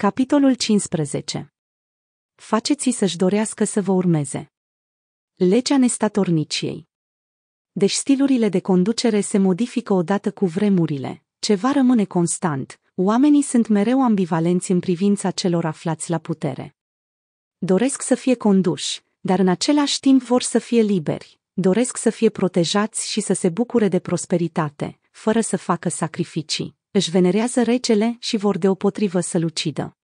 Capitolul 15 Faceți-i să-și dorească să vă urmeze. Legea nestatorniciei Deci stilurile de conducere se modifică odată cu vremurile, ceva rămâne constant, oamenii sunt mereu ambivalenți în privința celor aflați la putere. Doresc să fie conduși, dar în același timp vor să fie liberi, doresc să fie protejați și să se bucure de prosperitate, fără să facă sacrificii își venerează regele și vor deopotrivă să-l ucidă.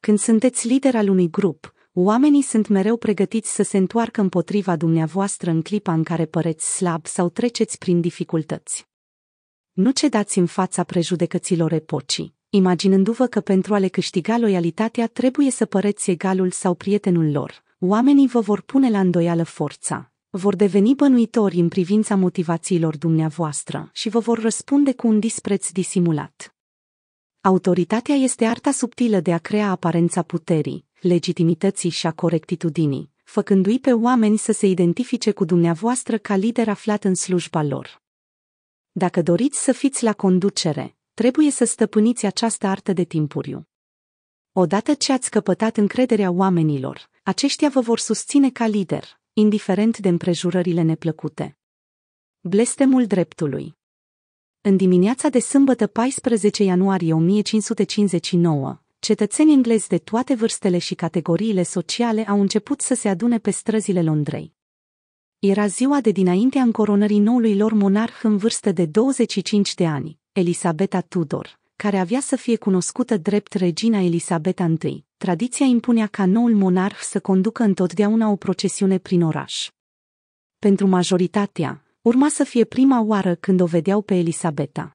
Când sunteți lider al unui grup, oamenii sunt mereu pregătiți să se întoarcă împotriva dumneavoastră în clipa în care păreți slab sau treceți prin dificultăți. Nu cedați în fața prejudecăților epocii, imaginându-vă că pentru a le câștiga loialitatea trebuie să păreți egalul sau prietenul lor. Oamenii vă vor pune la îndoială forța, vor deveni bănuitori în privința motivațiilor dumneavoastră și vă vor răspunde cu un dispreț disimulat. Autoritatea este arta subtilă de a crea aparența puterii, legitimității și a corectitudinii, făcându-i pe oameni să se identifice cu dumneavoastră ca lider aflat în slujba lor. Dacă doriți să fiți la conducere, trebuie să stăpâniți această artă de timpuriu. Odată ce ați căpătat încrederea oamenilor, aceștia vă vor susține ca lider, indiferent de împrejurările neplăcute. Blestemul dreptului În dimineața de sâmbătă 14 ianuarie 1559, cetățenii englezi de toate vârstele și categoriile sociale au început să se adune pe străzile Londrei. Era ziua de dinaintea încoronării noului lor monarh în vârstă de 25 de ani, Elisabeta Tudor care avea să fie cunoscută drept regina Elisabeta I, tradiția impunea ca noul monarh să conducă întotdeauna o procesiune prin oraș. Pentru majoritatea, urma să fie prima oară când o vedeau pe Elisabeta.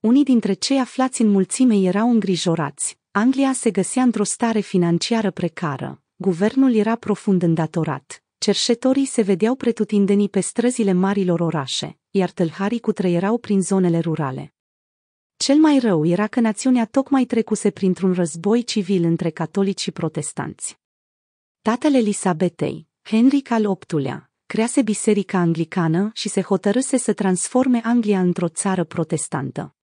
Unii dintre cei aflați în mulțime erau îngrijorați. Anglia se găsea într-o stare financiară precară, guvernul era profund îndatorat, cerșetorii se vedeau pretutindenii pe străzile marilor orașe, iar tâlharii cutreierau prin zonele rurale. Cel mai rău era că națiunea tocmai trecuse printr-un război civil între catolici și protestanți. Tatăl Elisabetei, Henric al VIII-lea, crease biserica anglicană și se hotărâse să transforme Anglia într-o țară protestantă.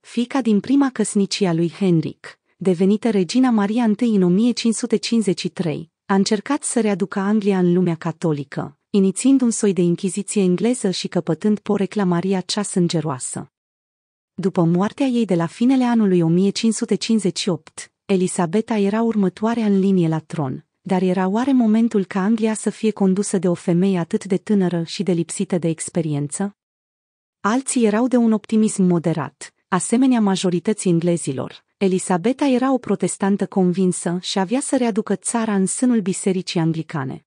Fica din prima căsnicie a lui Henric, devenită regina Maria I în 1553, a încercat să readucă Anglia în lumea catolică, inițiind un soi de inchiziție engleză și căpătând porecla Maria cea sângeroasă. După moartea ei de la finele anului 1558, Elisabeta era următoarea în linie la tron, dar era oare momentul ca Anglia să fie condusă de o femeie atât de tânără și de lipsită de experiență? Alții erau de un optimism moderat, asemenea majorității englezilor. Elisabeta era o protestantă convinsă și avea să readucă țara în sânul bisericii anglicane.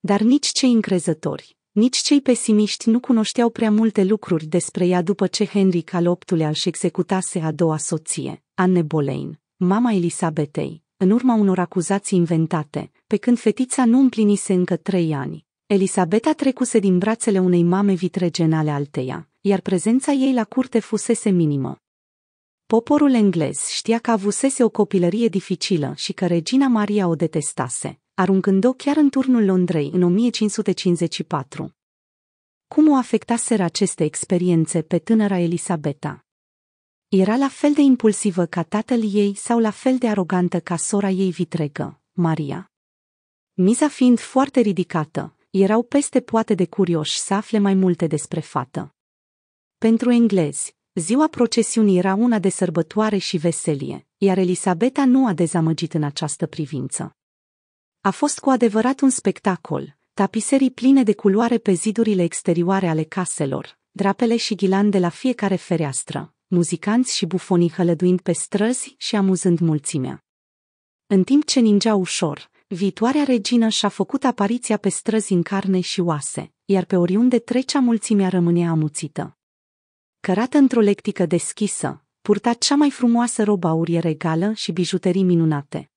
Dar nici cei încrezători, nici cei pesimiști nu cunoșteau prea multe lucruri despre ea după ce Henry al VIII-lea își executase a doua soție, Anne Boleyn, mama Elisabetei, în urma unor acuzații inventate, pe când fetița nu împlinise încă trei ani. Elisabeta trecuse din brațele unei mame vitregenale alteia, iar prezența ei la curte fusese minimă. Poporul englez știa că avusese o copilărie dificilă și că regina Maria o detestase, aruncând-o chiar în turnul Londrei în 1554. Cum o afectaseră aceste experiențe pe tânăra Elisabeta? Era la fel de impulsivă ca tatăl ei sau la fel de arogantă ca sora ei vitregă, Maria. Miza fiind foarte ridicată, erau peste poate de curioși să afle mai multe despre fată. Pentru englezi, ziua procesiunii era una de sărbătoare și veselie, iar Elisabeta nu a dezamăgit în această privință. A fost cu adevărat un spectacol, tapiserii pline de culoare pe zidurile exterioare ale caselor, drapele și ghilan de la fiecare fereastră, muzicanți și bufonii hălăduind pe străzi și amuzând mulțimea. În timp ce ningea ușor, viitoarea regină și-a făcut apariția pe străzi în carne și oase, iar pe oriunde trecea mulțimea rămânea amuțită. Cărată într-o lectică deschisă, purta cea mai frumoasă robă aurie regală și bijuterii minunate.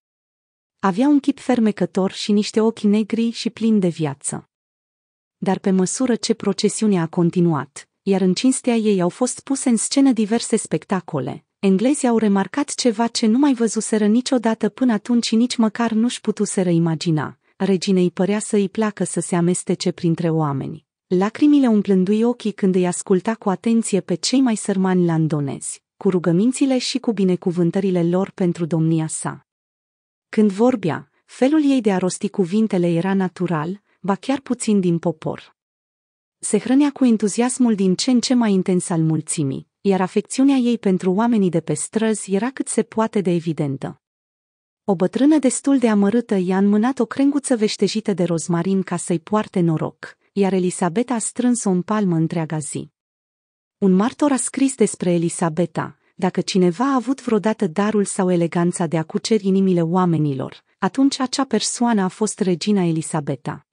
Avea un chip fermecător și niște ochi negri și plini de viață. Dar pe măsură ce procesiunea a continuat, iar în cinstea ei au fost puse în scenă diverse spectacole, englezii au remarcat ceva ce nu mai văzuseră niciodată până atunci și nici măcar nu-și putuseră imagina. Reginei părea să îi placă să se amestece printre oameni. Lacrimile umplându-i ochii când îi asculta cu atenție pe cei mai sărmani landonezi, cu rugămințile și cu binecuvântările lor pentru domnia sa. Când vorbea, felul ei de a rosti cuvintele era natural, ba chiar puțin din popor. Se hrănea cu entuziasmul din ce în ce mai intens al mulțimii, iar afecțiunea ei pentru oamenii de pe străzi era cât se poate de evidentă. O bătrână destul de amărâtă i-a înmânat o crenguță veștejită de rozmarin ca să-i poarte noroc, iar Elisabeta a strâns-o în palmă întreaga zi. Un martor a scris despre Elisabeta, dacă cineva a avut vreodată darul sau eleganța de a cuceri inimile oamenilor, atunci acea persoană a fost regina Elisabeta.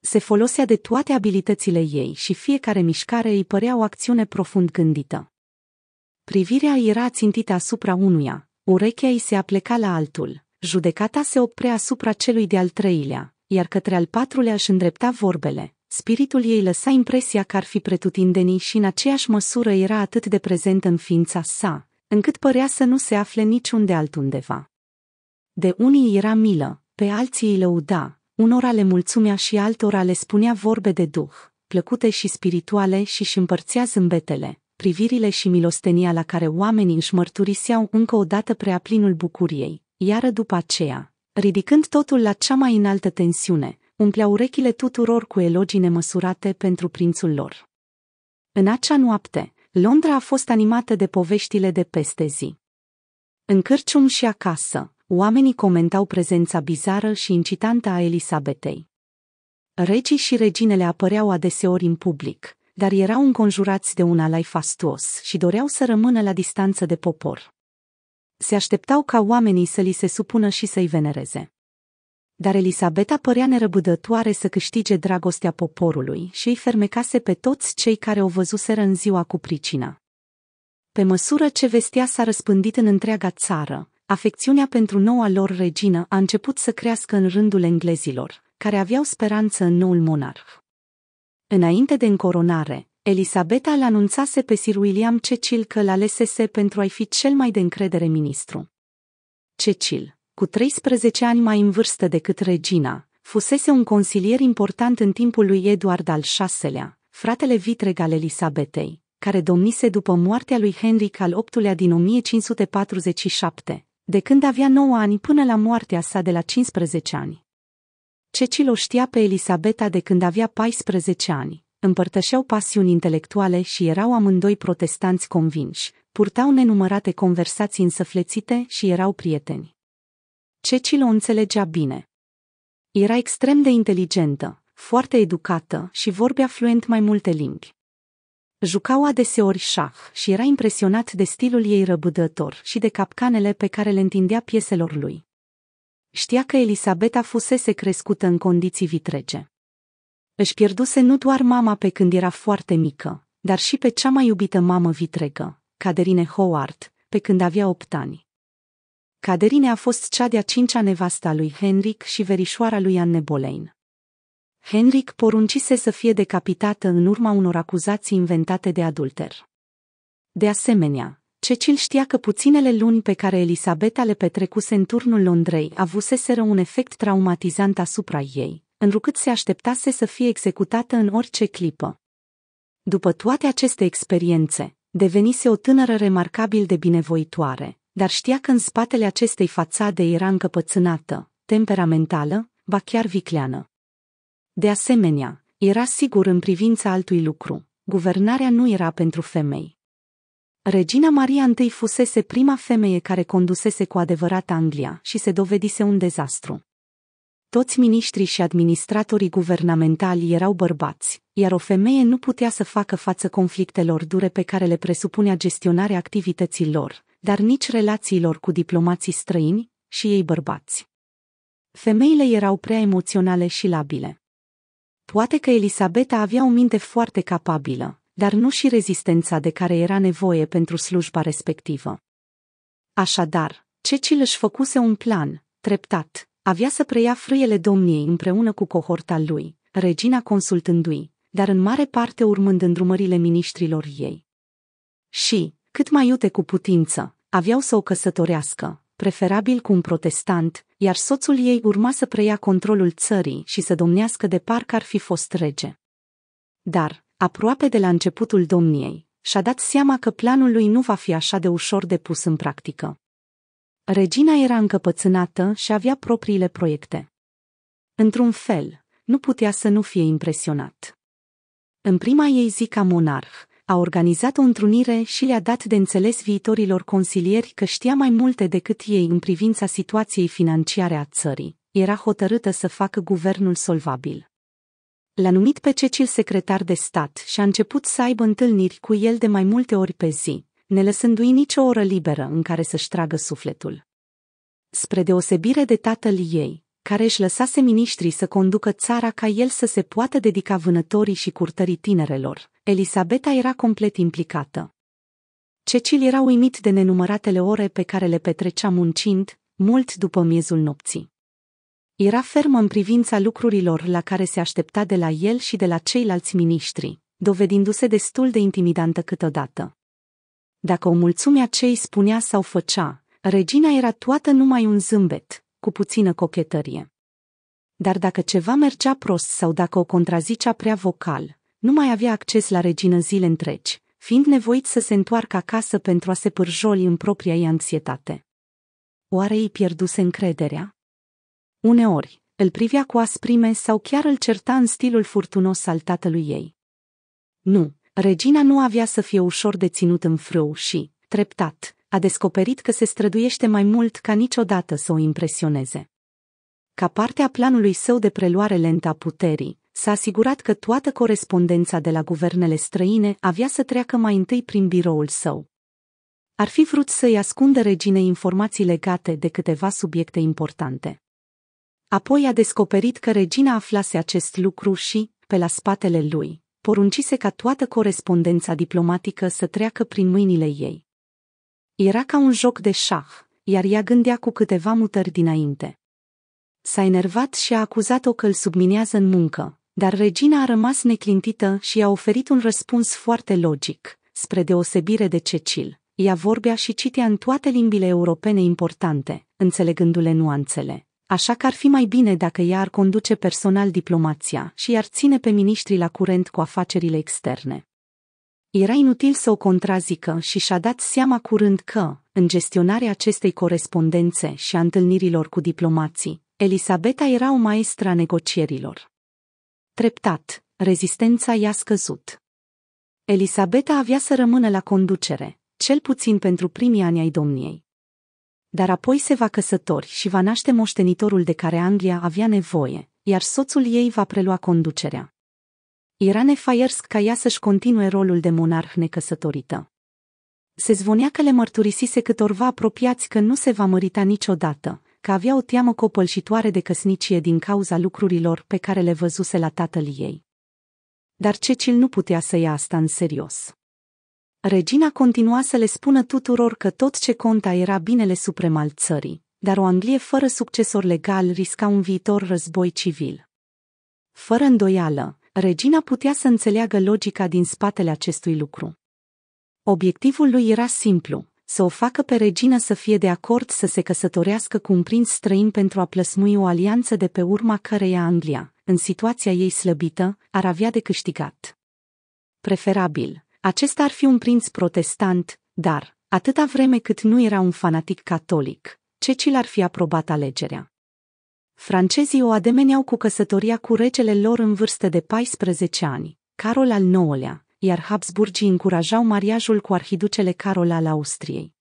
Se folosea de toate abilitățile ei și fiecare mișcare îi părea o acțiune profund gândită. Privirea era țintită asupra unuia, urechea îi se apleca la altul, judecata se oprea asupra celui de-al treilea, iar către al patrulea își îndrepta vorbele, spiritul ei lăsa impresia că ar fi pretutindenii și în aceeași măsură era atât de prezent în ființa sa, încât părea să nu se afle niciunde altundeva. De unii era milă, pe alții îi lăuda, unora le mulțumea și altora le spunea vorbe de duh, plăcute și spirituale și își împărțea zâmbetele, privirile și milostenia la care oamenii își mărturiseau încă o dată prea plinul bucuriei, iară după aceea, ridicând totul la cea mai înaltă tensiune, umplea urechile tuturor cu elogii nemăsurate pentru prințul lor. În acea noapte, Londra a fost animată de poveștile de peste zi. În cârcium și acasă, oamenii comentau prezența bizară și incitantă a Elisabetei. Regii și reginele apăreau adeseori în public, dar erau înconjurați de un alai fastuos și doreau să rămână la distanță de popor. Se așteptau ca oamenii să li se supună și să-i venereze dar Elisabeta părea nerăbdătoare să câștige dragostea poporului și îi fermecase pe toți cei care o văzuseră în ziua cu pricina. Pe măsură ce vestea s-a răspândit în întreaga țară, afecțiunea pentru noua lor regină a început să crească în rândul englezilor, care aveau speranță în noul monarh. Înainte de încoronare, Elisabeta l anunțase pe Sir William Cecil că l alesese pentru a-i fi cel mai de încredere ministru. Cecil, cu 13 ani mai în vârstă decât regina, fusese un consilier important în timpul lui Eduard al VI-lea, fratele vitreg al Elisabetei, care domnise după moartea lui Henric al VIII-lea din 1547, de când avea 9 ani până la moartea sa de la 15 ani. Cecil o știa pe Elisabeta de când avea 14 ani, împărtășeau pasiuni intelectuale și erau amândoi protestanți convinși, purtau nenumărate conversații însăflețite și erau prieteni. Cecil o înțelegea bine. Era extrem de inteligentă, foarte educată și vorbea fluent mai multe limbi. Jucau adeseori șah și era impresionat de stilul ei răbdător și de capcanele pe care le întindea pieselor lui. Știa că Elisabeta fusese crescută în condiții vitrege. Își pierduse nu doar mama pe când era foarte mică, dar și pe cea mai iubită mamă vitregă, Caderine Howard, pe când avea opt ani. Caderine a fost cea de-a cincea nevasta lui Henric și verișoara lui Anne Boleyn. Henric poruncise să fie decapitată în urma unor acuzații inventate de adulter. De asemenea, Cecil știa că puținele luni pe care Elisabeta le petrecuse în turnul Londrei avuseseră un efect traumatizant asupra ei, înrucât se așteptase să fie executată în orice clipă. După toate aceste experiențe, devenise o tânără remarcabil de binevoitoare, dar știa că în spatele acestei fațade era încăpățânată, temperamentală, ba chiar vicleană. De asemenea, era sigur în privința altui lucru, guvernarea nu era pentru femei. Regina Maria I fusese prima femeie care condusese cu adevărat Anglia și se dovedise un dezastru. Toți miniștrii și administratorii guvernamentali erau bărbați, iar o femeie nu putea să facă față conflictelor dure pe care le presupunea gestionarea activității lor, dar nici relațiilor cu diplomații străini și ei bărbați. Femeile erau prea emoționale și labile. Poate că Elisabeta avea o minte foarte capabilă, dar nu și rezistența de care era nevoie pentru slujba respectivă. Așadar, Cecil își făcuse un plan, treptat, avea să preia frâiele domniei împreună cu cohorta lui, regina consultându-i, dar în mare parte urmând îndrumările miniștrilor ei. Și, cât mai iute cu putință, aveau să o căsătorească, preferabil cu un protestant, iar soțul ei urma să preia controlul țării și să domnească de parcă ar fi fost rege. Dar, aproape de la începutul domniei, și-a dat seama că planul lui nu va fi așa de ușor de pus în practică. Regina era încăpățânată și avea propriile proiecte. Într-un fel, nu putea să nu fie impresionat. În prima ei zi ca monarh, a organizat o întrunire și le-a dat de înțeles viitorilor consilieri că știa mai multe decât ei în privința situației financiare a țării. Era hotărâtă să facă guvernul solvabil. L-a numit pe Cecil secretar de stat și a început să aibă întâlniri cu el de mai multe ori pe zi, ne lăsându-i nicio oră liberă în care să-și tragă sufletul. Spre deosebire de tatăl ei, care își lăsase miniștrii să conducă țara ca el să se poată dedica vânătorii și curtării tinerelor, Elisabeta era complet implicată. Cecil era uimit de nenumăratele ore pe care le petrecea muncind, mult după miezul nopții. Era fermă în privința lucrurilor la care se aștepta de la el și de la ceilalți miniștri, dovedindu-se destul de intimidantă câteodată. Dacă o mulțumea ce îi spunea sau făcea, regina era toată numai un zâmbet, cu puțină cochetărie. Dar dacă ceva mergea prost sau dacă o contrazicea prea vocal, nu mai avea acces la regină zile întregi, fiind nevoit să se întoarcă acasă pentru a se pârjoli în propria ei anxietate. Oare îi pierduse încrederea? Uneori, îl privea cu asprime sau chiar îl certa în stilul furtunos al tatălui ei. Nu, regina nu avea să fie ușor de ținut în frâu și, treptat, a descoperit că se străduiește mai mult ca niciodată să o impresioneze. Ca parte a planului său de preluare lentă a puterii, s-a asigurat că toată corespondența de la guvernele străine avea să treacă mai întâi prin biroul său. Ar fi vrut să-i ascundă reginei informații legate de câteva subiecte importante. Apoi a descoperit că regina aflase acest lucru și, pe la spatele lui, poruncise ca toată corespondența diplomatică să treacă prin mâinile ei. Era ca un joc de șah, iar ea gândea cu câteva mutări dinainte. S-a enervat și a acuzat-o că îl subminează în muncă, dar regina a rămas neclintită și i-a oferit un răspuns foarte logic, spre deosebire de Cecil. Ea vorbea și citea în toate limbile europene importante, înțelegându-le nuanțele. Așa că ar fi mai bine dacă ea ar conduce personal diplomația și ar ține pe miniștri la curent cu afacerile externe. Era inutil să o contrazică și și-a dat seama curând că, în gestionarea acestei corespondențe și a întâlnirilor cu diplomații, Elisabeta era o maestra negocierilor. Treptat, rezistența i-a scăzut. Elisabeta avea să rămână la conducere, cel puțin pentru primii ani ai domniei. Dar apoi se va căsători și va naște moștenitorul de care Anglia avea nevoie, iar soțul ei va prelua conducerea. Era nefaiersc ca ea să-și continue rolul de monarh necăsătorită. Se zvonea că le mărturisise câtorva apropiați că nu se va mărita niciodată că avea o teamă copălșitoare de căsnicie din cauza lucrurilor pe care le văzuse la tatăl ei. Dar Cecil nu putea să ia asta în serios. Regina continua să le spună tuturor că tot ce conta era binele suprem al țării, dar o Anglie fără succesor legal risca un viitor război civil. Fără îndoială, regina putea să înțeleagă logica din spatele acestui lucru. Obiectivul lui era simplu, să o facă pe regină să fie de acord să se căsătorească cu un prinț străin pentru a plăsmui o alianță de pe urma căreia Anglia, în situația ei slăbită, ar avea de câștigat. Preferabil, acesta ar fi un prinț protestant, dar, atâta vreme cât nu era un fanatic catolic, Cecil ar fi aprobat alegerea. Francezii o ademeneau cu căsătoria cu regele lor în vârstă de 14 ani, Carol al IX-lea, iar Habsburgii încurajau mariajul cu arhiducele Carol al Austriei.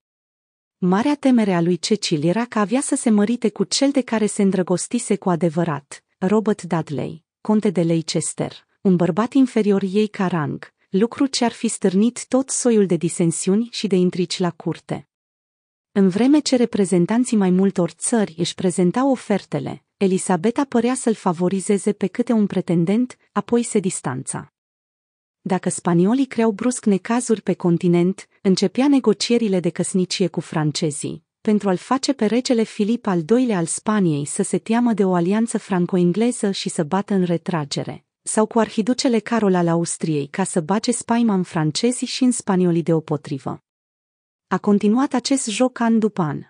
Marea temere a lui Cecil era că avea să se mărite cu cel de care se îndrăgostise cu adevărat, Robert Dudley, conte de Leicester, un bărbat inferior ei ca rang, lucru ce ar fi stârnit tot soiul de disensiuni și de intrici la curte. În vreme ce reprezentanții mai multor țări își prezentau ofertele, Elisabeta părea să-l favorizeze pe câte un pretendent, apoi se distanța. Dacă spaniolii creau brusc necazuri pe continent, începea negocierile de căsnicie cu francezii, pentru a-l face pe regele Filip al II-lea al Spaniei să se teamă de o alianță franco-engleză și să bată în retragere, sau cu arhiducele Carol al Austriei ca să bage spaima în francezii și în spaniolii deopotrivă. A continuat acest joc an după an.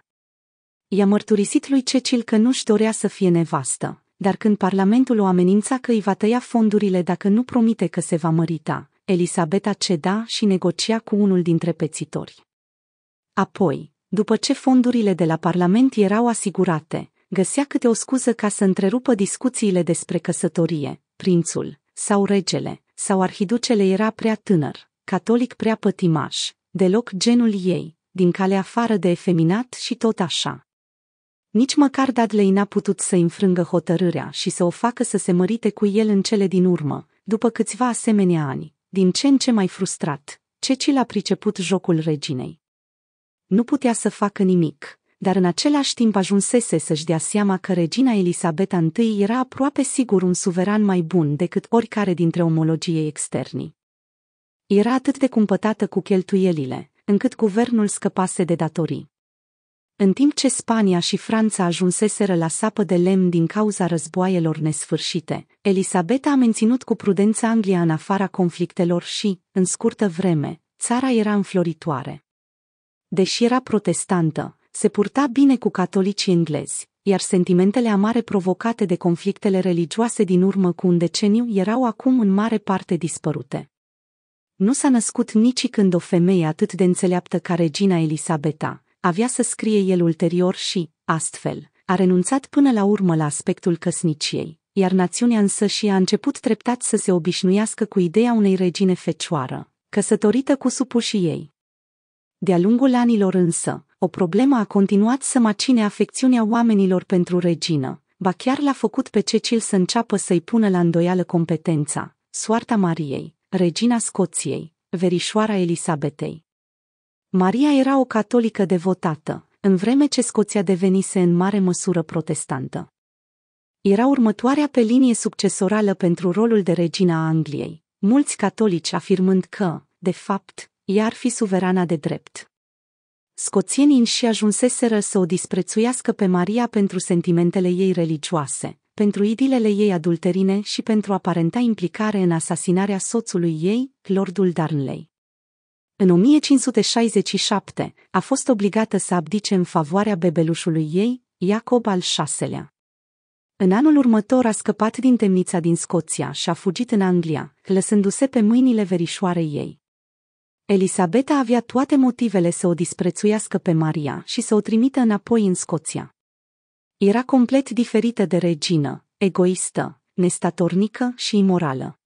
I-a mărturisit lui Cecil că nu-și dorea să fie nevastă, dar când Parlamentul o amenința că îi va tăia fondurile dacă nu promite că se va mărita, Elisabeta ceda și negocia cu unul dintre pețitori. Apoi, după ce fondurile de la Parlament erau asigurate, găsea câte o scuză ca să întrerupă discuțiile despre căsătorie. Prințul, sau regele, sau arhiducele era prea tânăr, catolic prea pătimaș, deloc genul ei, din calea afară de efeminat și tot așa. Nici măcar Dudley n-a putut să înfrângă hotărârea și să o facă să se mărite cu el în cele din urmă, după câțiva asemenea ani, din ce în ce mai frustrat, l a priceput jocul reginei. Nu putea să facă nimic, dar în același timp ajunsese să-și dea seama că regina Elisabeta I era aproape sigur un suveran mai bun decât oricare dintre omologiei externi. Era atât de cumpătată cu cheltuielile, încât guvernul scăpase de datorii. În timp ce Spania și Franța ajunseseră la sapă de lemn din cauza războaielor nesfârșite, Elisabeta a menținut cu prudență Anglia în afara conflictelor și, în scurtă vreme, țara era înfloritoare. Deși era protestantă, se purta bine cu catolicii englezi, iar sentimentele amare provocate de conflictele religioase din urmă cu un deceniu erau acum în mare parte dispărute. Nu s-a născut nici când o femeie atât de înțeleaptă ca regina Elisabeta, avea să scrie el ulterior și, astfel, a renunțat până la urmă la aspectul căsniciei, iar națiunea însă și a început treptat să se obișnuiască cu ideea unei regine fecioară, căsătorită cu supușii ei. De-a lungul anilor însă, o problemă a continuat să macine afecțiunea oamenilor pentru regină, ba chiar l-a făcut pe Cecil să înceapă să-i pună la îndoială competența, soarta Mariei, regina Scoției, verișoara Elisabetei. Maria era o catolică devotată, în vreme ce Scoția devenise în mare măsură protestantă. Era următoarea pe linie succesorală pentru rolul de regina a Angliei, mulți catolici afirmând că, de fapt, ea ar fi suverana de drept. Scoțienii și ajunseseră să o disprețuiască pe Maria pentru sentimentele ei religioase, pentru idilele ei adulterine și pentru aparenta implicare în asasinarea soțului ei, Lordul Darnley. În 1567 a fost obligată să abdice în favoarea bebelușului ei, Iacob al VI-lea. În anul următor a scăpat din temnița din Scoția și a fugit în Anglia, lăsându-se pe mâinile verișoarei ei. Elisabeta avea toate motivele să o disprețuiască pe Maria și să o trimită înapoi în Scoția. Era complet diferită de regină, egoistă, nestatornică și imorală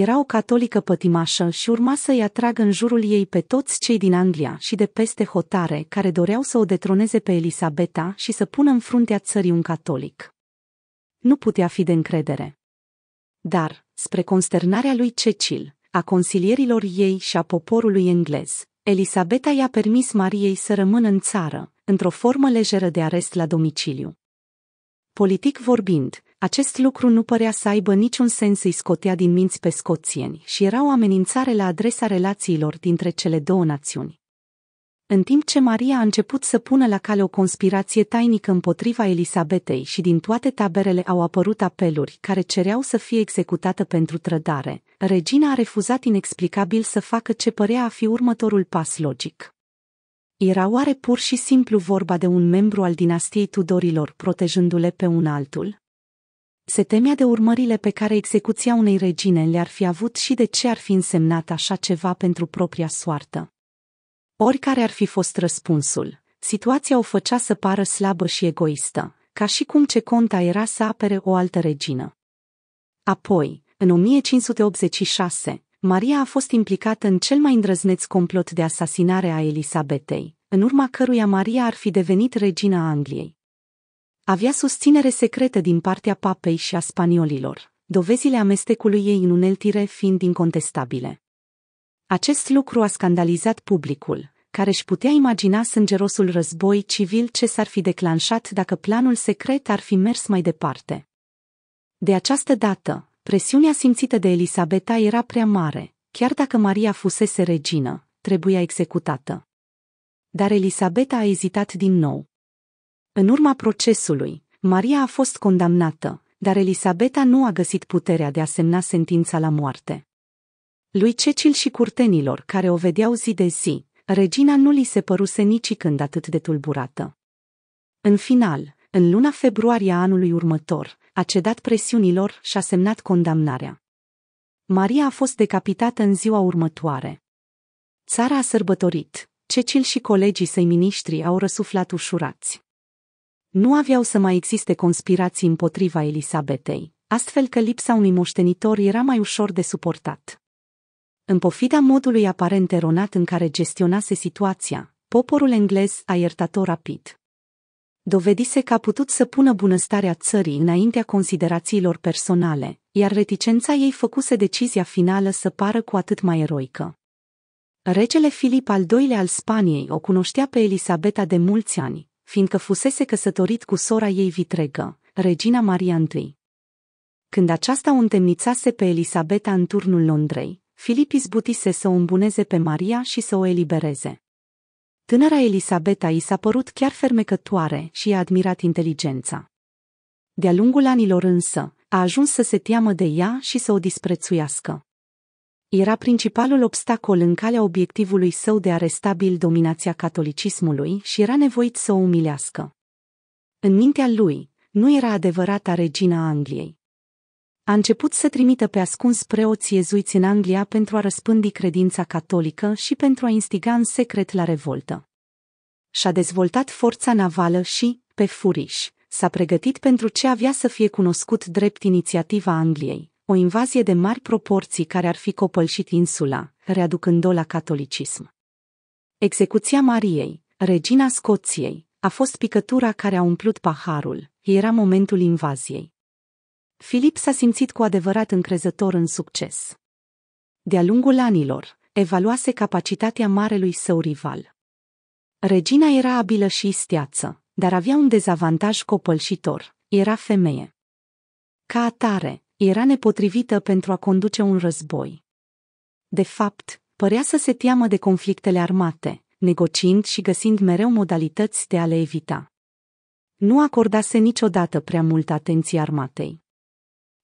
era o catolică pătimașă și urma să-i atragă în jurul ei pe toți cei din Anglia și de peste hotare care doreau să o detroneze pe Elisabeta și să pună în fruntea țării un catolic. Nu putea fi de încredere. Dar, spre consternarea lui Cecil, a consilierilor ei și a poporului englez, Elisabeta i-a permis Mariei să rămână în țară, într-o formă lejeră de arest la domiciliu. Politic vorbind, acest lucru nu părea să aibă niciun sens îi scotea din minți pe scoțieni și era o amenințare la adresa relațiilor dintre cele două națiuni. În timp ce Maria a început să pună la cale o conspirație tainică împotriva Elisabetei și din toate taberele au apărut apeluri care cereau să fie executată pentru trădare, regina a refuzat inexplicabil să facă ce părea a fi următorul pas logic. Era oare pur și simplu vorba de un membru al dinastiei Tudorilor protejându-le pe un altul? Se temea de urmările pe care execuția unei regine le-ar fi avut și de ce ar fi însemnat așa ceva pentru propria soartă. Oricare ar fi fost răspunsul, situația o făcea să pară slabă și egoistă, ca și cum ce conta era să apere o altă regină. Apoi, în 1586, Maria a fost implicată în cel mai îndrăzneț complot de asasinare a Elisabetei, în urma căruia Maria ar fi devenit regina Angliei. Avea susținere secretă din partea papei și a spaniolilor, dovezile amestecului ei în uneltire fiind incontestabile. Acest lucru a scandalizat publicul, care își putea imagina sângerosul război civil ce s-ar fi declanșat dacă planul secret ar fi mers mai departe. De această dată, presiunea simțită de Elisabeta era prea mare, chiar dacă Maria fusese regină, trebuia executată. Dar Elisabeta a ezitat din nou. În urma procesului, Maria a fost condamnată, dar Elisabeta nu a găsit puterea de a semna sentința la moarte. Lui Cecil și curtenilor care o vedeau zi de zi, regina nu li se păruse nici când atât de tulburată. În final, în luna februarie a anului următor, a cedat presiunilor și a semnat condamnarea. Maria a fost decapitată în ziua următoare. Țara a sărbătorit, Cecil și colegii săi miniștri au răsuflat ușurați. Nu aveau să mai existe conspirații împotriva Elisabetei, astfel că lipsa unui moștenitor era mai ușor de suportat. În pofida modului aparent eronat în care gestionase situația, poporul englez a iertat-o rapid. Dovedise că a putut să pună bunăstarea țării înaintea considerațiilor personale, iar reticența ei făcuse decizia finală să pară cu atât mai eroică. Regele Filip al II-lea al Spaniei o cunoștea pe Elisabeta de mulți ani, fiindcă fusese căsătorit cu sora ei vitregă, regina Maria I. Când aceasta o întemnițase pe Elisabeta în turnul Londrei, Filip izbutise să o îmbuneze pe Maria și să o elibereze. Tânăra Elisabeta i s-a părut chiar fermecătoare și i-a admirat inteligența. De-a lungul anilor însă, a ajuns să se teamă de ea și să o disprețuiască era principalul obstacol în calea obiectivului său de a restabil dominația catolicismului și era nevoit să o umilească. În mintea lui, nu era adevărata regina Angliei. A început să trimită pe ascuns preoți iezuiți în Anglia pentru a răspândi credința catolică și pentru a instiga în secret la revoltă. Și-a dezvoltat forța navală și, pe furiș, s-a pregătit pentru ce avea să fie cunoscut drept inițiativa Angliei, o invazie de mari proporții care ar fi copălșit insula, readucând-o la catolicism. Execuția Mariei, regina Scoției, a fost picătura care a umplut paharul, era momentul invaziei. Filip s-a simțit cu adevărat încrezător în succes. De-a lungul anilor, evaluase capacitatea marelui său rival. Regina era abilă și isteață, dar avea un dezavantaj copălșitor, era femeie. Ca atare, era nepotrivită pentru a conduce un război. De fapt, părea să se teamă de conflictele armate, negociind și găsind mereu modalități de a le evita. Nu acordase niciodată prea multă atenție armatei.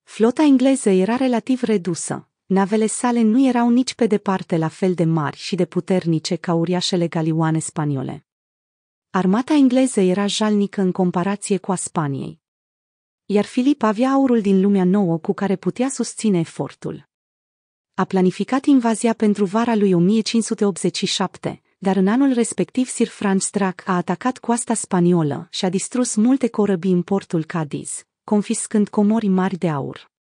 Flota engleză era relativ redusă, navele sale nu erau nici pe departe la fel de mari și de puternice ca uriașele galioane spaniole. Armata engleză era jalnică în comparație cu a Spaniei, iar Filip avea aurul din lumea nouă cu care putea susține efortul. A planificat invazia pentru vara lui 1587, dar în anul respectiv Sir Franz Drake a atacat coasta spaniolă și a distrus multe corăbii în portul Cadiz, confiscând comori mari de aur.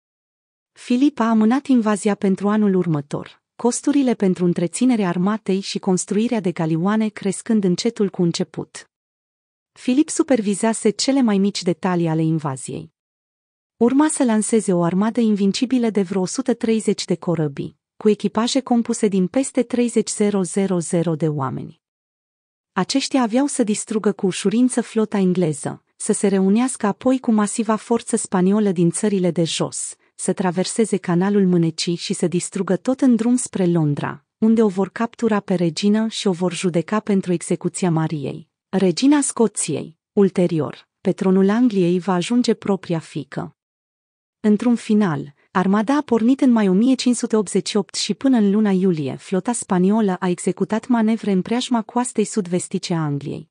Filip a amânat invazia pentru anul următor, costurile pentru întreținerea armatei și construirea de galioane crescând încetul cu început. Filip supervizase cele mai mici detalii ale invaziei. Urma să lanseze o armadă invincibilă de vreo 130 de corăbii, cu echipaje compuse din peste 30.000 de oameni. Aceștia aveau să distrugă cu ușurință flota engleză, să se reunească apoi cu masiva forță spaniolă din țările de jos, să traverseze canalul Mânecii și să distrugă tot în drum spre Londra, unde o vor captura pe regină și o vor judeca pentru execuția Mariei, Regina Scoției, ulterior, pe tronul Angliei va ajunge propria fică. Într-un final, armada a pornit în mai 1588 și până în luna iulie flota spaniolă a executat manevre în preajma coastei sudvestice a Angliei.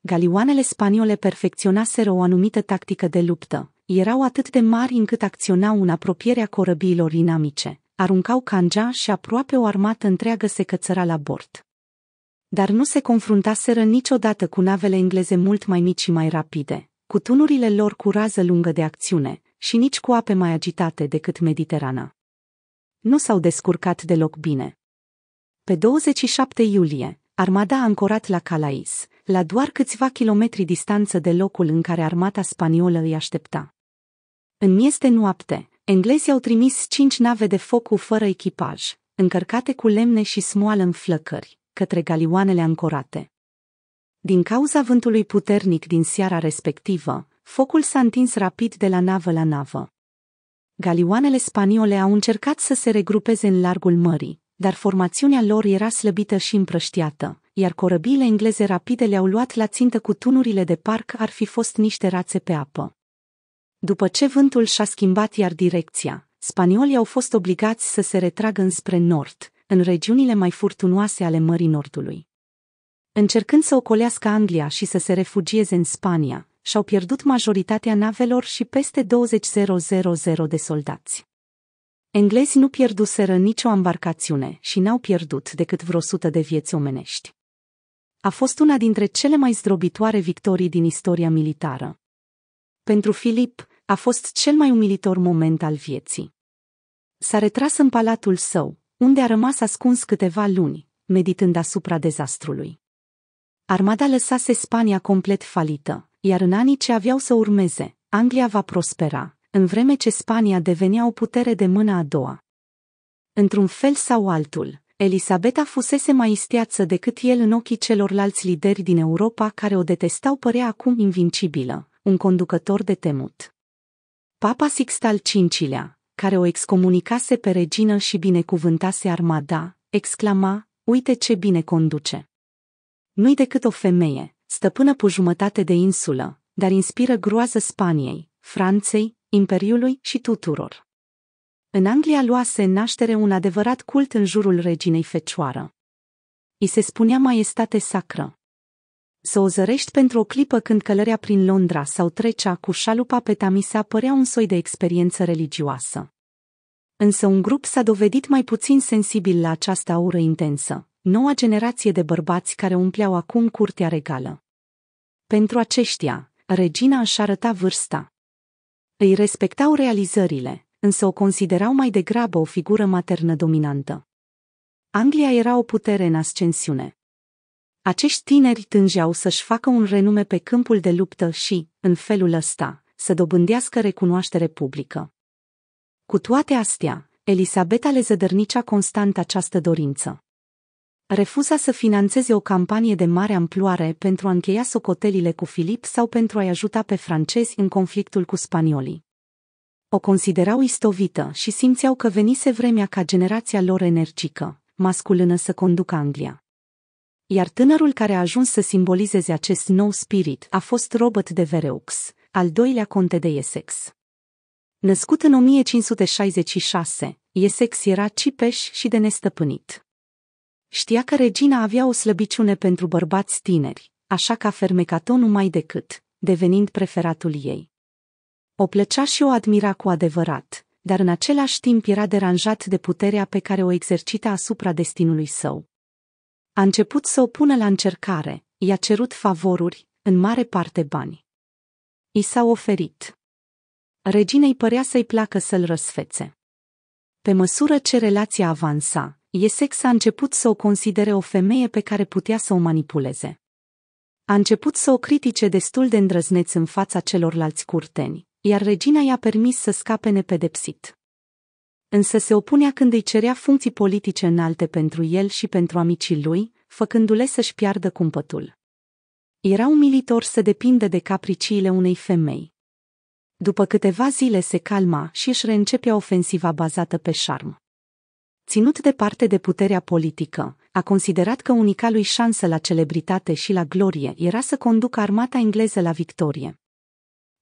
Galioanele spaniole perfecționaseră o anumită tactică de luptă, erau atât de mari încât acționau în apropierea corăbiilor inamice, aruncau cangea și aproape o armată întreagă se cățăra la bord. Dar nu se confruntaseră niciodată cu navele engleze mult mai mici și mai rapide, cu tunurile lor cu rază lungă de acțiune și nici cu ape mai agitate decât Mediterana. Nu s-au descurcat deloc bine. Pe 27 iulie, armada a ancorat la Calais, la doar câțiva kilometri distanță de locul în care armata spaniolă îi aștepta. În miez de noapte, englezii au trimis cinci nave de foc cu fără echipaj, încărcate cu lemne și smoală în flăcări, către galioanele ancorate. Din cauza vântului puternic din seara respectivă, focul s-a întins rapid de la navă la navă. Galioanele spaniole au încercat să se regrupeze în largul mării, dar formațiunea lor era slăbită și împrăștiată, iar corăbiile engleze rapide le-au luat la țintă cu tunurile de parc ar fi fost niște rațe pe apă. După ce vântul și-a schimbat iar direcția, spaniolii au fost obligați să se retragă înspre nord, în regiunile mai furtunoase ale Mării Nordului. Încercând să ocolească Anglia și să se refugieze în Spania, și-au pierdut majoritatea navelor și peste 20.000 de soldați. Englezii nu pierduseră nicio ambarcațiune și n-au pierdut decât vreo sută de vieți omenești. A fost una dintre cele mai zdrobitoare victorii din istoria militară. Pentru Filip, a fost cel mai umilitor moment al vieții. S-a retras în palatul său, unde a rămas ascuns câteva luni, meditând asupra dezastrului. Armada lăsase Spania complet falită, iar în anii ce aveau să urmeze, Anglia va prospera, în vreme ce Spania devenea o putere de mâna a doua. Într-un fel sau altul, Elisabeta fusese mai isteață decât el în ochii celorlalți lideri din Europa care o detestau părea acum invincibilă, un conducător de temut. Papa Sixtal V-lea, care o excomunicase pe regină și binecuvântase armada, exclama, uite ce bine conduce. Nu-i decât o femeie, stăpână pe jumătate de insulă, dar inspiră groază Spaniei, Franței, Imperiului și tuturor. În Anglia luase naștere un adevărat cult în jurul reginei fecioară. I se spunea maestate sacră. Să o zărești pentru o clipă când călărea prin Londra sau trecea cu șalupa pe Tamisa părea un soi de experiență religioasă. Însă un grup s-a dovedit mai puțin sensibil la această aură intensă, noua generație de bărbați care umpleau acum curtea regală. Pentru aceștia, regina își arăta vârsta. Îi respectau realizările, însă o considerau mai degrabă o figură maternă dominantă. Anglia era o putere în ascensiune. Acești tineri tângeau să-și facă un renume pe câmpul de luptă și, în felul ăsta, să dobândească recunoaștere publică. Cu toate astea, Elisabeta le zădărnicea constant această dorință. Refuza să financeze o campanie de mare amploare pentru a încheia socotelile cu Filip sau pentru a-i ajuta pe francezi în conflictul cu spaniolii. O considerau istovită și simțeau că venise vremea ca generația lor energică, masculină să conducă Anglia iar tânărul care a ajuns să simbolizeze acest nou spirit a fost Robert de Vereux, al doilea conte de Essex. Născut în 1566, Essex era cipeș și de nestăpânit. Știa că regina avea o slăbiciune pentru bărbați tineri, așa că a fermecat-o numai decât, devenind preferatul ei. O plăcea și o admira cu adevărat, dar în același timp era deranjat de puterea pe care o exercita asupra destinului său. A început să o pună la încercare, i-a cerut favoruri, în mare parte bani. I s-au oferit. Reginei părea să-i placă să-l răsfețe. Pe măsură ce relația avansa, Essex a început să o considere o femeie pe care putea să o manipuleze. A început să o critique destul de îndrăzneț în fața celorlalți curteni, iar regina i-a permis să scape nepedepsit însă se opunea când îi cerea funcții politice înalte pentru el și pentru amicii lui, făcându-le să-și piardă cumpătul. Era umilitor să depindă de capriciile unei femei. După câteva zile se calma și își reîncepea ofensiva bazată pe șarm. Ținut departe de puterea politică, a considerat că unica lui șansă la celebritate și la glorie era să conducă armata engleză la victorie.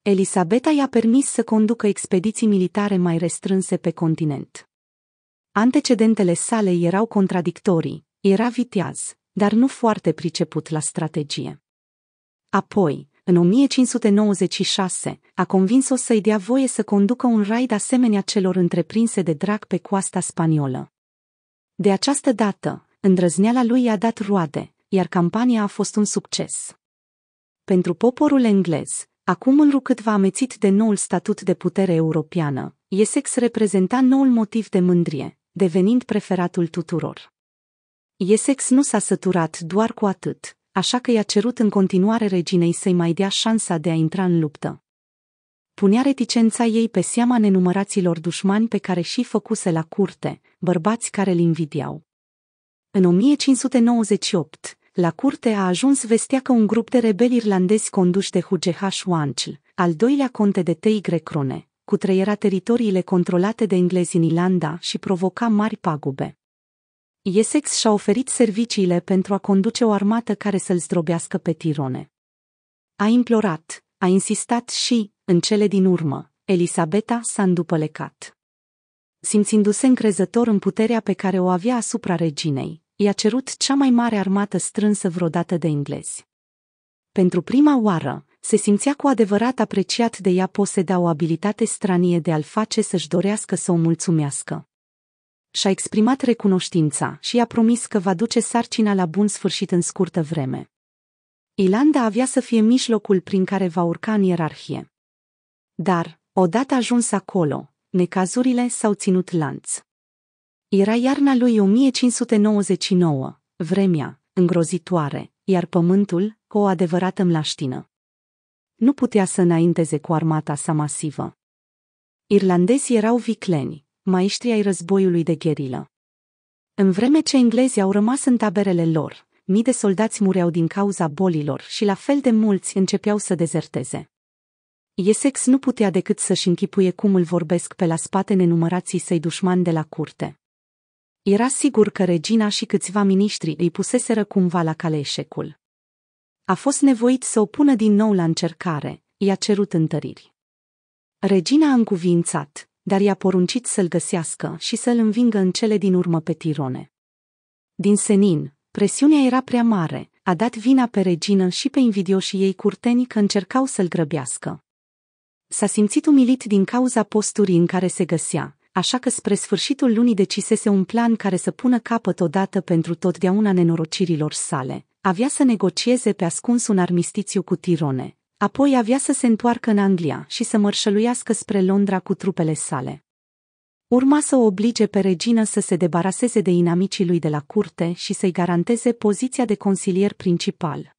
Elisabeta i-a permis să conducă expediții militare mai restrânse pe continent. Antecedentele sale erau contradictorii, era viteaz, dar nu foarte priceput la strategie. Apoi, în 1596, a convins-o să-i dea voie să conducă un raid asemenea celor întreprinse de drag pe coasta spaniolă. De această dată, îndrăzneala lui i-a dat roade, iar campania a fost un succes. Pentru poporul englez, Acum în va amețit de noul statut de putere europeană, Essex reprezenta noul motiv de mândrie, devenind preferatul tuturor. Essex nu s-a săturat doar cu atât, așa că i-a cerut în continuare reginei să-i mai dea șansa de a intra în luptă. Punea reticența ei pe seama nenumăraților dușmani pe care și făcuse la curte, bărbați care îl invidiau. În 1598, la curte a ajuns vestea că un grup de rebeli irlandezi conduși de Hugehash Wanchl, al doilea conte de TY Crone, cutreiera teritoriile controlate de englezi în Irlanda și provoca mari pagube. Essex și-a oferit serviciile pentru a conduce o armată care să-l zdrobească pe Tirone. A implorat, a insistat și, în cele din urmă, Elisabeta s-a îndupălecat. Simțindu-se încrezător în puterea pe care o avea asupra reginei, i-a cerut cea mai mare armată strânsă vreodată de englezi. Pentru prima oară, se simțea cu adevărat apreciat de ea poseda o abilitate stranie de a-l face să-și dorească să o mulțumească. Și-a exprimat recunoștința și i-a promis că va duce sarcina la bun sfârșit în scurtă vreme. Ilanda avea să fie mijlocul prin care va urca în ierarhie. Dar, odată ajuns acolo, necazurile s-au ținut lanț. Era iarna lui 1599, vremea, îngrozitoare, iar pământul, cu o adevărată mlaștină. Nu putea să înainteze cu armata sa masivă. Irlandezii erau vicleni, maiștri ai războiului de gherilă. În vreme ce englezii au rămas în taberele lor, mii de soldați mureau din cauza bolilor și la fel de mulți începeau să dezerteze. Essex nu putea decât să-și închipuie cum îl vorbesc pe la spate nenumărații săi dușmani de la curte. Era sigur că regina și câțiva miniștri îi puseseră cumva la cale eșecul. A fost nevoit să o pună din nou la încercare, i-a cerut întăriri. Regina a încuvințat, dar i-a poruncit să-l găsească și să-l învingă în cele din urmă pe Tirone. Din senin, presiunea era prea mare, a dat vina pe regină și pe invidioșii ei curteni că încercau să-l grăbească. S-a simțit umilit din cauza posturii în care se găsea, așa că spre sfârșitul lunii decisese un plan care să pună capăt odată pentru totdeauna nenorocirilor sale. Avea să negocieze pe ascuns un armistițiu cu Tirone, apoi avea să se întoarcă în Anglia și să mărșăluiască spre Londra cu trupele sale. Urma să o oblige pe regină să se debaraseze de inamicii lui de la curte și să-i garanteze poziția de consilier principal.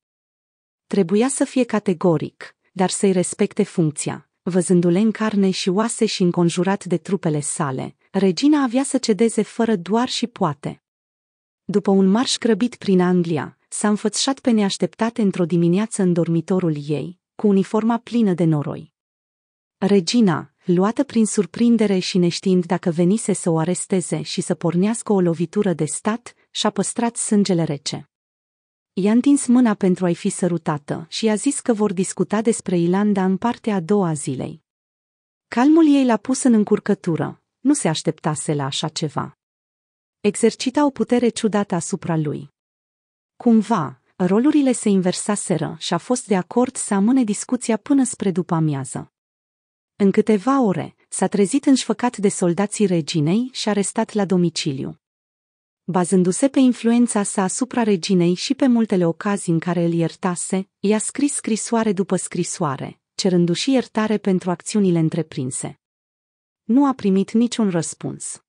Trebuia să fie categoric, dar să-i respecte funcția, Văzându-le în carne și oase și înconjurat de trupele sale, regina avea să cedeze fără doar și poate. După un marș grăbit prin Anglia, s-a înfățișat pe neașteptate într-o dimineață în dormitorul ei, cu uniforma plină de noroi. Regina, luată prin surprindere și neștiind dacă venise să o aresteze și să pornească o lovitură de stat, și-a păstrat sângele rece i-a întins mâna pentru a-i fi sărutată și i-a zis că vor discuta despre Ilanda în partea a doua zilei. Calmul ei l-a pus în încurcătură, nu se așteptase la așa ceva. Exercita o putere ciudată asupra lui. Cumva, rolurile se inversaseră și a fost de acord să amâne discuția până spre după amiază. În câteva ore, s-a trezit înșfăcat de soldații reginei și arestat la domiciliu. Bazându-se pe influența sa asupra reginei și pe multele ocazii în care îl iertase, i-a scris scrisoare după scrisoare, cerându-și iertare pentru acțiunile întreprinse. Nu a primit niciun răspuns.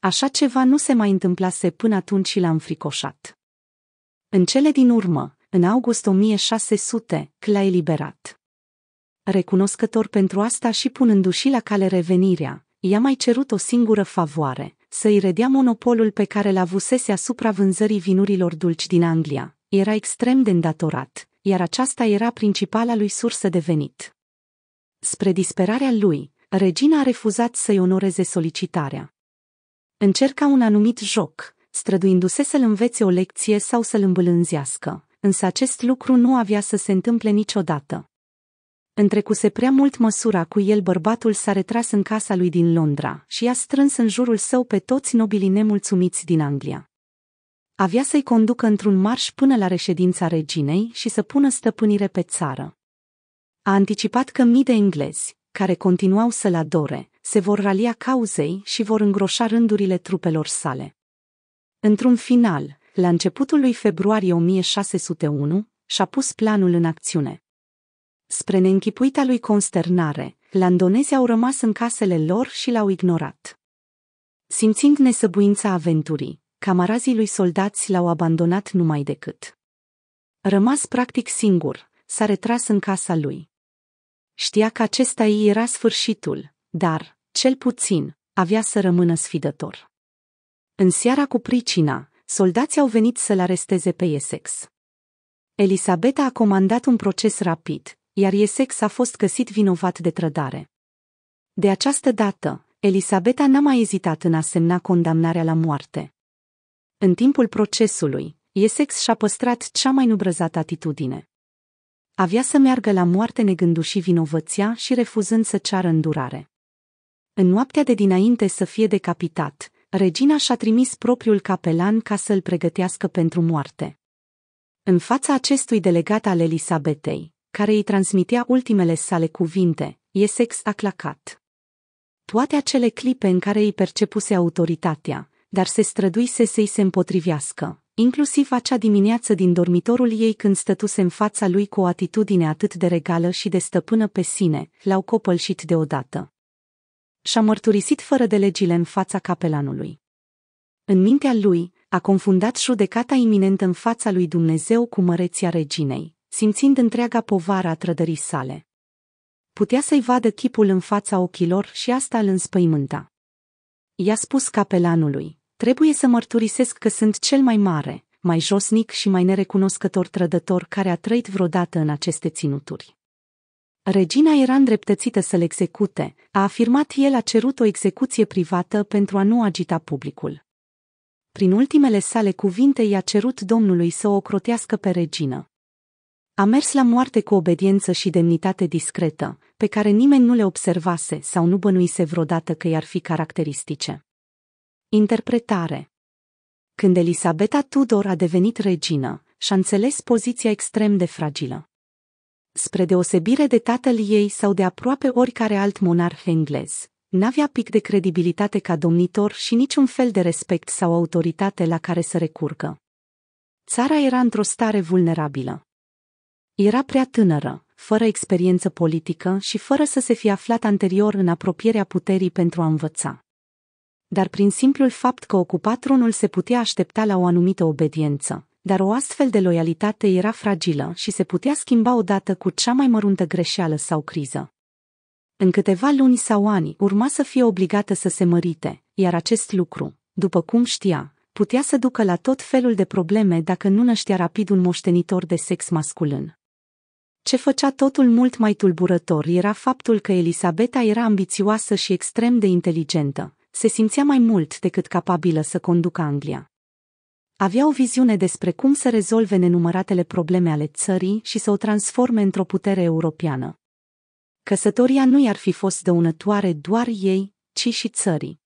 Așa ceva nu se mai întâmplase până atunci și l-a înfricoșat. În cele din urmă, în august 1600, l-a eliberat. Recunoscător pentru asta și punându-și la cale revenirea, i-a mai cerut o singură favoare, să-i redea monopolul pe care l-avusese asupra vânzării vinurilor dulci din Anglia. Era extrem de îndatorat, iar aceasta era principala lui sursă de venit. Spre disperarea lui, regina a refuzat să-i onoreze solicitarea. Încerca un anumit joc, străduindu-se să-l învețe o lecție sau să-l îmbălânzească, însă acest lucru nu avea să se întâmple niciodată. Întrecuse prea mult măsura cu el bărbatul s-a retras în casa lui din Londra și a strâns în jurul său pe toți nobilii nemulțumiți din Anglia. Avea să-i conducă într-un marș până la reședința reginei și să pună stăpânire pe țară. A anticipat că mii de englezi, care continuau să-l adore, se vor ralia cauzei și vor îngroșa rândurile trupelor sale. Într-un final, la începutul lui februarie 1601, și-a pus planul în acțiune. Spre neînchipuita lui consternare, landonezii au rămas în casele lor și l-au ignorat. Simțind nesăbuința aventurii, camarazii lui soldați l-au abandonat numai decât. Rămas practic singur, s-a retras în casa lui. Știa că acesta ei era sfârșitul, dar, cel puțin, avea să rămână sfidător. În seara cu pricina, soldații au venit să-l aresteze pe Essex. Elisabeta a comandat un proces rapid, iar Essex a fost găsit vinovat de trădare. De această dată, Elisabeta n-a mai ezitat în a semna condamnarea la moarte. În timpul procesului, Essex și-a păstrat cea mai nubrăzată atitudine. Avea să meargă la moarte negânduși vinovăția și refuzând să ceară îndurare. În noaptea de dinainte să fie decapitat, regina și-a trimis propriul capelan ca să îl pregătească pentru moarte. În fața acestui delegat al Elisabetei, care îi transmitea ultimele sale cuvinte, Essex sex aclacat. Toate acele clipe în care îi percepuse autoritatea, dar se străduise să-i se împotrivească, inclusiv acea dimineață din dormitorul ei când stătuse în fața lui cu o atitudine atât de regală și de stăpână pe sine, l-au copălșit deodată. Și-a mărturisit fără de legile în fața capelanului. În mintea lui, a confundat judecata iminentă în fața lui Dumnezeu cu măreția reginei simțind întreaga povară a trădării sale. Putea să-i vadă chipul în fața ochilor și asta îl înspăimânta. I-a spus capelanului, trebuie să mărturisesc că sunt cel mai mare, mai josnic și mai nerecunoscător trădător care a trăit vreodată în aceste ținuturi. Regina era îndreptățită să-l execute, a afirmat el a cerut o execuție privată pentru a nu agita publicul. Prin ultimele sale cuvinte i-a cerut domnului să o ocrotească pe regină. A mers la moarte cu obediență și demnitate discretă, pe care nimeni nu le observase sau nu bănuise vreodată că i-ar fi caracteristice. Interpretare Când Elisabeta Tudor a devenit regină, și-a înțeles poziția extrem de fragilă. Spre deosebire de tatăl ei sau de aproape oricare alt monarh englez, n-avea pic de credibilitate ca domnitor și niciun fel de respect sau autoritate la care să recurgă. Țara era într-o stare vulnerabilă. Era prea tânără, fără experiență politică și fără să se fi aflat anterior în apropierea puterii pentru a învăța. Dar prin simplul fapt că ocupa tronul se putea aștepta la o anumită obediență, dar o astfel de loialitate era fragilă și se putea schimba odată cu cea mai măruntă greșeală sau criză. În câteva luni sau ani urma să fie obligată să se mărite, iar acest lucru, după cum știa, putea să ducă la tot felul de probleme dacă nu năștea rapid un moștenitor de sex masculin. Ce făcea totul mult mai tulburător era faptul că Elisabeta era ambițioasă și extrem de inteligentă, se simțea mai mult decât capabilă să conducă Anglia. Avea o viziune despre cum să rezolve nenumăratele probleme ale țării și să o transforme într-o putere europeană. Căsătoria nu i-ar fi fost dăunătoare doar ei, ci și țării.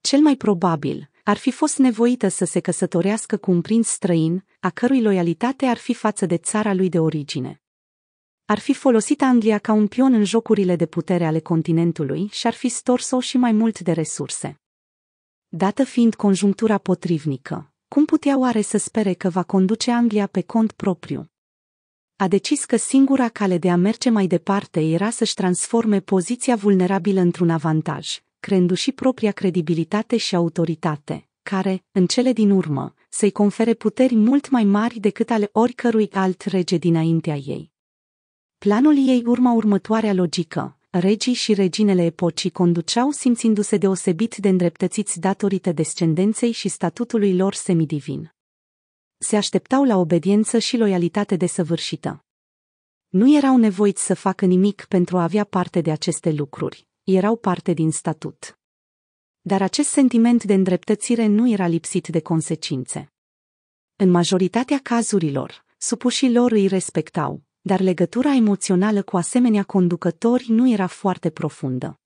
Cel mai probabil, ar fi fost nevoită să se căsătorească cu un prinț străin, a cărui loialitate ar fi față de țara lui de origine. Ar fi folosit Anglia ca un pion în jocurile de putere ale continentului și ar fi stors-o și mai mult de resurse. Dată fiind conjunctura potrivnică, cum putea oare să spere că va conduce Anglia pe cont propriu? a decis că singura cale de a merge mai departe era să-și transforme poziția vulnerabilă într-un avantaj, creându-și propria credibilitate și autoritate, care, în cele din urmă, să-i confere puteri mult mai mari decât ale oricărui alt rege dinaintea ei. Planul ei urma următoarea logică. Regii și reginele epocii conduceau simțindu-se deosebit de îndreptățiți datorită descendenței și statutului lor semidivin. Se așteptau la obediență și loialitate desăvârșită. Nu erau nevoiți să facă nimic pentru a avea parte de aceste lucruri, erau parte din statut. Dar acest sentiment de îndreptățire nu era lipsit de consecințe. În majoritatea cazurilor, supușii lor îi respectau, dar legătura emoțională cu asemenea conducători nu era foarte profundă.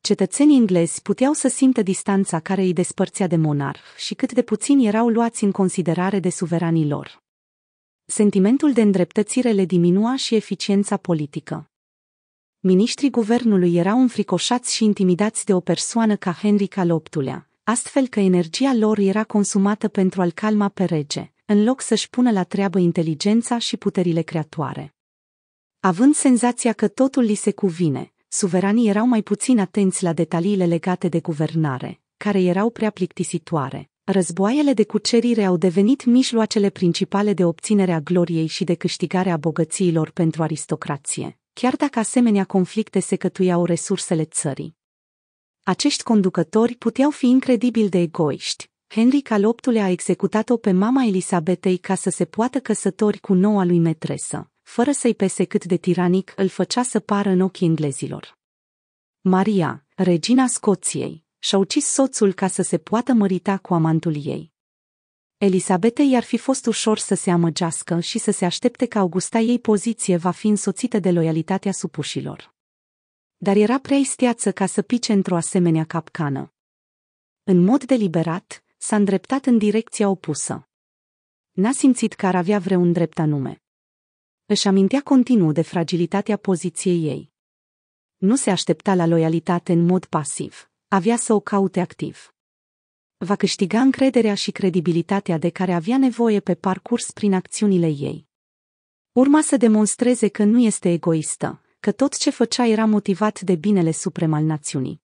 Cetățenii englezi puteau să simtă distanța care îi despărțea de monarh și cât de puțin erau luați în considerare de suveranii lor. Sentimentul de îndreptățire le diminua și eficiența politică miniștrii guvernului erau înfricoșați și intimidați de o persoană ca Henry al VIII-lea, astfel că energia lor era consumată pentru a-l calma pe rege, în loc să-și pună la treabă inteligența și puterile creatoare. Având senzația că totul li se cuvine, suveranii erau mai puțin atenți la detaliile legate de guvernare, care erau prea plictisitoare. Războaiele de cucerire au devenit mijloacele principale de obținere a gloriei și de câștigare a bogățiilor pentru aristocrație, chiar dacă asemenea conflicte cătuiau resursele țării. Acești conducători puteau fi incredibil de egoiști, Henry al VIII-lea a executat-o pe mama Elisabetei ca să se poată căsători cu noua lui metresă, fără să-i pese cât de tiranic îl făcea să pară în ochii englezilor. Maria, regina Scoției, și-a ucis soțul ca să se poată mărita cu amantul ei. Elisabetei i-ar fi fost ușor să se amăgească și să se aștepte că augusta ei poziție va fi însoțită de loialitatea supușilor. Dar era prea isteață ca să pice într-o asemenea capcană. În mod deliberat, s-a îndreptat în direcția opusă. N-a simțit că ar avea vreun drept anume. Își amintea continuu de fragilitatea poziției ei. Nu se aștepta la loialitate în mod pasiv, avea să o caute activ. Va câștiga încrederea și credibilitatea de care avea nevoie pe parcurs prin acțiunile ei. Urma să demonstreze că nu este egoistă, că tot ce făcea era motivat de binele suprem al națiunii.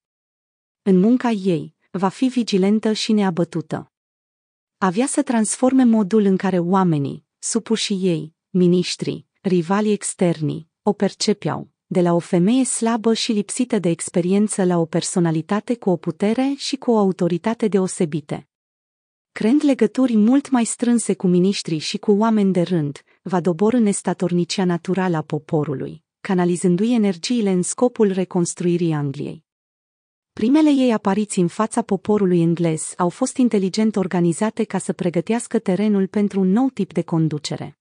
În munca ei, va fi vigilentă și neabătută. Avea să transforme modul în care oamenii, supușii ei, miniștrii, rivalii externi, o percepeau, de la o femeie slabă și lipsită de experiență la o personalitate cu o putere și cu o autoritate deosebite. Creând legături mult mai strânse cu miniștrii și cu oameni de rând, va dobor în estatornicia naturală a poporului, canalizându-i energiile în scopul reconstruirii Angliei. Primele ei apariții în fața poporului englez au fost inteligent organizate ca să pregătească terenul pentru un nou tip de conducere.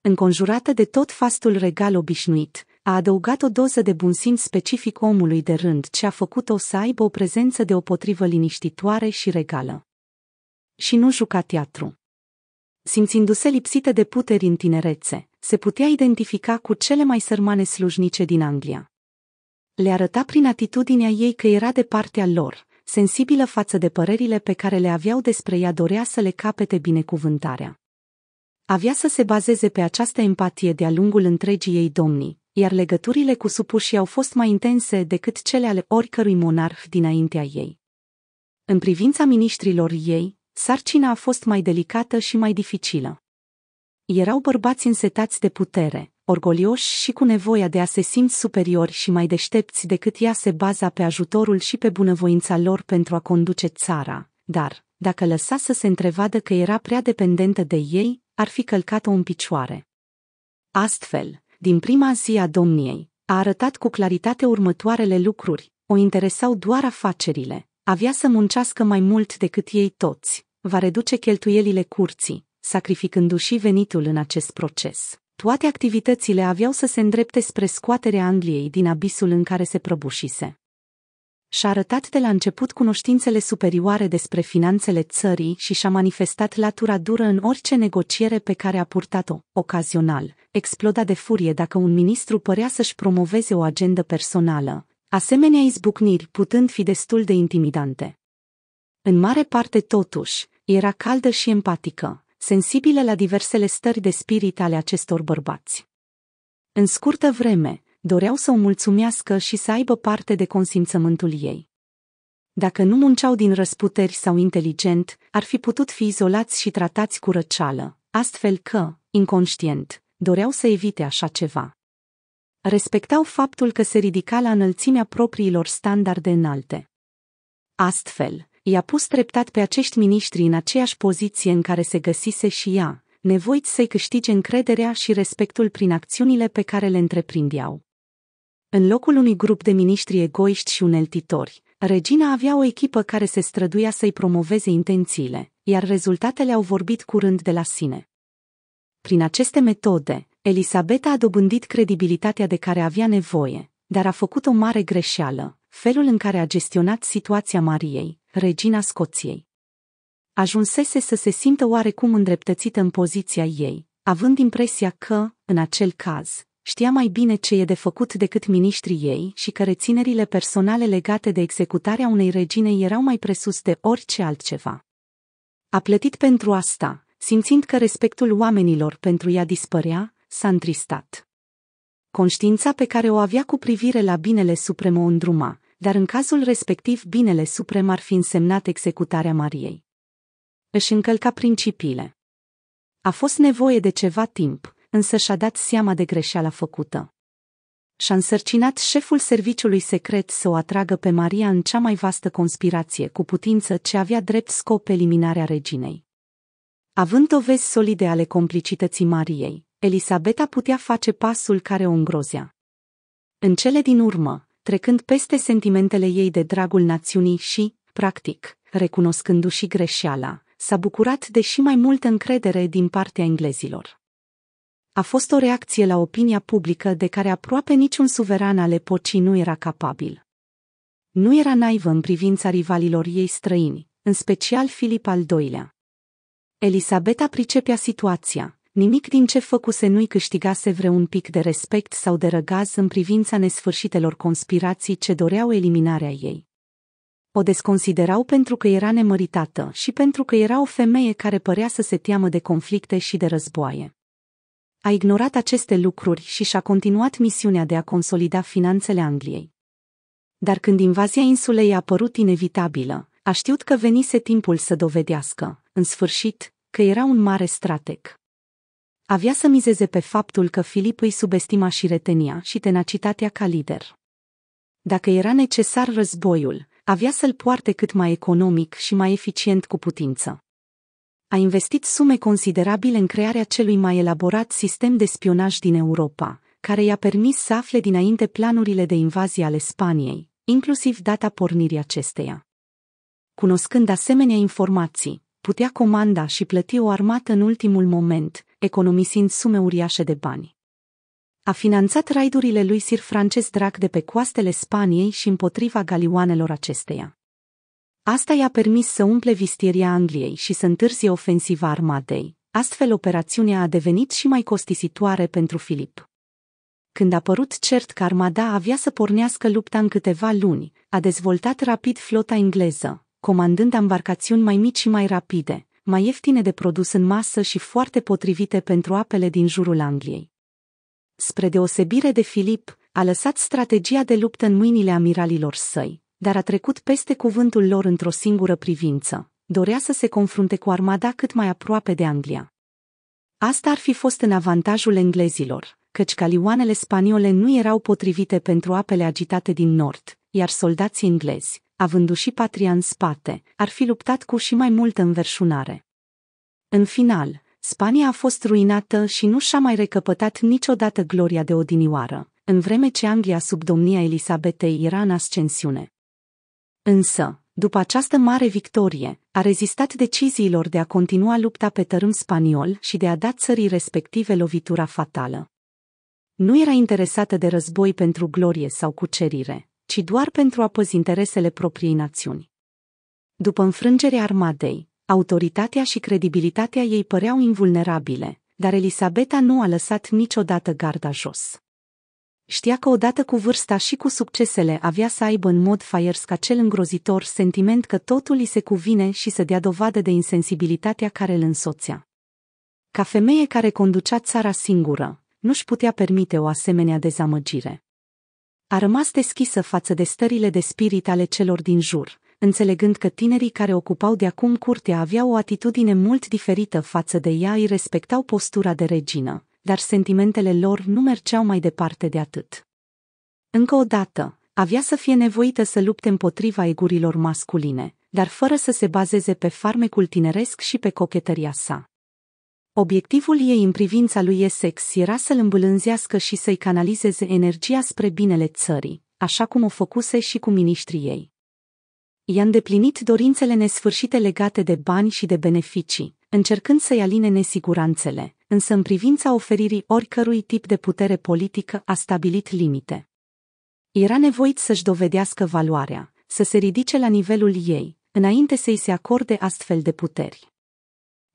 Înconjurată de tot fastul regal obișnuit, a adăugat o doză de bun simț specific omului de rând ce a făcut-o să aibă o prezență de potrivă liniștitoare și regală. Și nu juca teatru. Simțindu-se lipsită de puteri în tinerețe, se putea identifica cu cele mai sărmane slujnice din Anglia le arăta prin atitudinea ei că era de partea lor, sensibilă față de părerile pe care le aveau despre ea dorea să le capete binecuvântarea. Avea să se bazeze pe această empatie de-a lungul întregii ei domnii, iar legăturile cu supușii au fost mai intense decât cele ale oricărui monarh dinaintea ei. În privința miniștrilor ei, sarcina a fost mai delicată și mai dificilă. Erau bărbați însetați de putere, orgolioși și cu nevoia de a se simți superiori și mai deștepți decât ea se baza pe ajutorul și pe bunăvoința lor pentru a conduce țara, dar, dacă lăsa să se întrevadă că era prea dependentă de ei, ar fi călcat-o în picioare. Astfel, din prima zi a domniei, a arătat cu claritate următoarele lucruri, o interesau doar afacerile, avea să muncească mai mult decât ei toți, va reduce cheltuielile curții, sacrificându-și venitul în acest proces toate activitățile aveau să se îndrepte spre scoaterea Angliei din abisul în care se prăbușise. Și-a arătat de la început cunoștințele superioare despre finanțele țării și și-a manifestat latura dură în orice negociere pe care a purtat-o, ocazional, exploda de furie dacă un ministru părea să-și promoveze o agendă personală, asemenea izbucniri putând fi destul de intimidante. În mare parte totuși, era caldă și empatică, sensibile la diversele stări de spirit ale acestor bărbați. În scurtă vreme, doreau să o mulțumească și să aibă parte de consimțământul ei. Dacă nu munceau din răsputeri sau inteligent, ar fi putut fi izolați și tratați cu răceală, astfel că, inconștient, doreau să evite așa ceva. Respectau faptul că se ridica la înălțimea propriilor standarde înalte. Astfel, i-a pus treptat pe acești miniștri în aceeași poziție în care se găsise și ea, nevoiți să-i câștige încrederea și respectul prin acțiunile pe care le întreprindeau. În locul unui grup de miniștri egoiști și uneltitori, regina avea o echipă care se străduia să-i promoveze intențiile, iar rezultatele au vorbit curând de la sine. Prin aceste metode, Elisabeta a dobândit credibilitatea de care avea nevoie, dar a făcut o mare greșeală, felul în care a gestionat situația Mariei, regina Scoției. Ajunsese să se simtă oarecum îndreptățită în poziția ei, având impresia că, în acel caz, știa mai bine ce e de făcut decât miniștrii ei și că reținerile personale legate de executarea unei regine erau mai presus de orice altceva. A plătit pentru asta, simțind că respectul oamenilor pentru ea dispărea, s-a întristat. Conștiința pe care o avea cu privire la binele suprem o îndruma, dar în cazul respectiv binele suprem ar fi însemnat executarea Mariei. Își încălca principiile. A fost nevoie de ceva timp, însă și-a dat seama de greșeala făcută. Și-a însărcinat șeful serviciului secret să o atragă pe Maria în cea mai vastă conspirație cu putință ce avea drept scop eliminarea reginei. Având dovezi solide ale complicității Mariei, Elisabeta putea face pasul care o îngrozea. În cele din urmă, trecând peste sentimentele ei de dragul națiunii și, practic, recunoscându-și greșeala, s-a bucurat de și mai multă încredere din partea englezilor. A fost o reacție la opinia publică de care aproape niciun suveran al epocii nu era capabil. Nu era naivă în privința rivalilor ei străini, în special Filip al II-lea. Elisabeta pricepea situația, nimic din ce făcuse nu-i câștigase vreun pic de respect sau de răgaz în privința nesfârșitelor conspirații ce doreau eliminarea ei. O desconsiderau pentru că era nemăritată și pentru că era o femeie care părea să se teamă de conflicte și de războaie. A ignorat aceste lucruri și și-a continuat misiunea de a consolida finanțele Angliei. Dar când invazia insulei a părut inevitabilă, a știut că venise timpul să dovedească, în sfârșit, că era un mare strateg. Avea să mizeze pe faptul că Filip îi subestima și retenia și tenacitatea ca lider. Dacă era necesar războiul, avea să-l poarte cât mai economic și mai eficient cu putință. A investit sume considerabile în crearea celui mai elaborat sistem de spionaj din Europa, care i-a permis să afle dinainte planurile de invazie ale Spaniei, inclusiv data pornirii acesteia. Cunoscând asemenea informații, putea comanda și plăti o armată în ultimul moment, economisind sume uriașe de bani. A finanțat raidurile lui Sir Francesc Drac de pe coastele Spaniei și împotriva galioanelor acesteia. Asta i-a permis să umple vistieria Angliei și să întârzie ofensiva armatei, astfel operațiunea a devenit și mai costisitoare pentru Filip. Când a părut cert că armada avea să pornească lupta în câteva luni, a dezvoltat rapid flota engleză, comandând ambarcațiuni mai mici și mai rapide, mai ieftine de produs în masă și foarte potrivite pentru apele din jurul Angliei. Spre deosebire de Filip, a lăsat strategia de luptă în mâinile amiralilor săi, dar a trecut peste cuvântul lor într-o singură privință. Dorea să se confrunte cu armada cât mai aproape de Anglia. Asta ar fi fost în avantajul englezilor, căci calioanele spaniole nu erau potrivite pentru apele agitate din nord, iar soldații englezi, avându-și patria în spate, ar fi luptat cu și mai multă înverșunare. În final, Spania a fost ruinată și nu și-a mai recăpătat niciodată gloria de odinioară, în vreme ce Anglia sub domnia Elisabetei era în ascensiune. Însă, după această mare victorie, a rezistat deciziilor de a continua lupta pe tărâm spaniol și de a da țării respective lovitura fatală. Nu era interesată de război pentru glorie sau cucerire, ci doar pentru a păzi interesele proprii națiuni. După înfrângerea armadei, autoritatea și credibilitatea ei păreau invulnerabile, dar Elisabeta nu a lăsat niciodată garda jos. Știa că odată cu vârsta și cu succesele avea să aibă în mod ca cel îngrozitor sentiment că totul îi se cuvine și să dea dovadă de insensibilitatea care îl însoțea. Ca femeie care conducea țara singură, nu-și putea permite o asemenea dezamăgire. A rămas deschisă față de stările de spirit ale celor din jur, înțelegând că tinerii care ocupau de acum curtea aveau o atitudine mult diferită față de ea, îi respectau postura de regină, dar sentimentele lor nu mergeau mai departe de atât. Încă o dată, avea să fie nevoită să lupte împotriva egurilor masculine, dar fără să se bazeze pe farmecul tineresc și pe cochetăria sa. Obiectivul ei în privința lui Essex era să-l îmbulânzească și să-i canalizeze energia spre binele țării, așa cum o făcuse și cu miniștrii ei. I-a îndeplinit dorințele nesfârșite legate de bani și de beneficii, încercând să-i aline nesiguranțele, însă în privința oferirii oricărui tip de putere politică a stabilit limite. Era nevoit să-și dovedească valoarea, să se ridice la nivelul ei, înainte să-i se acorde astfel de puteri.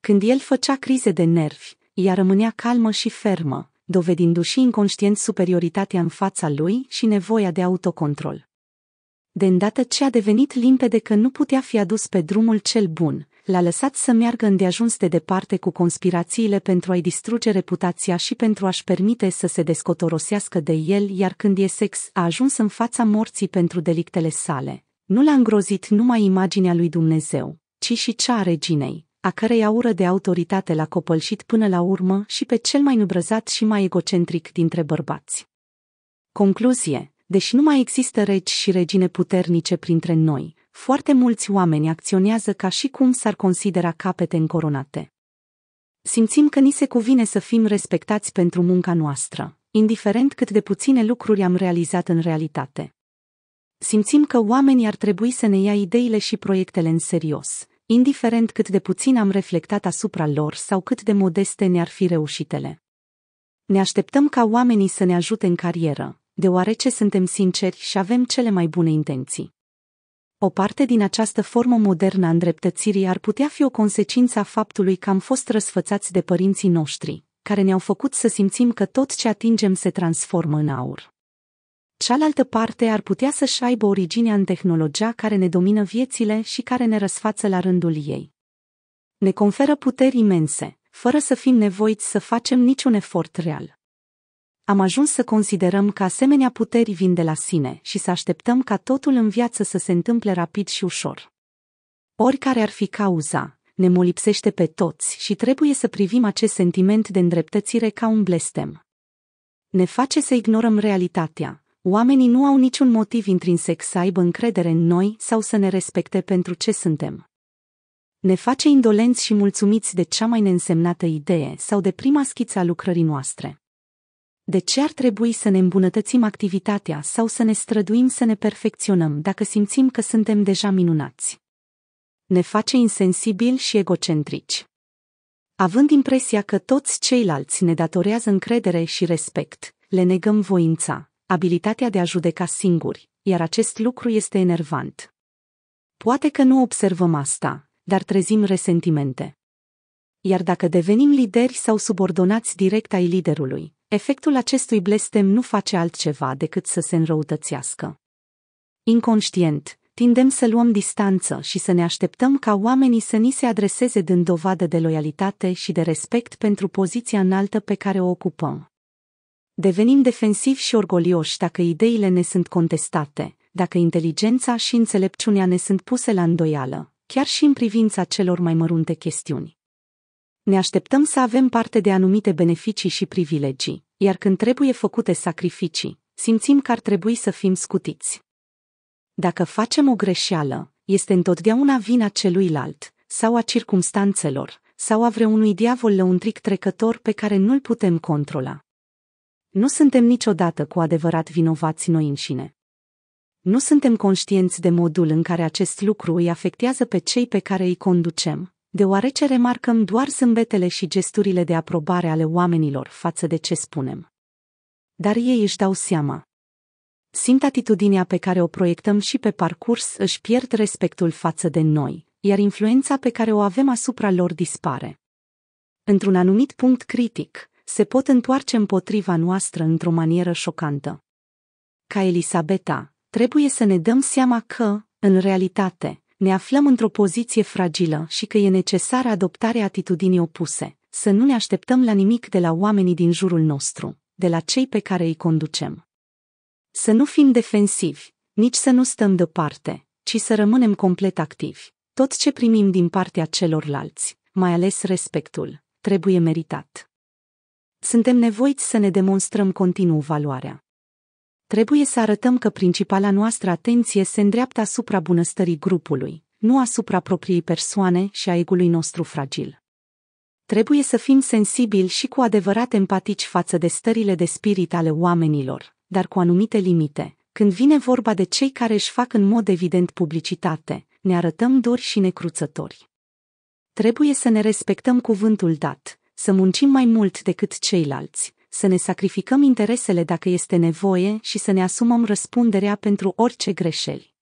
Când el făcea crize de nervi, ea rămânea calmă și fermă, dovedindu-și inconștient superioritatea în fața lui și nevoia de autocontrol. De îndată ce a devenit limpede că nu putea fi adus pe drumul cel bun, l-a lăsat să meargă îndeajuns de departe cu conspirațiile pentru a-i distruge reputația și pentru a-și permite să se descotorosească de el, iar când e sex a ajuns în fața morții pentru delictele sale. Nu l-a îngrozit numai imaginea lui Dumnezeu, ci și cea a reginei, a cărei aură de autoritate l-a copălșit până la urmă și pe cel mai nubrăzat și mai egocentric dintre bărbați. Concluzie Deși nu mai există regi și regine puternice printre noi, foarte mulți oameni acționează ca și cum s-ar considera capete încoronate. Simțim că ni se cuvine să fim respectați pentru munca noastră, indiferent cât de puține lucruri am realizat în realitate. Simțim că oamenii ar trebui să ne ia ideile și proiectele în serios, indiferent cât de puțin am reflectat asupra lor sau cât de modeste ne-ar fi reușitele. Ne așteptăm ca oamenii să ne ajute în carieră, deoarece suntem sinceri și avem cele mai bune intenții. O parte din această formă modernă a îndreptățirii ar putea fi o consecință a faptului că am fost răsfățați de părinții noștri, care ne-au făcut să simțim că tot ce atingem se transformă în aur cealaltă parte ar putea să-și aibă originea în tehnologia care ne domină viețile și care ne răsfață la rândul ei. Ne conferă puteri imense, fără să fim nevoiți să facem niciun efort real. Am ajuns să considerăm că asemenea puteri vin de la sine și să așteptăm ca totul în viață să se întâmple rapid și ușor. Oricare ar fi cauza, ne molipsește pe toți și trebuie să privim acest sentiment de îndreptățire ca un blestem. Ne face să ignorăm realitatea, Oamenii nu au niciun motiv intrinsec să aibă încredere în noi sau să ne respecte pentru ce suntem. Ne face indolenți și mulțumiți de cea mai neînsemnată idee sau de prima schiță a lucrării noastre. De ce ar trebui să ne îmbunătățim activitatea sau să ne străduim să ne perfecționăm dacă simțim că suntem deja minunați? Ne face insensibili și egocentrici. Având impresia că toți ceilalți ne datorează încredere și respect, le negăm voința, abilitatea de a judeca singuri, iar acest lucru este enervant. Poate că nu observăm asta, dar trezim resentimente. Iar dacă devenim lideri sau subordonați direct ai liderului, efectul acestui blestem nu face altceva decât să se înrăutățească. Inconștient, tindem să luăm distanță și să ne așteptăm ca oamenii să ni se adreseze dând dovadă de loialitate și de respect pentru poziția înaltă pe care o ocupăm. Devenim defensivi și orgolioși dacă ideile ne sunt contestate, dacă inteligența și înțelepciunea ne sunt puse la îndoială, chiar și în privința celor mai mărunte chestiuni. Ne așteptăm să avem parte de anumite beneficii și privilegii, iar când trebuie făcute sacrificii, simțim că ar trebui să fim scutiți. Dacă facem o greșeală, este întotdeauna vina celuilalt, sau a circumstanțelor, sau a vreunui diavol lăuntric trecător pe care nu-l putem controla. Nu suntem niciodată cu adevărat vinovați noi înșine. Nu suntem conștienți de modul în care acest lucru îi afectează pe cei pe care îi conducem, deoarece remarcăm doar zâmbetele și gesturile de aprobare ale oamenilor față de ce spunem. Dar ei își dau seama. Simt atitudinea pe care o proiectăm și pe parcurs își pierd respectul față de noi, iar influența pe care o avem asupra lor dispare. Într-un anumit punct critic, se pot întoarce împotriva noastră într-o manieră șocantă. Ca Elisabeta, trebuie să ne dăm seama că, în realitate, ne aflăm într-o poziție fragilă și că e necesară adoptarea atitudinii opuse, să nu ne așteptăm la nimic de la oamenii din jurul nostru, de la cei pe care îi conducem. Să nu fim defensivi, nici să nu stăm deoparte, ci să rămânem complet activi. Tot ce primim din partea celorlalți, mai ales respectul, trebuie meritat. Suntem nevoiți să ne demonstrăm continuu valoarea. Trebuie să arătăm că principala noastră atenție se îndreaptă asupra bunăstării grupului, nu asupra propriei persoane și a egului nostru fragil. Trebuie să fim sensibili și cu adevărat empatici față de stările de spirit ale oamenilor, dar cu anumite limite. Când vine vorba de cei care își fac în mod evident publicitate, ne arătăm dori și necruțători. Trebuie să ne respectăm cuvântul dat, să muncim mai mult decât ceilalți, să ne sacrificăm interesele dacă este nevoie și să ne asumăm răspunderea pentru orice greșeli.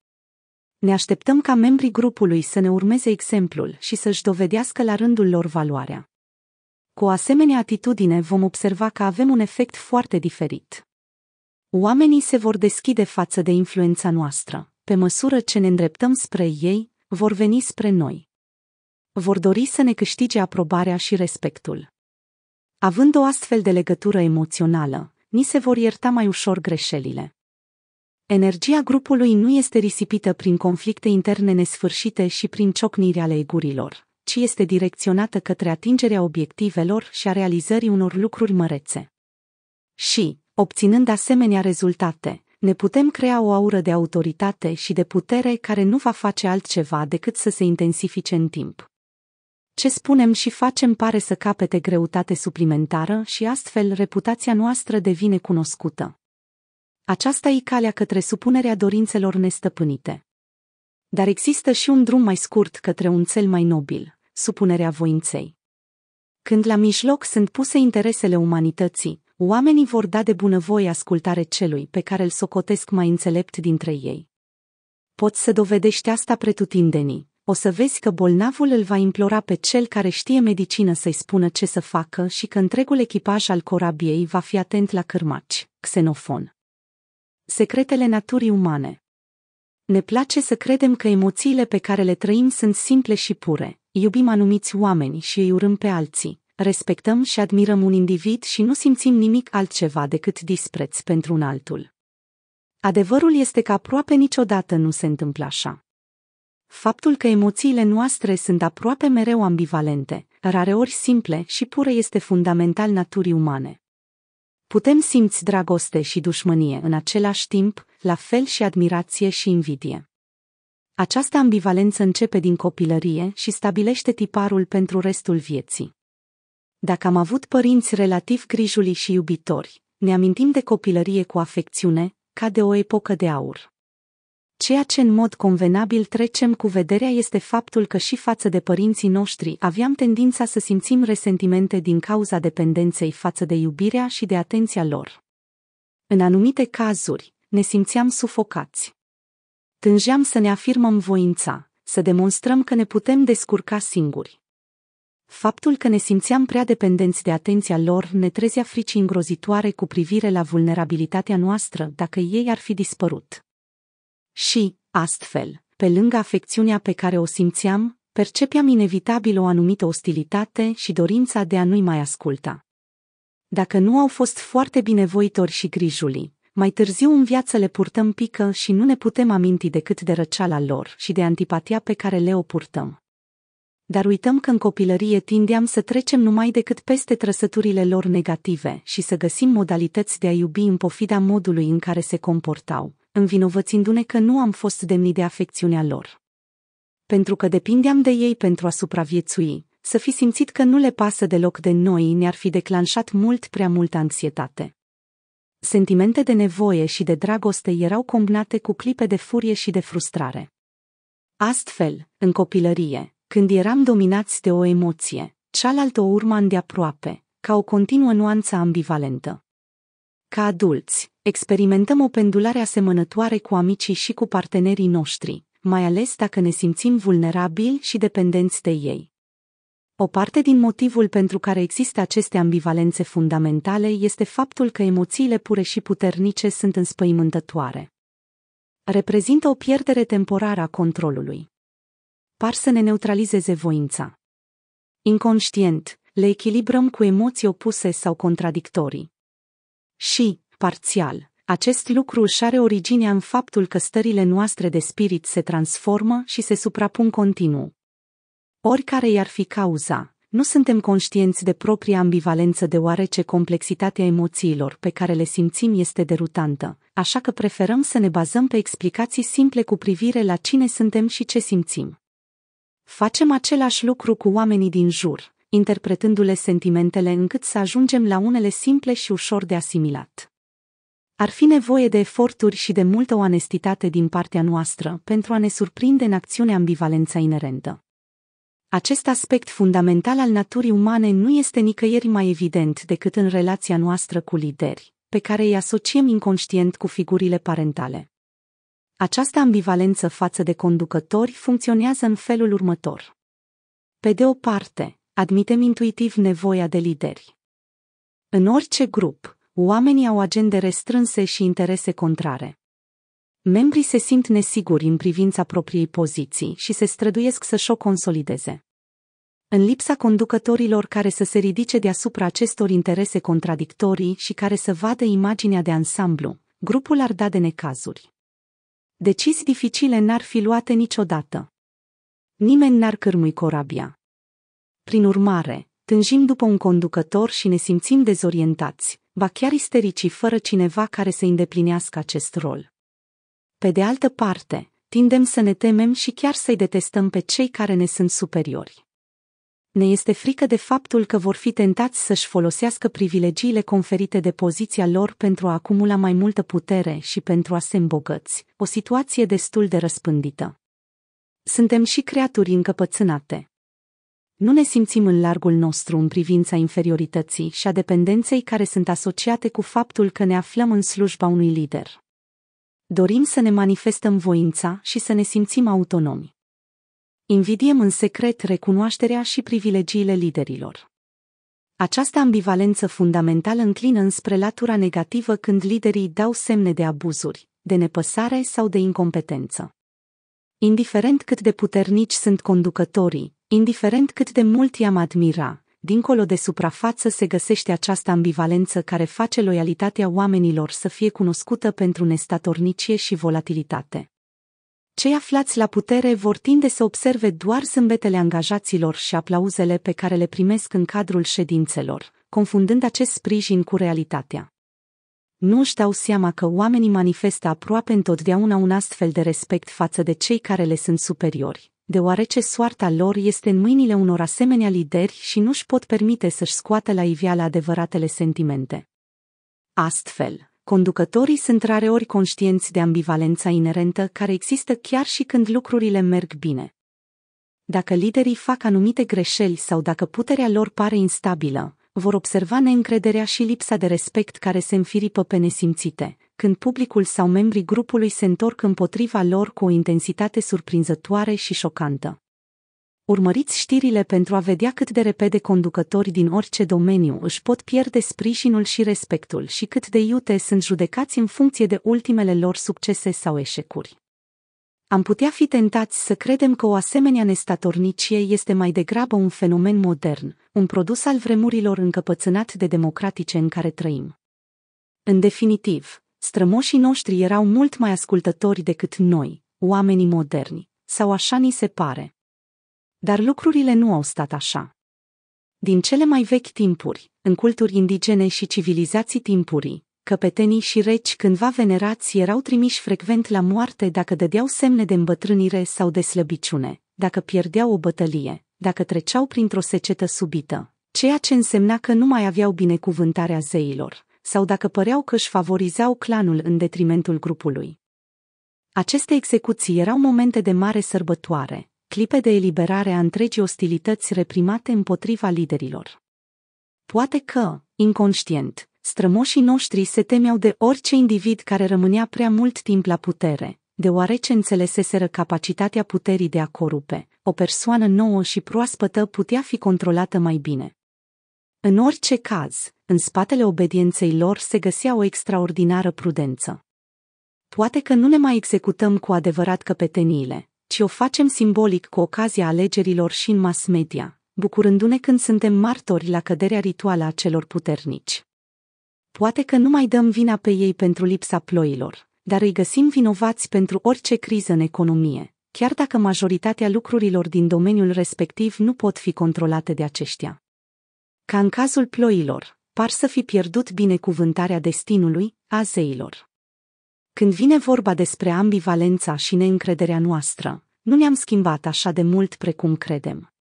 Ne așteptăm ca membrii grupului să ne urmeze exemplul și să-și dovedească la rândul lor valoarea. Cu o asemenea atitudine vom observa că avem un efect foarte diferit. Oamenii se vor deschide față de influența noastră. Pe măsură ce ne îndreptăm spre ei, vor veni spre noi vor dori să ne câștige aprobarea și respectul. Având o astfel de legătură emoțională, ni se vor ierta mai ușor greșelile. Energia grupului nu este risipită prin conflicte interne nesfârșite și prin ciocnirea ale egurilor, ci este direcționată către atingerea obiectivelor și a realizării unor lucruri mărețe. Și, obținând asemenea rezultate, ne putem crea o aură de autoritate și de putere care nu va face altceva decât să se intensifice în timp. Ce spunem și facem pare să capete greutate suplimentară și astfel reputația noastră devine cunoscută. Aceasta e calea către supunerea dorințelor nestăpânite. Dar există și un drum mai scurt către un cel mai nobil, supunerea voinței. Când la mijloc sunt puse interesele umanității, oamenii vor da de bunăvoie ascultare celui pe care îl socotesc mai înțelept dintre ei. Poți să dovedești asta pretutindenii, o să vezi că bolnavul îl va implora pe cel care știe medicină să-i spună ce să facă și că întregul echipaj al corabiei va fi atent la cârmaci. Xenofon. Secretele naturii umane Ne place să credem că emoțiile pe care le trăim sunt simple și pure, iubim anumiți oameni și îi urâm pe alții, respectăm și admirăm un individ și nu simțim nimic altceva decât dispreț pentru un altul. Adevărul este că aproape niciodată nu se întâmplă așa. Faptul că emoțiile noastre sunt aproape mereu ambivalente, rareori simple și pure este fundamental naturii umane. Putem simți dragoste și dușmănie în același timp, la fel și admirație și invidie. Această ambivalență începe din copilărie și stabilește tiparul pentru restul vieții. Dacă am avut părinți relativ grijuli și iubitori, ne amintim de copilărie cu afecțiune, ca de o epocă de aur. Ceea ce în mod convenabil trecem cu vederea este faptul că și față de părinții noștri aveam tendința să simțim resentimente din cauza dependenței față de iubirea și de atenția lor. În anumite cazuri, ne simțeam sufocați. Tângeam să ne afirmăm voința, să demonstrăm că ne putem descurca singuri. Faptul că ne simțeam prea dependenți de atenția lor ne trezea frici îngrozitoare cu privire la vulnerabilitatea noastră dacă ei ar fi dispărut. Și, astfel, pe lângă afecțiunea pe care o simțeam, percepeam inevitabil o anumită ostilitate și dorința de a nu-i mai asculta. Dacă nu au fost foarte binevoitori și grijuli, mai târziu în viață le purtăm pică și nu ne putem aminti decât de răceala lor și de antipatia pe care le o purtăm. Dar uităm că în copilărie tindeam să trecem numai decât peste trăsăturile lor negative și să găsim modalități de a iubi în pofida modului în care se comportau, învinovățindu-ne că nu am fost demni de afecțiunea lor. Pentru că depindeam de ei pentru a supraviețui, să fi simțit că nu le pasă deloc de noi ne-ar fi declanșat mult prea multă anxietate. Sentimente de nevoie și de dragoste erau combinate cu clipe de furie și de frustrare. Astfel, în copilărie, când eram dominați de o emoție, cealaltă o urma îndeaproape, ca o continuă nuanță ambivalentă. Ca adulți, experimentăm o pendulare asemănătoare cu amicii și cu partenerii noștri, mai ales dacă ne simțim vulnerabili și dependenți de ei. O parte din motivul pentru care există aceste ambivalențe fundamentale este faptul că emoțiile pure și puternice sunt înspăimântătoare. Reprezintă o pierdere temporară a controlului. Par să ne neutralizeze voința. Inconștient, le echilibrăm cu emoții opuse sau contradictorii. Și, parțial, acest lucru își are originea în faptul că stările noastre de spirit se transformă și se suprapun continuu. Oricare i-ar fi cauza, nu suntem conștienți de propria ambivalență deoarece complexitatea emoțiilor pe care le simțim este derutantă, așa că preferăm să ne bazăm pe explicații simple cu privire la cine suntem și ce simțim. Facem același lucru cu oamenii din jur, interpretându-le sentimentele încât să ajungem la unele simple și ușor de asimilat. Ar fi nevoie de eforturi și de multă onestitate din partea noastră pentru a ne surprinde în acțiune ambivalența inerentă. Acest aspect fundamental al naturii umane nu este nicăieri mai evident decât în relația noastră cu lideri, pe care îi asociem inconștient cu figurile parentale. Această ambivalență față de conducători funcționează în felul următor. Pe de o parte, admitem intuitiv nevoia de lideri. În orice grup, oamenii au agende restrânse și interese contrare. Membrii se simt nesiguri în privința propriei poziții și se străduiesc să-și o consolideze. În lipsa conducătorilor care să se ridice deasupra acestor interese contradictorii și care să vadă imaginea de ansamblu, grupul ar da de necazuri. Decizii dificile n-ar fi luate niciodată. Nimeni n-ar cărmui corabia. Prin urmare, tânjim după un conducător și ne simțim dezorientați, ba chiar isterici fără cineva care să îndeplinească acest rol. Pe de altă parte, tindem să ne temem și chiar să-i detestăm pe cei care ne sunt superiori. Ne este frică de faptul că vor fi tentați să-și folosească privilegiile conferite de poziția lor pentru a acumula mai multă putere și pentru a se îmbogăți, o situație destul de răspândită. Suntem și creaturi încăpățânate, nu ne simțim în largul nostru în privința inferiorității și a dependenței care sunt asociate cu faptul că ne aflăm în slujba unui lider. Dorim să ne manifestăm voința și să ne simțim autonomi. Invidiem în secret recunoașterea și privilegiile liderilor. Această ambivalență fundamentală înclină înspre latura negativă când liderii dau semne de abuzuri, de nepăsare sau de incompetență. Indiferent cât de puternici sunt conducătorii, Indiferent cât de mult i-am admira, dincolo de suprafață se găsește această ambivalență care face loialitatea oamenilor să fie cunoscută pentru nestatornicie și volatilitate. Cei aflați la putere vor tinde să observe doar zâmbetele angajaților și aplauzele pe care le primesc în cadrul ședințelor, confundând acest sprijin cu realitatea. Nu își dau seama că oamenii manifestă aproape întotdeauna un astfel de respect față de cei care le sunt superiori deoarece soarta lor este în mâinile unor asemenea lideri și nu-și pot permite să-și scoată la iveală adevăratele sentimente. Astfel, conducătorii sunt rareori conștienți de ambivalența inerentă care există chiar și când lucrurile merg bine. Dacă liderii fac anumite greșeli sau dacă puterea lor pare instabilă, vor observa neîncrederea și lipsa de respect care se înfiripă pe nesimțite, când publicul sau membrii grupului se întorc împotriva lor cu o intensitate surprinzătoare și șocantă. Urmăriți știrile pentru a vedea cât de repede conducători din orice domeniu își pot pierde sprijinul și respectul și cât de iute sunt judecați în funcție de ultimele lor succese sau eșecuri. Am putea fi tentați să credem că o asemenea nestatornicie este mai degrabă un fenomen modern, un produs al vremurilor încăpățânat de democratice în care trăim. În definitiv, Strămoșii noștri erau mult mai ascultători decât noi, oamenii moderni, sau așa ni se pare. Dar lucrurile nu au stat așa. Din cele mai vechi timpuri, în culturi indigene și civilizații timpurii, căpetenii și reci cândva venerați erau trimiși frecvent la moarte dacă dădeau semne de îmbătrânire sau de slăbiciune, dacă pierdeau o bătălie, dacă treceau printr-o secetă subită, ceea ce însemna că nu mai aveau binecuvântarea zeilor sau dacă păreau că își favorizau clanul în detrimentul grupului. Aceste execuții erau momente de mare sărbătoare, clipe de eliberare a întregii ostilități reprimate împotriva liderilor. Poate că, inconștient, strămoșii noștri se temeau de orice individ care rămânea prea mult timp la putere, deoarece înțeleseseră capacitatea puterii de a corupe, o persoană nouă și proaspătă putea fi controlată mai bine. În orice caz, în spatele obedienței lor se găsea o extraordinară prudență. Poate că nu ne mai executăm cu adevărat căpeteniile, ci o facem simbolic cu ocazia alegerilor și în mass media, bucurându-ne când suntem martori la căderea rituală a celor puternici. Poate că nu mai dăm vina pe ei pentru lipsa ploilor, dar îi găsim vinovați pentru orice criză în economie, chiar dacă majoritatea lucrurilor din domeniul respectiv nu pot fi controlate de aceștia. Ca în cazul ploilor, par să fi pierdut binecuvântarea destinului a zeilor. Când vine vorba despre ambivalența și neîncrederea noastră, nu ne-am schimbat așa de mult precum credem.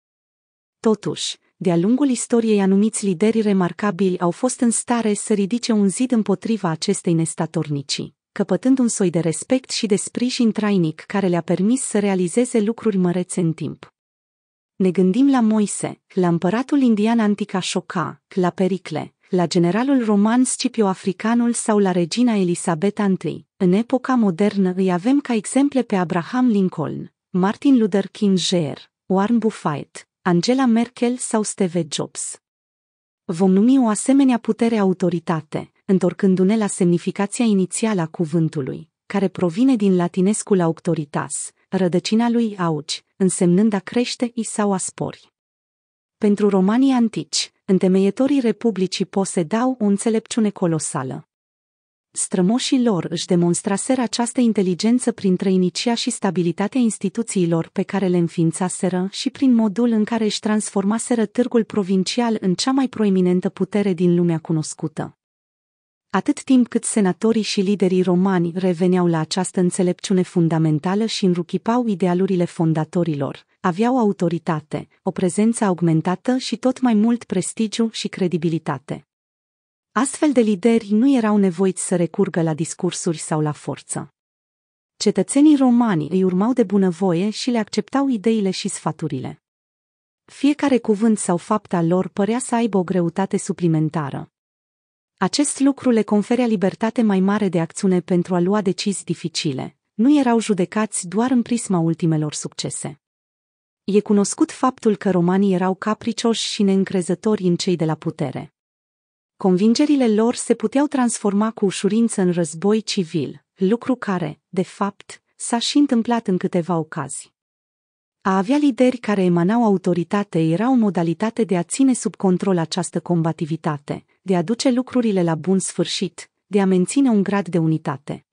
Totuși, de-a lungul istoriei anumiți lideri remarcabili au fost în stare să ridice un zid împotriva acestei nestatornici, căpătând un soi de respect și de sprijin trainic care le-a permis să realizeze lucruri mărețe în timp. Ne gândim la Moise, la împăratul indian Anticașoca, la Pericle, la generalul roman Scipio Africanul sau la regina Elisabeta I. În epoca modernă îi avem ca exemple pe Abraham Lincoln, Martin Luther King Jr., Warren Buffett, Angela Merkel sau Steve Jobs. Vom numi o asemenea putere autoritate, întorcându-ne la semnificația inițială a cuvântului, care provine din latinescul auctoritas, rădăcina lui auci, însemnând a crește i sau a spori. Pentru romanii antici, întemeietorii Republicii posedau o înțelepciune colosală. Strămoșii lor își demonstraseră această inteligență prin trăinicia și stabilitatea instituțiilor pe care le înființaseră și prin modul în care își transformaseră târgul provincial în cea mai proeminentă putere din lumea cunoscută. Atât timp cât senatorii și liderii romani reveneau la această înțelepciune fundamentală și înruchipau idealurile fondatorilor, aveau autoritate, o prezență augmentată și tot mai mult prestigiu și credibilitate. Astfel de lideri nu erau nevoiți să recurgă la discursuri sau la forță. Cetățenii romani îi urmau de bunăvoie și le acceptau ideile și sfaturile. Fiecare cuvânt sau fapt al lor părea să aibă o greutate suplimentară, acest lucru le conferea libertate mai mare de acțiune pentru a lua decizii dificile. Nu erau judecați doar în prisma ultimelor succese. E cunoscut faptul că romanii erau capricioși și neîncrezători în cei de la putere. Convingerile lor se puteau transforma cu ușurință în război civil, lucru care, de fapt, s-a și întâmplat în câteva ocazii. A avea lideri care emanau autoritate era o modalitate de a ține sub control această combativitate, de a duce lucrurile la bun sfârșit, de a menține un grad de unitate.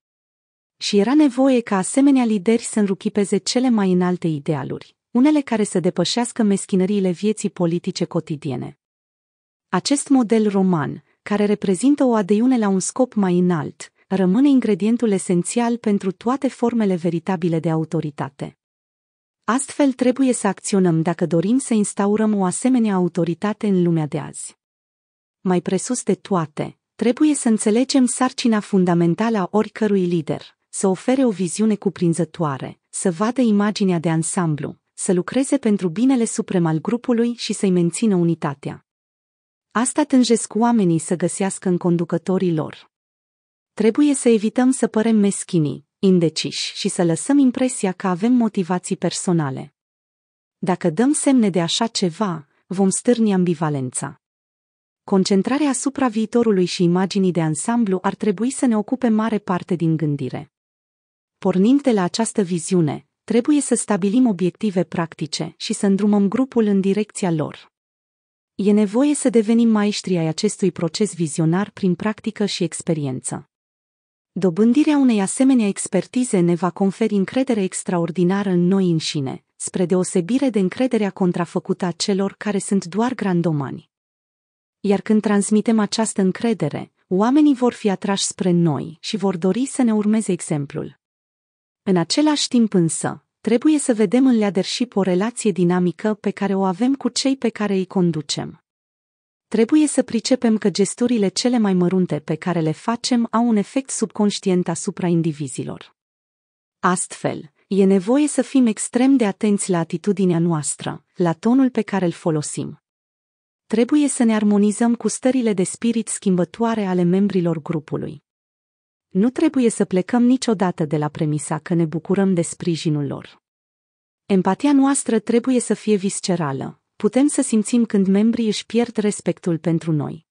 Și era nevoie ca asemenea lideri să înruchipeze cele mai înalte idealuri, unele care să depășească meschinăriile vieții politice cotidiene. Acest model roman, care reprezintă o adeiune la un scop mai înalt, rămâne ingredientul esențial pentru toate formele veritabile de autoritate. Astfel trebuie să acționăm dacă dorim să instaurăm o asemenea autoritate în lumea de azi mai presus de toate, trebuie să înțelegem sarcina fundamentală a oricărui lider, să ofere o viziune cuprinzătoare, să vadă imaginea de ansamblu, să lucreze pentru binele suprem al grupului și să-i mențină unitatea. Asta tânjesc oamenii să găsească în conducătorii lor. Trebuie să evităm să părem meschini, indeciși și să lăsăm impresia că avem motivații personale. Dacă dăm semne de așa ceva, vom stârni ambivalența concentrarea asupra viitorului și imaginii de ansamblu ar trebui să ne ocupe mare parte din gândire. Pornind de la această viziune, trebuie să stabilim obiective practice și să îndrumăm grupul în direcția lor. E nevoie să devenim maestri ai acestui proces vizionar prin practică și experiență. Dobândirea unei asemenea expertize ne va conferi încredere extraordinară în noi înșine, spre deosebire de încrederea contrafăcută a celor care sunt doar grandomani iar când transmitem această încredere, oamenii vor fi atrași spre noi și vor dori să ne urmeze exemplul. În același timp însă, trebuie să vedem în leadership o relație dinamică pe care o avem cu cei pe care îi conducem. Trebuie să pricepem că gesturile cele mai mărunte pe care le facem au un efect subconștient asupra indivizilor. Astfel, e nevoie să fim extrem de atenți la atitudinea noastră, la tonul pe care îl folosim. Trebuie să ne armonizăm cu stările de spirit schimbătoare ale membrilor grupului. Nu trebuie să plecăm niciodată de la premisa că ne bucurăm de sprijinul lor. Empatia noastră trebuie să fie viscerală. Putem să simțim când membrii își pierd respectul pentru noi.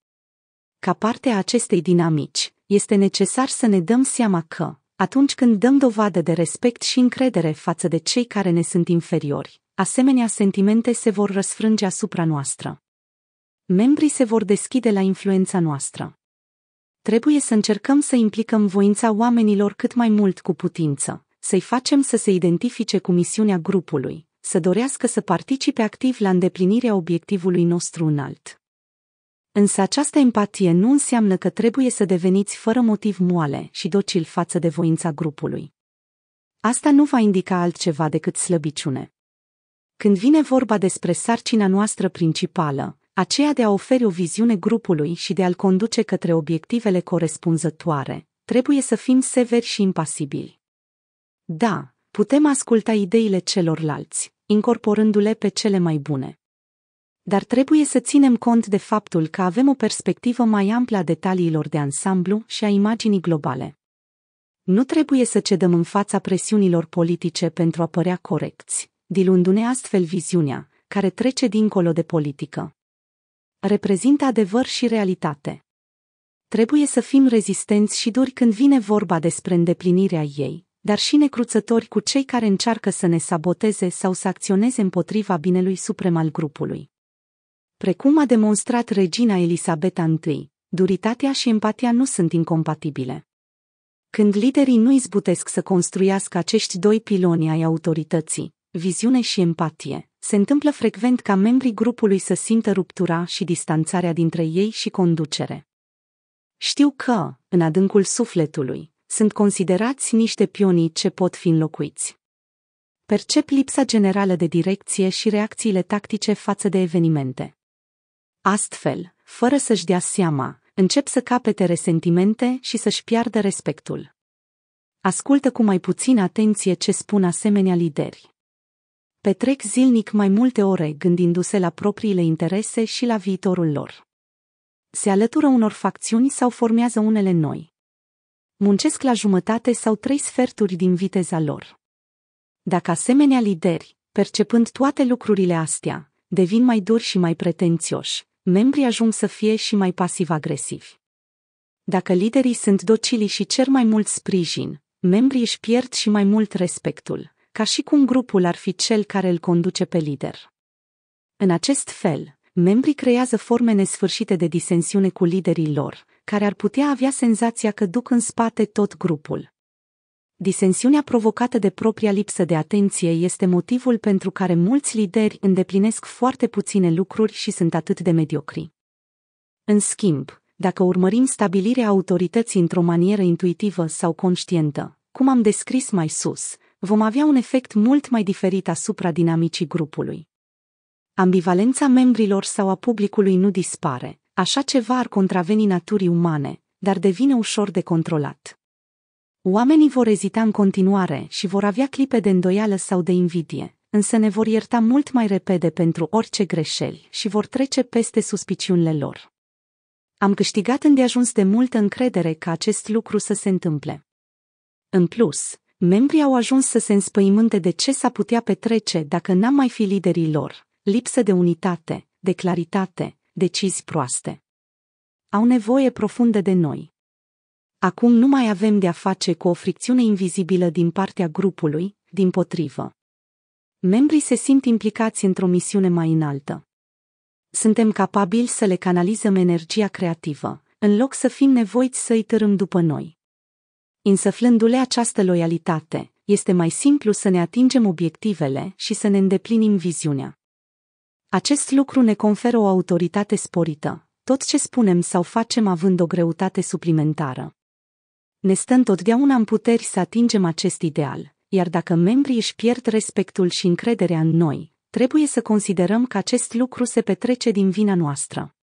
Ca parte a acestei dinamici, este necesar să ne dăm seama că, atunci când dăm dovadă de respect și încredere față de cei care ne sunt inferiori, asemenea sentimente se vor răsfrânge asupra noastră. Membrii se vor deschide la influența noastră. Trebuie să încercăm să implicăm voința oamenilor cât mai mult cu putință, să-i facem să se identifice cu misiunea grupului, să dorească să participe activ la îndeplinirea obiectivului nostru înalt. Însă această empatie nu înseamnă că trebuie să deveniți fără motiv moale și docil față de voința grupului. Asta nu va indica altceva decât slăbiciune. Când vine vorba despre sarcina noastră principală, aceea de a oferi o viziune grupului și de a-l conduce către obiectivele corespunzătoare, trebuie să fim severi și impasibili. Da, putem asculta ideile celorlalți, incorporându-le pe cele mai bune. Dar trebuie să ținem cont de faptul că avem o perspectivă mai amplă a detaliilor de ansamblu și a imaginii globale. Nu trebuie să cedăm în fața presiunilor politice pentru a părea corecți, diluându-ne astfel viziunea, care trece dincolo de politică reprezintă adevăr și realitate. Trebuie să fim rezistenți și duri când vine vorba despre îndeplinirea ei, dar și necruțători cu cei care încearcă să ne saboteze sau să acționeze împotriva binelui suprem al grupului. Precum a demonstrat regina Elisabeta I, duritatea și empatia nu sunt incompatibile. Când liderii nu izbutesc să construiască acești doi piloni ai autorității, viziune și empatie, se întâmplă frecvent ca membrii grupului să simtă ruptura și distanțarea dintre ei și conducere. Știu că, în adâncul sufletului, sunt considerați niște pionii ce pot fi înlocuiți. Percep lipsa generală de direcție și reacțiile tactice față de evenimente. Astfel, fără să-și dea seama, încep să capete resentimente și să-și piardă respectul. Ascultă cu mai puțină atenție ce spun asemenea lideri Petrec zilnic mai multe ore gândindu-se la propriile interese și la viitorul lor. Se alătură unor facțiuni sau formează unele noi. Muncesc la jumătate sau trei sferturi din viteza lor. Dacă asemenea lideri, percepând toate lucrurile astea, devin mai duri și mai pretențioși, membrii ajung să fie și mai pasiv-agresivi. Dacă liderii sunt docili și cer mai mult sprijin, membrii își pierd și mai mult respectul ca și cum grupul ar fi cel care îl conduce pe lider. În acest fel, membrii creează forme nesfârșite de disensiune cu liderii lor, care ar putea avea senzația că duc în spate tot grupul. Disensiunea provocată de propria lipsă de atenție este motivul pentru care mulți lideri îndeplinesc foarte puține lucruri și sunt atât de mediocri. În schimb, dacă urmărim stabilirea autorității într-o manieră intuitivă sau conștientă, cum am descris mai sus, vom avea un efect mult mai diferit asupra dinamicii grupului. Ambivalența membrilor sau a publicului nu dispare, așa ceva ar contraveni naturii umane, dar devine ușor de controlat. Oamenii vor ezita în continuare și vor avea clipe de îndoială sau de invidie, însă ne vor ierta mult mai repede pentru orice greșeli și vor trece peste suspiciunile lor. Am câștigat îndeajuns de multă încredere ca acest lucru să se întâmple. În plus, Membrii au ajuns să se înspăimânte de ce s-a putea petrece dacă n-am mai fi liderii lor. Lipsă de unitate, de claritate, decizi proaste. Au nevoie profundă de noi. Acum nu mai avem de-a face cu o fricțiune invizibilă din partea grupului, din potrivă. Membrii se simt implicați într-o misiune mai înaltă. Suntem capabili să le canalizăm energia creativă, în loc să fim nevoiți să-i târâm după noi. Însăflându-le această loialitate, este mai simplu să ne atingem obiectivele și să ne îndeplinim viziunea. Acest lucru ne conferă o autoritate sporită, tot ce spunem sau facem având o greutate suplimentară. Ne stăm totdeauna în puteri să atingem acest ideal, iar dacă membrii își pierd respectul și încrederea în noi, trebuie să considerăm că acest lucru se petrece din vina noastră.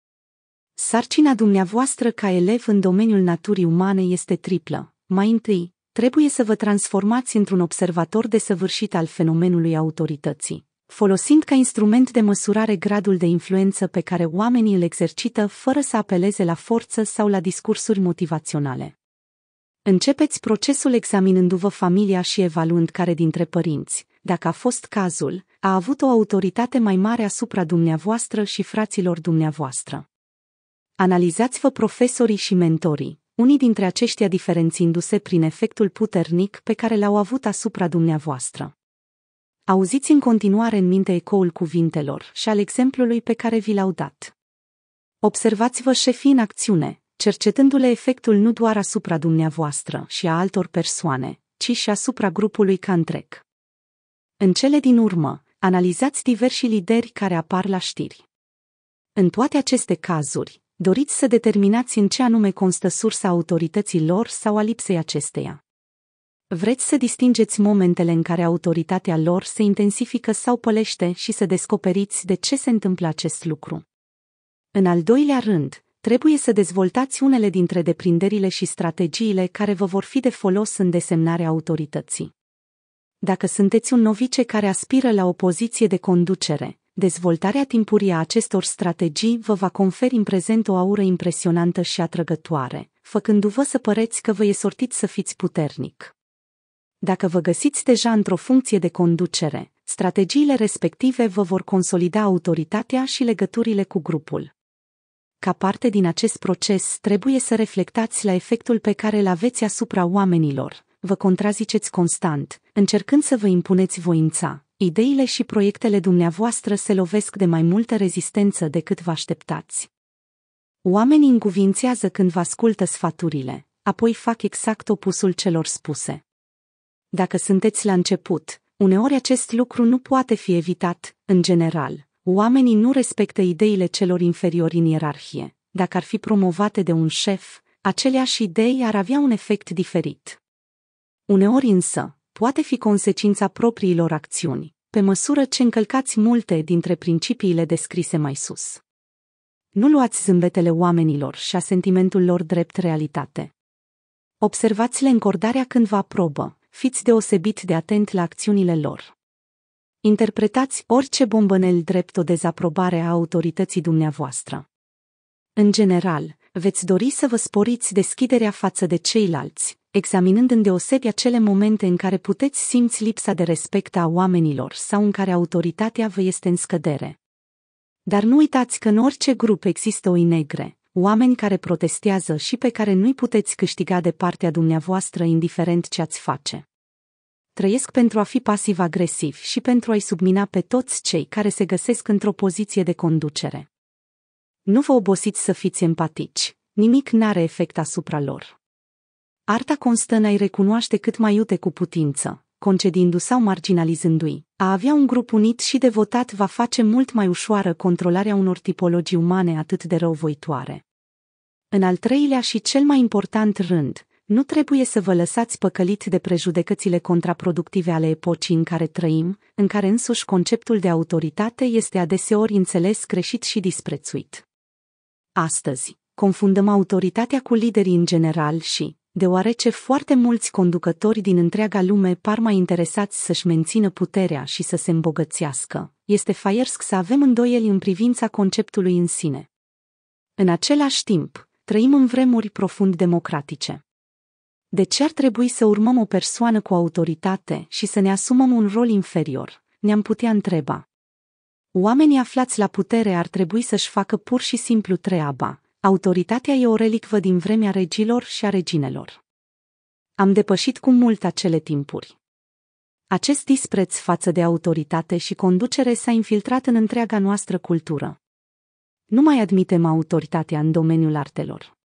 Sarcina dumneavoastră ca elev în domeniul naturii umane este triplă, mai întâi, trebuie să vă transformați într-un observator desăvârșit al fenomenului autorității, folosind ca instrument de măsurare gradul de influență pe care oamenii îl exercită fără să apeleze la forță sau la discursuri motivaționale. Începeți procesul examinându-vă familia și evaluând care dintre părinți, dacă a fost cazul, a avut o autoritate mai mare asupra dumneavoastră și fraților dumneavoastră. Analizați-vă profesorii și mentorii, unii dintre aceștia diferențindu-se prin efectul puternic pe care l-au avut asupra dumneavoastră. Auziți în continuare în minte ecoul cuvintelor și al exemplului pe care vi l-au dat. Observați-vă șefii în acțiune, cercetându-le efectul nu doar asupra dumneavoastră și a altor persoane, ci și asupra grupului ca întreg. În cele din urmă, analizați diversi lideri care apar la știri. În toate aceste cazuri, doriți să determinați în ce anume constă sursa autorității lor sau a lipsei acesteia. Vreți să distingeți momentele în care autoritatea lor se intensifică sau pălește și să descoperiți de ce se întâmplă acest lucru. În al doilea rând, trebuie să dezvoltați unele dintre deprinderile și strategiile care vă vor fi de folos în desemnarea autorității. Dacă sunteți un novice care aspiră la o poziție de conducere, dezvoltarea timpurie a acestor strategii vă va conferi în prezent o aură impresionantă și atrăgătoare, făcându-vă să păreți că vă e sortit să fiți puternic. Dacă vă găsiți deja într-o funcție de conducere, strategiile respective vă vor consolida autoritatea și legăturile cu grupul. Ca parte din acest proces, trebuie să reflectați la efectul pe care îl aveți asupra oamenilor. Vă contraziceți constant, încercând să vă impuneți voința, Ideile și proiectele dumneavoastră se lovesc de mai multă rezistență decât vă așteptați. Oamenii încuvințează când vă ascultă sfaturile, apoi fac exact opusul celor spuse. Dacă sunteți la început, uneori acest lucru nu poate fi evitat, în general. Oamenii nu respectă ideile celor inferiori în ierarhie. Dacă ar fi promovate de un șef, aceleași idei ar avea un efect diferit. Uneori însă, poate fi consecința propriilor acțiuni, pe măsură ce încălcați multe dintre principiile descrise mai sus. Nu luați zâmbetele oamenilor și a sentimentul lor drept realitate. Observați-le încordarea când vă aprobă, fiți deosebit de atent la acțiunile lor. Interpretați orice bombănel drept o dezaprobare a autorității dumneavoastră. În general, veți dori să vă sporiți deschiderea față de ceilalți, examinând îndeosebi acele momente în care puteți simți lipsa de respect a oamenilor sau în care autoritatea vă este în scădere. Dar nu uitați că în orice grup există oi negre, oameni care protestează și pe care nu-i puteți câștiga de partea dumneavoastră indiferent ce ați face. Trăiesc pentru a fi pasiv-agresiv și pentru a-i submina pe toți cei care se găsesc într-o poziție de conducere. Nu vă obosiți să fiți empatici, nimic n-are efect asupra lor. Arta constă în a-i recunoaște cât mai iute cu putință, concedindu sau marginalizându-i. A avea un grup unit și devotat va face mult mai ușoară controlarea unor tipologii umane atât de răuvoitoare. În al treilea și cel mai important rând, nu trebuie să vă lăsați păcălit de prejudecățile contraproductive ale epocii în care trăim, în care însuși conceptul de autoritate este adeseori înțeles greșit și disprețuit. Astăzi, confundăm autoritatea cu liderii în general și, deoarece foarte mulți conducători din întreaga lume par mai interesați să-și mențină puterea și să se îmbogățească. Este faiersc să avem îndoieli în privința conceptului în sine. În același timp, trăim în vremuri profund democratice. De ce ar trebui să urmăm o persoană cu autoritate și să ne asumăm un rol inferior? Ne-am putea întreba. Oamenii aflați la putere ar trebui să-și facă pur și simplu treaba, Autoritatea e o relicvă din vremea regilor și a reginelor. Am depășit cu mult acele timpuri. Acest dispreț față de autoritate și conducere s-a infiltrat în întreaga noastră cultură. Nu mai admitem autoritatea în domeniul artelor.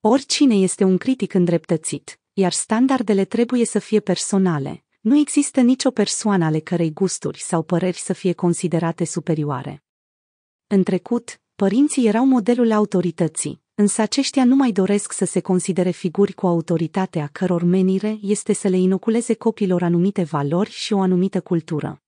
Oricine este un critic îndreptățit, iar standardele trebuie să fie personale. Nu există nicio persoană ale cărei gusturi sau păreri să fie considerate superioare. În trecut, Părinții erau modelul autorității, însă aceștia nu mai doresc să se considere figuri cu autoritatea căror menire este să le inoculeze copilor anumite valori și o anumită cultură.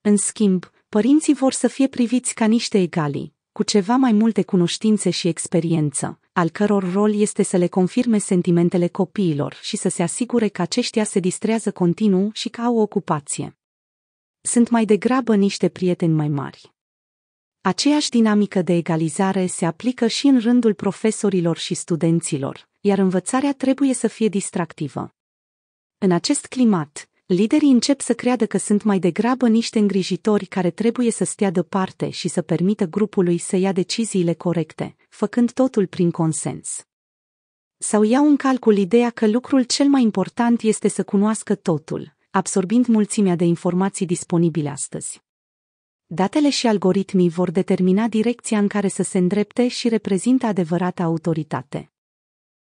În schimb, părinții vor să fie priviți ca niște egali, cu ceva mai multe cunoștințe și experiență, al căror rol este să le confirme sentimentele copiilor și să se asigure că aceștia se distrează continuu și că au o ocupație. Sunt mai degrabă niște prieteni mai mari. Aceeași dinamică de egalizare se aplică și în rândul profesorilor și studenților, iar învățarea trebuie să fie distractivă. În acest climat, liderii încep să creadă că sunt mai degrabă niște îngrijitori care trebuie să stea deoparte și să permită grupului să ia deciziile corecte, făcând totul prin consens. Sau iau în calcul ideea că lucrul cel mai important este să cunoască totul, absorbind mulțimea de informații disponibile astăzi. Datele și algoritmii vor determina direcția în care să se îndrepte și reprezintă adevărata autoritate.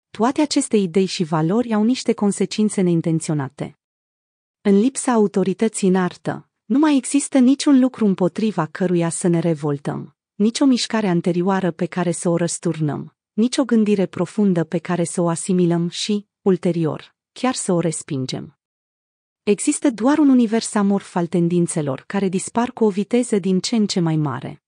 Toate aceste idei și valori au niște consecințe neintenționate. În lipsa autorității în artă, nu mai există niciun lucru împotriva căruia să ne revoltăm, nicio mișcare anterioară pe care să o răsturnăm, nicio gândire profundă pe care să o asimilăm și, ulterior, chiar să o respingem. Există doar un univers amorf al tendințelor care dispar cu o viteză din ce în ce mai mare.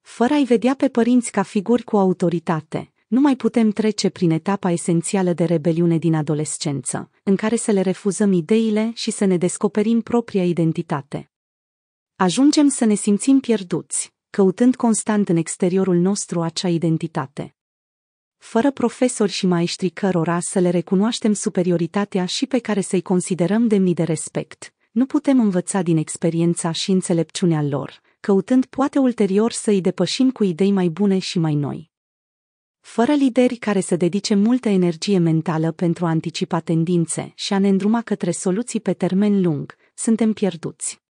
Fără a-i vedea pe părinți ca figuri cu autoritate, nu mai putem trece prin etapa esențială de rebeliune din adolescență, în care să le refuzăm ideile și să ne descoperim propria identitate. Ajungem să ne simțim pierduți, căutând constant în exteriorul nostru acea identitate fără profesori și maestri cărora să le recunoaștem superioritatea și pe care să-i considerăm demni de respect. Nu putem învăța din experiența și înțelepciunea lor, căutând poate ulterior să îi depășim cu idei mai bune și mai noi. Fără lideri care să dedice multă energie mentală pentru a anticipa tendințe și a ne îndruma către soluții pe termen lung, suntem pierduți.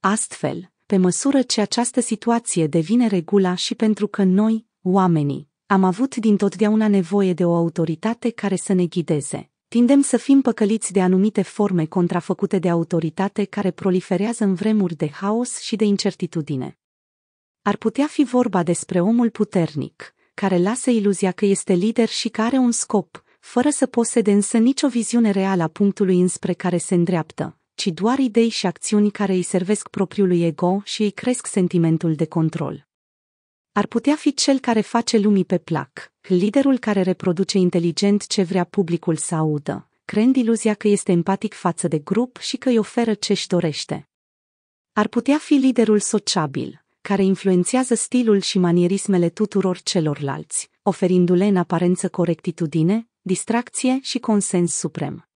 Astfel, pe măsură ce această situație devine regula și pentru că noi, oamenii, am avut dintotdeauna nevoie de o autoritate care să ne ghideze. Tindem să fim păcăliți de anumite forme contrafăcute de autoritate care proliferează în vremuri de haos și de incertitudine. Ar putea fi vorba despre omul puternic, care lasă iluzia că este lider și că are un scop, fără să posede însă nicio viziune reală a punctului înspre care se îndreaptă, ci doar idei și acțiuni care îi servesc propriului ego și îi cresc sentimentul de control ar putea fi cel care face lumii pe plac, liderul care reproduce inteligent ce vrea publicul să audă, creând iluzia că este empatic față de grup și că îi oferă ce își dorește. Ar putea fi liderul sociabil, care influențează stilul și manierismele tuturor celorlalți, oferindu-le în aparență corectitudine, distracție și consens suprem.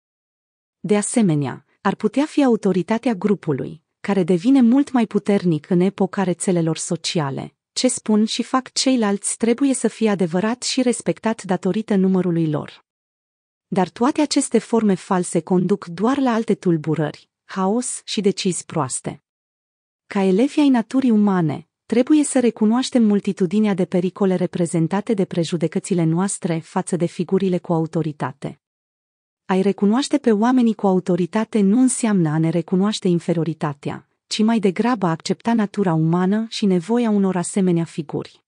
De asemenea, ar putea fi autoritatea grupului, care devine mult mai puternic în epoca rețelelor sociale, ce spun și fac ceilalți trebuie să fie adevărat și respectat datorită numărului lor. Dar toate aceste forme false conduc doar la alte tulburări, haos și decizii proaste. Ca elevii ai naturii umane, trebuie să recunoaștem multitudinea de pericole reprezentate de prejudecățile noastre față de figurile cu autoritate. Ai recunoaște pe oamenii cu autoritate nu înseamnă a ne recunoaște inferioritatea, ci mai degrabă accepta natura umană și nevoia unor asemenea figuri.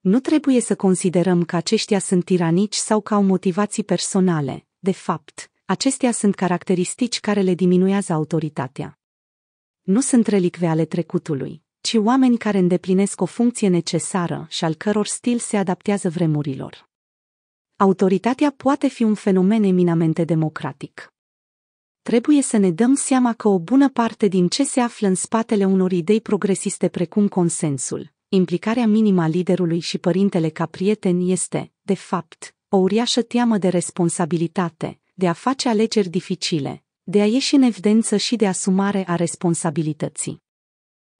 Nu trebuie să considerăm că aceștia sunt tiranici sau că au motivații personale, de fapt, acestea sunt caracteristici care le diminuează autoritatea. Nu sunt relicve ale trecutului, ci oameni care îndeplinesc o funcție necesară și al căror stil se adaptează vremurilor. Autoritatea poate fi un fenomen eminamente democratic trebuie să ne dăm seama că o bună parte din ce se află în spatele unor idei progresiste precum consensul, implicarea minimă a liderului și părintele ca prieten este, de fapt, o uriașă teamă de responsabilitate, de a face alegeri dificile, de a ieși în evidență și de asumare a responsabilității.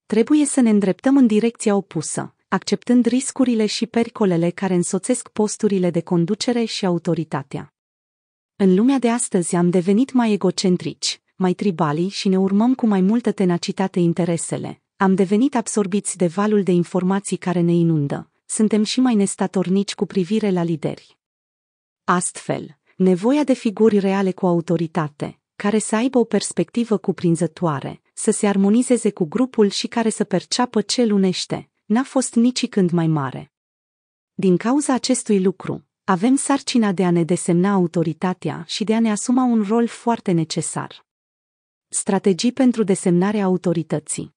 Trebuie să ne îndreptăm în direcția opusă, acceptând riscurile și pericolele care însoțesc posturile de conducere și autoritatea. În lumea de astăzi am devenit mai egocentrici, mai tribali și ne urmăm cu mai multă tenacitate interesele. Am devenit absorbiți de valul de informații care ne inundă. Suntem și mai nestatornici cu privire la lideri. Astfel, nevoia de figuri reale cu autoritate, care să aibă o perspectivă cuprinzătoare, să se armonizeze cu grupul și care să perceapă ce lunește, n-a fost nici când mai mare. Din cauza acestui lucru, avem sarcina de a ne desemna autoritatea și de a ne asuma un rol foarte necesar. Strategii pentru desemnarea autorității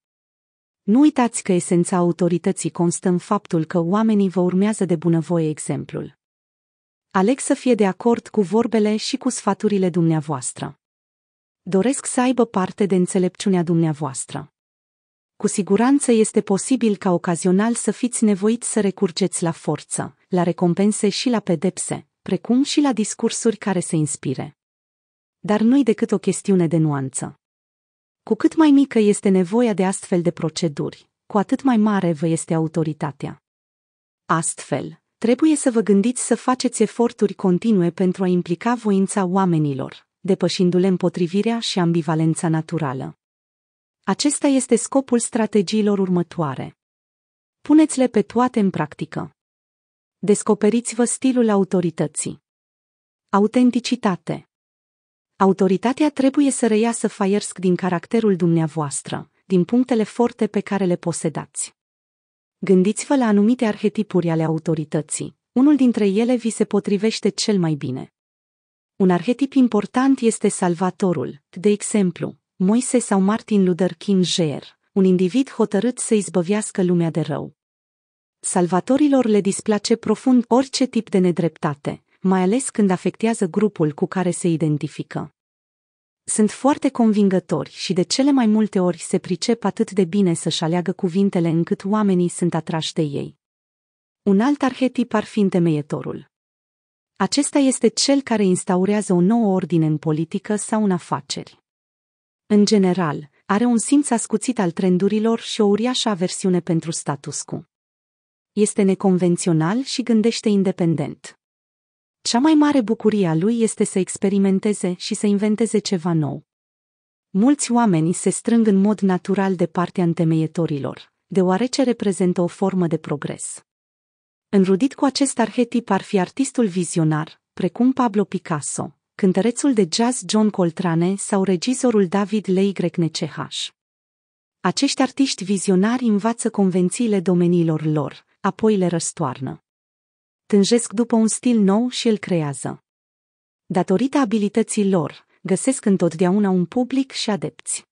Nu uitați că esența autorității constă în faptul că oamenii vă urmează de bunăvoie exemplul. Aleg să fie de acord cu vorbele și cu sfaturile dumneavoastră doresc să aibă parte de înțelepciunea dumneavoastră cu siguranță este posibil ca ocazional să fiți nevoit să recurgeți la forță, la recompense și la pedepse, precum și la discursuri care se inspire. Dar nu-i decât o chestiune de nuanță. Cu cât mai mică este nevoia de astfel de proceduri, cu atât mai mare vă este autoritatea. Astfel, trebuie să vă gândiți să faceți eforturi continue pentru a implica voința oamenilor, depășindu-le împotrivirea și ambivalența naturală. Acesta este scopul strategiilor următoare. Puneți-le pe toate în practică. Descoperiți-vă stilul autorității. Autenticitate. Autoritatea trebuie să reiasă faiersc din caracterul dumneavoastră, din punctele forte pe care le posedați. Gândiți-vă la anumite arhetipuri ale autorității. Unul dintre ele vi se potrivește cel mai bine. Un arhetip important este salvatorul, de exemplu, Moise sau Martin Luther King Jr., un individ hotărât să izbăvească lumea de rău. Salvatorilor le displace profund orice tip de nedreptate, mai ales când afectează grupul cu care se identifică. Sunt foarte convingători și de cele mai multe ori se pricep atât de bine să-și aleagă cuvintele încât oamenii sunt atrași de ei. Un alt arhetip ar fi întemeietorul. Acesta este cel care instaurează o nouă ordine în politică sau în afaceri. În general, are un simț ascuțit al trendurilor și o uriașă aversiune pentru status quo. Este neconvențional și gândește independent. Cea mai mare bucurie a lui este să experimenteze și să inventeze ceva nou. Mulți oameni se strâng în mod natural de partea întemeietorilor, deoarece reprezintă o formă de progres. Înrudit cu acest arhetip ar fi artistul vizionar, precum Pablo Picasso, cântărețul de jazz John Coltrane sau regizorul David Grecneceh. Acești artiști vizionari învață convențiile domeniilor lor, apoi le răstoarnă. Tânjesc după un stil nou și îl creează. Datorită abilității lor, găsesc întotdeauna un public și adepți.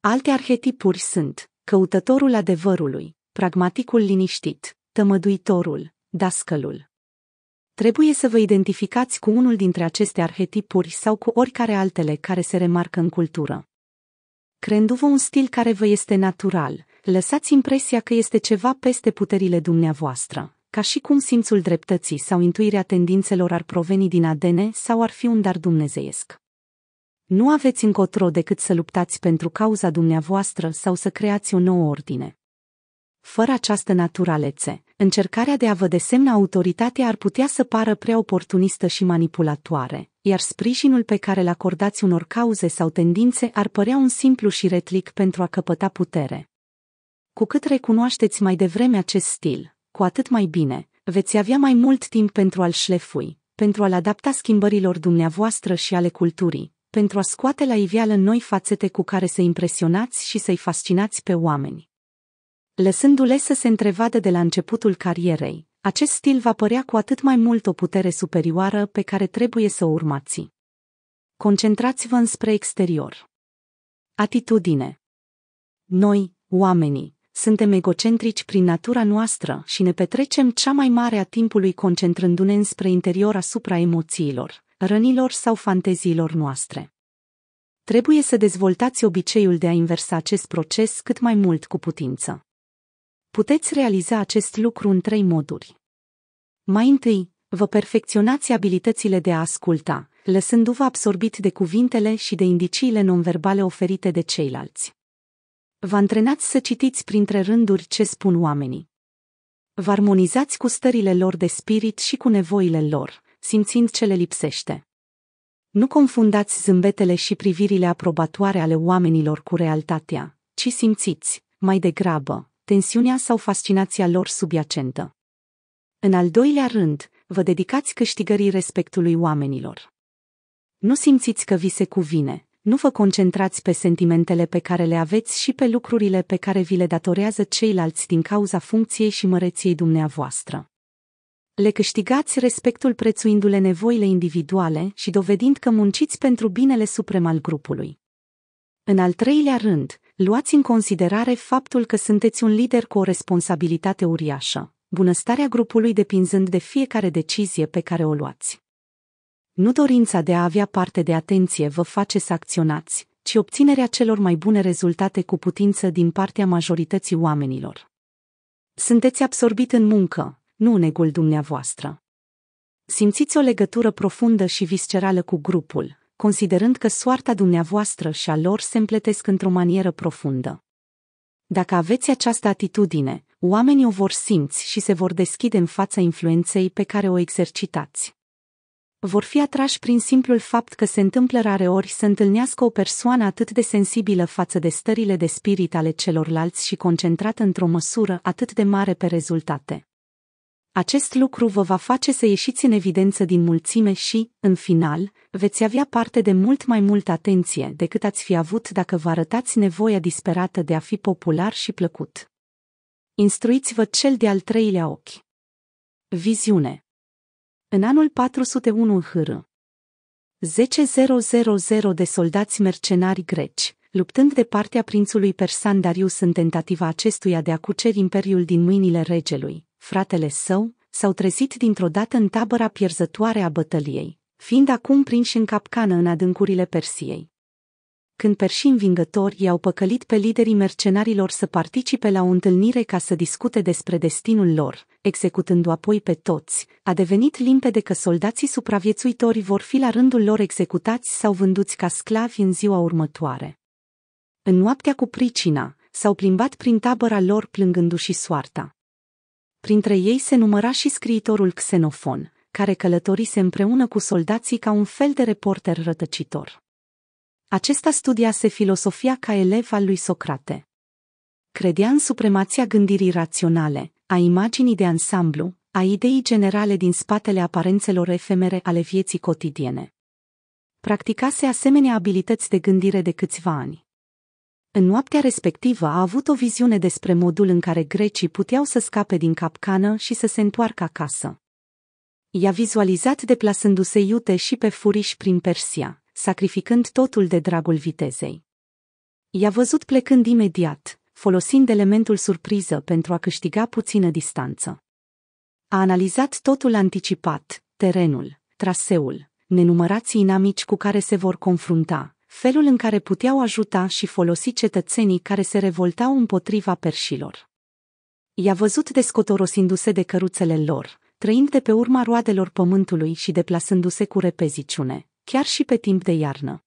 Alte arhetipuri sunt căutătorul adevărului, pragmaticul liniștit, tămăduitorul, dascălul. Trebuie să vă identificați cu unul dintre aceste arhetipuri sau cu oricare altele care se remarcă în cultură. Creându-vă un stil care vă este natural, lăsați impresia că este ceva peste puterile dumneavoastră, ca și cum simțul dreptății sau intuirea tendințelor ar proveni din ADN sau ar fi un dar dumnezeiesc. Nu aveți încotro decât să luptați pentru cauza dumneavoastră sau să creați o nouă ordine fără această naturalețe, încercarea de a vă desemna autoritatea ar putea să pară prea oportunistă și manipulatoare, iar sprijinul pe care îl acordați unor cauze sau tendințe ar părea un simplu și retlic pentru a căpăta putere. Cu cât recunoașteți mai devreme acest stil, cu atât mai bine, veți avea mai mult timp pentru a-l șlefui, pentru a-l adapta schimbărilor dumneavoastră și ale culturii, pentru a scoate la iveală noi fațete cu care să impresionați și să-i fascinați pe oameni. Lăsându-le să se întrevadă de la începutul carierei, acest stil va părea cu atât mai mult o putere superioară pe care trebuie să o urmați. Concentrați-vă înspre exterior. Atitudine. Noi, oamenii, suntem egocentrici prin natura noastră și ne petrecem cea mai mare a timpului concentrându-ne înspre interior asupra emoțiilor, rănilor sau fanteziilor noastre. Trebuie să dezvoltați obiceiul de a inversa acest proces cât mai mult cu putință. Puteți realiza acest lucru în trei moduri. Mai întâi, vă perfecționați abilitățile de a asculta, lăsându-vă absorbit de cuvintele și de indiciile nonverbale oferite de ceilalți. Vă antrenați să citiți printre rânduri ce spun oamenii. Vă armonizați cu stările lor de spirit și cu nevoile lor, simțind ce le lipsește. Nu confundați zâmbetele și privirile aprobatoare ale oamenilor cu realitatea, ci simțiți, mai degrabă, tensiunea sau fascinația lor subiacentă. În al doilea rând, vă dedicați câștigării respectului oamenilor. Nu simțiți că vi se cuvine, nu vă concentrați pe sentimentele pe care le aveți și pe lucrurile pe care vi le datorează ceilalți din cauza funcției și măreției dumneavoastră. Le câștigați respectul prețuindu-le nevoile individuale și dovedind că munciți pentru binele suprem al grupului. În al treilea rând, luați în considerare faptul că sunteți un lider cu o responsabilitate uriașă, bunăstarea grupului depinzând de fiecare decizie pe care o luați. Nu dorința de a avea parte de atenție vă face să acționați, ci obținerea celor mai bune rezultate cu putință din partea majorității oamenilor. Sunteți absorbit în muncă, nu în egul dumneavoastră. Simțiți o legătură profundă și viscerală cu grupul, considerând că soarta dumneavoastră și a lor se împletesc într-o manieră profundă. Dacă aveți această atitudine, oamenii o vor simți și se vor deschide în fața influenței pe care o exercitați. Vor fi atrași prin simplul fapt că se întâmplă rareori să întâlnească o persoană atât de sensibilă față de stările de spirit ale celorlalți și concentrată într-o măsură atât de mare pe rezultate. Acest lucru vă va face să ieșiți în evidență din mulțime și, în final, veți avea parte de mult mai multă atenție decât ați fi avut dacă vă arătați nevoia disperată de a fi popular și plăcut. Instruiți-vă cel de-al treilea ochi. Viziune În anul 401 Hâră, 10.000 de soldați mercenari greci, luptând de partea prințului persan Darius în tentativa acestuia de a cuceri imperiul din mâinile regelui, fratele său, s-au trezit dintr-o dată în tabăra pierzătoare a bătăliei, fiind acum prinși în capcană în adâncurile Persiei. Când perșii învingători i-au păcălit pe liderii mercenarilor să participe la o întâlnire ca să discute despre destinul lor, executându apoi pe toți, a devenit limpede că soldații supraviețuitori vor fi la rândul lor executați sau vânduți ca sclavi în ziua următoare. În noaptea cu pricina, s-au plimbat prin tabăra lor plângându-și soarta. Printre ei se număra și scriitorul Xenofon, care călătorise împreună cu soldații ca un fel de reporter rătăcitor. Acesta studiase filosofia ca elev al lui Socrate. Credea în supremația gândirii raționale, a imaginii de ansamblu, a ideii generale din spatele aparențelor efemere ale vieții cotidiene. Practicase asemenea abilități de gândire de câțiva ani. În noaptea respectivă a avut o viziune despre modul în care grecii puteau să scape din capcană și să se întoarcă acasă. I-a vizualizat deplasându-se iute și pe furiș prin Persia, sacrificând totul de dragul vitezei. I-a văzut plecând imediat, folosind elementul surpriză pentru a câștiga puțină distanță. A analizat totul anticipat, terenul, traseul, nenumărații inamici cu care se vor confrunta, felul în care puteau ajuta și folosi cetățenii care se revoltau împotriva perșilor. I-a văzut descotorosindu-se de căruțele lor, trăind de pe urma roadelor pământului și deplasându-se cu repeziciune, chiar și pe timp de iarnă.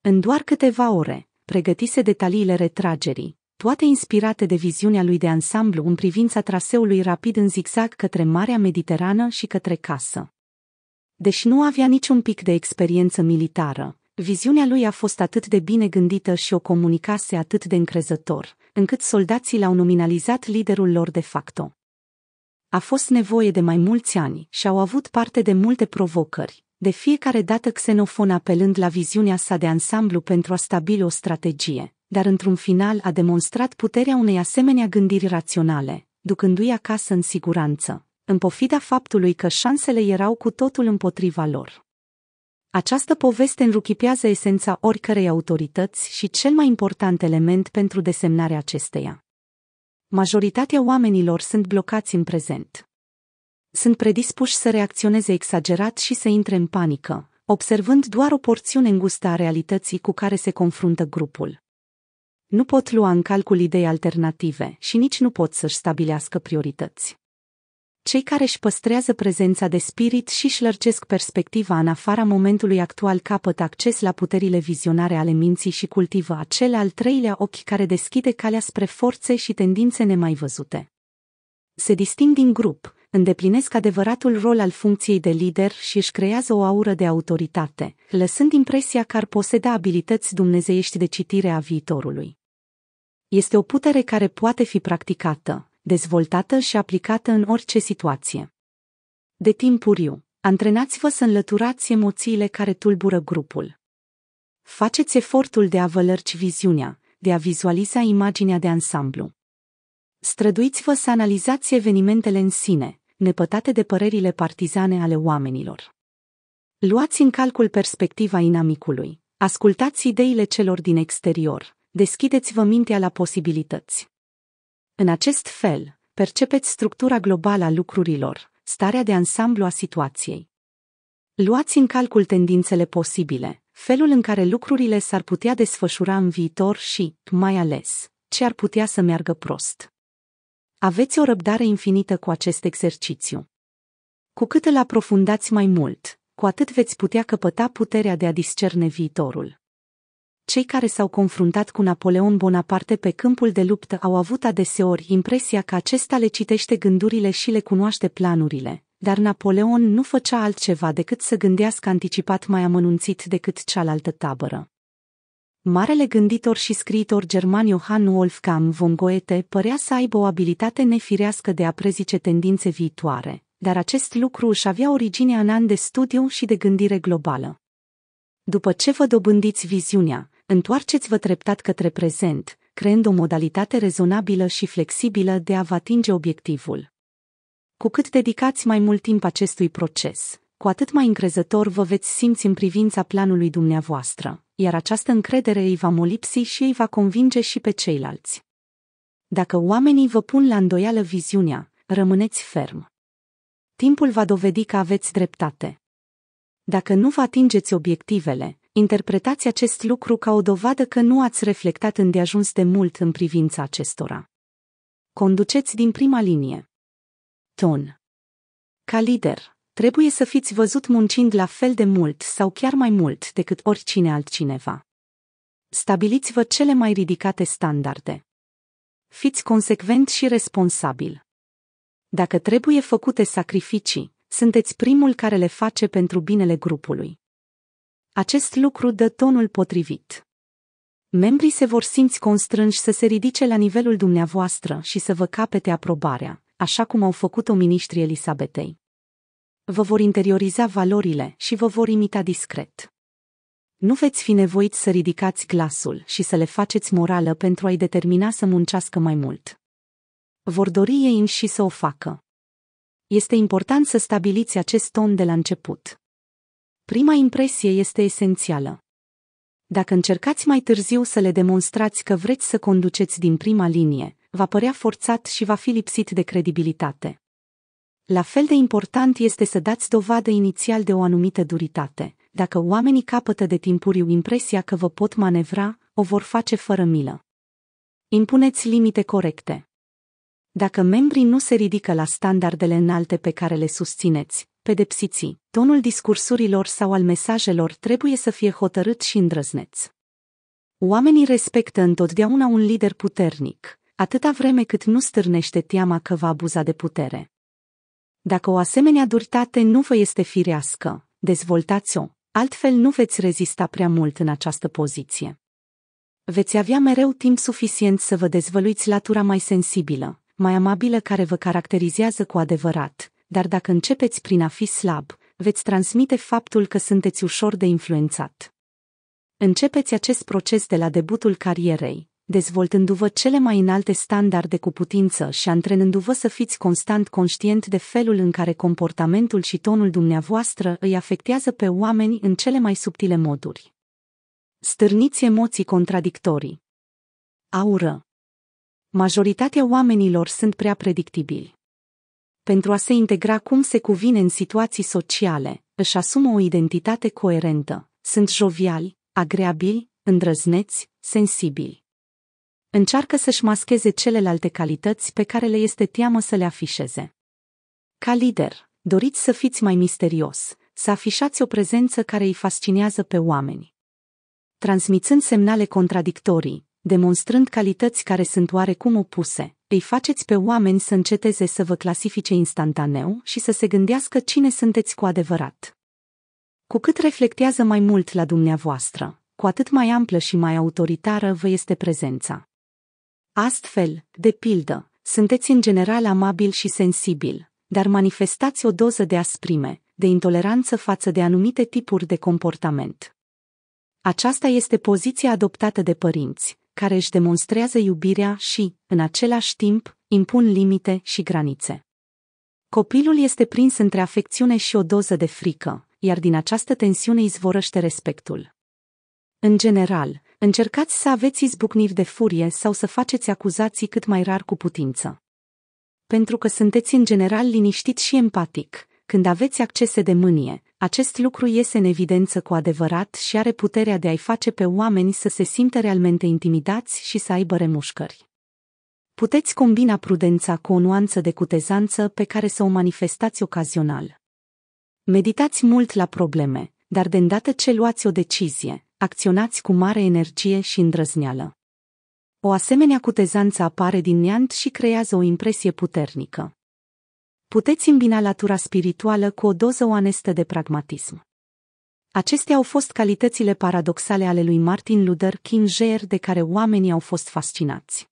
În doar câteva ore, pregătise detaliile retragerii, toate inspirate de viziunea lui de ansamblu în privința traseului rapid în zigzag către Marea Mediterană și către casă. Deși nu avea niciun pic de experiență militară, Viziunea lui a fost atât de bine gândită și o comunicase atât de încrezător, încât soldații l-au nominalizat liderul lor de facto. A fost nevoie de mai mulți ani și au avut parte de multe provocări, de fiecare dată Xenofon apelând la viziunea sa de ansamblu pentru a stabili o strategie, dar într-un final a demonstrat puterea unei asemenea gândiri raționale, ducându-i acasă în siguranță, în pofida faptului că șansele erau cu totul împotriva lor. Această poveste înruchipează esența oricărei autorități și cel mai important element pentru desemnarea acesteia. Majoritatea oamenilor sunt blocați în prezent. Sunt predispuși să reacționeze exagerat și să intre în panică, observând doar o porțiune îngustă a realității cu care se confruntă grupul. Nu pot lua în calcul idei alternative și nici nu pot să-și stabilească priorități cei care își păstrează prezența de spirit și își lărgesc perspectiva în afara momentului actual capăt acces la puterile vizionare ale minții și cultivă acel al treilea ochi care deschide calea spre forțe și tendințe nemai văzute. Se disting din grup, îndeplinesc adevăratul rol al funcției de lider și își creează o aură de autoritate, lăsând impresia că ar poseda abilități dumnezeiești de citire a viitorului. Este o putere care poate fi practicată, dezvoltată și aplicată în orice situație. De timpuriu, antrenați-vă să înlăturați emoțiile care tulbură grupul. Faceți efortul de a vă lărgi viziunea, de a vizualiza imaginea de ansamblu. Străduiți-vă să analizați evenimentele în sine, nepătate de părerile partizane ale oamenilor. Luați în calcul perspectiva inamicului, ascultați ideile celor din exterior, deschideți-vă mintea la posibilități. În acest fel, percepeți structura globală a lucrurilor, starea de ansamblu a situației. Luați în calcul tendințele posibile, felul în care lucrurile s-ar putea desfășura în viitor și, mai ales, ce ar putea să meargă prost. Aveți o răbdare infinită cu acest exercițiu. Cu cât îl aprofundați mai mult, cu atât veți putea căpăta puterea de a discerne viitorul cei care s-au confruntat cu Napoleon Bonaparte pe câmpul de luptă au avut adeseori impresia că acesta le citește gândurile și le cunoaște planurile, dar Napoleon nu făcea altceva decât să gândească anticipat mai amănunțit decât cealaltă tabără. Marele gânditor și scriitor german Johann Wolfgang von Goethe părea să aibă o abilitate nefirească de a prezice tendințe viitoare, dar acest lucru își avea originea în an de studiu și de gândire globală. După ce vă dobândiți viziunea, Întoarceți-vă treptat către prezent, creând o modalitate rezonabilă și flexibilă de a vă atinge obiectivul. Cu cât dedicați mai mult timp acestui proces, cu atât mai încrezător vă veți simți în privința planului dumneavoastră, iar această încredere îi va molipsi și îi va convinge și pe ceilalți. Dacă oamenii vă pun la îndoială viziunea, rămâneți ferm. Timpul va dovedi că aveți dreptate. Dacă nu vă atingeți obiectivele, interpretați acest lucru ca o dovadă că nu ați reflectat îndeajuns de mult în privința acestora. Conduceți din prima linie. Ton. Ca lider, trebuie să fiți văzut muncind la fel de mult sau chiar mai mult decât oricine altcineva. Stabiliți-vă cele mai ridicate standarde. Fiți consecvent și responsabil. Dacă trebuie făcute sacrificii, sunteți primul care le face pentru binele grupului. Acest lucru dă tonul potrivit. Membrii se vor simți constrânși să se ridice la nivelul dumneavoastră și să vă capete aprobarea, așa cum au făcut-o miniștrii Elisabetei. Vă vor interioriza valorile și vă vor imita discret. Nu veți fi nevoiți să ridicați glasul și să le faceți morală pentru a-i determina să muncească mai mult. Vor dori ei și să o facă. Este important să stabiliți acest ton de la început prima impresie este esențială. Dacă încercați mai târziu să le demonstrați că vreți să conduceți din prima linie, va părea forțat și va fi lipsit de credibilitate. La fel de important este să dați dovadă inițial de o anumită duritate. Dacă oamenii capătă de timpuriu impresia că vă pot manevra, o vor face fără milă. Impuneți limite corecte. Dacă membrii nu se ridică la standardele înalte pe care le susțineți, pedepsiții, tonul discursurilor sau al mesajelor trebuie să fie hotărât și îndrăzneț. Oamenii respectă întotdeauna un lider puternic, atâta vreme cât nu stârnește teama că va abuza de putere. Dacă o asemenea duritate nu vă este firească, dezvoltați-o, altfel nu veți rezista prea mult în această poziție. Veți avea mereu timp suficient să vă dezvăluiți latura mai sensibilă, mai amabilă care vă caracterizează cu adevărat, dar dacă începeți prin a fi slab, veți transmite faptul că sunteți ușor de influențat. Începeți acest proces de la debutul carierei, dezvoltându-vă cele mai înalte standarde cu putință și antrenându-vă să fiți constant conștient de felul în care comportamentul și tonul dumneavoastră îi afectează pe oameni în cele mai subtile moduri. Stârniți emoții contradictorii. Aură. Majoritatea oamenilor sunt prea predictibili pentru a se integra cum se cuvine în situații sociale, își asumă o identitate coerentă, sunt joviali, agreabili, îndrăzneți, sensibili. Încearcă să-și mascheze celelalte calități pe care le este teamă să le afișeze. Ca lider, doriți să fiți mai misterios, să afișați o prezență care îi fascinează pe oameni. Transmițând semnale contradictorii, demonstrând calități care sunt oarecum opuse, îi faceți pe oameni să înceteze să vă clasifice instantaneu și să se gândească cine sunteți cu adevărat. Cu cât reflectează mai mult la dumneavoastră, cu atât mai amplă și mai autoritară vă este prezența. Astfel, de pildă, sunteți în general amabil și sensibil, dar manifestați o doză de asprime, de intoleranță față de anumite tipuri de comportament. Aceasta este poziția adoptată de părinți, care își demonstrează iubirea și, în același timp, impun limite și granițe. Copilul este prins între afecțiune și o doză de frică, iar din această tensiune izvorăște respectul. În general, încercați să aveți izbucniri de furie sau să faceți acuzații cât mai rar cu putință. Pentru că sunteți în general liniștit și empatic, când aveți accese de mânie, acest lucru iese în evidență cu adevărat și are puterea de a-i face pe oameni să se simtă realmente intimidați și să aibă remușcări. Puteți combina prudența cu o nuanță de cutezanță pe care să o manifestați ocazional. Meditați mult la probleme, dar de îndată ce luați o decizie, acționați cu mare energie și îndrăzneală. O asemenea cutezanță apare din neant și creează o impresie puternică puteți îmbina latura spirituală cu o doză oanestă de pragmatism. Acestea au fost calitățile paradoxale ale lui Martin Luther King Jr. de care oamenii au fost fascinați.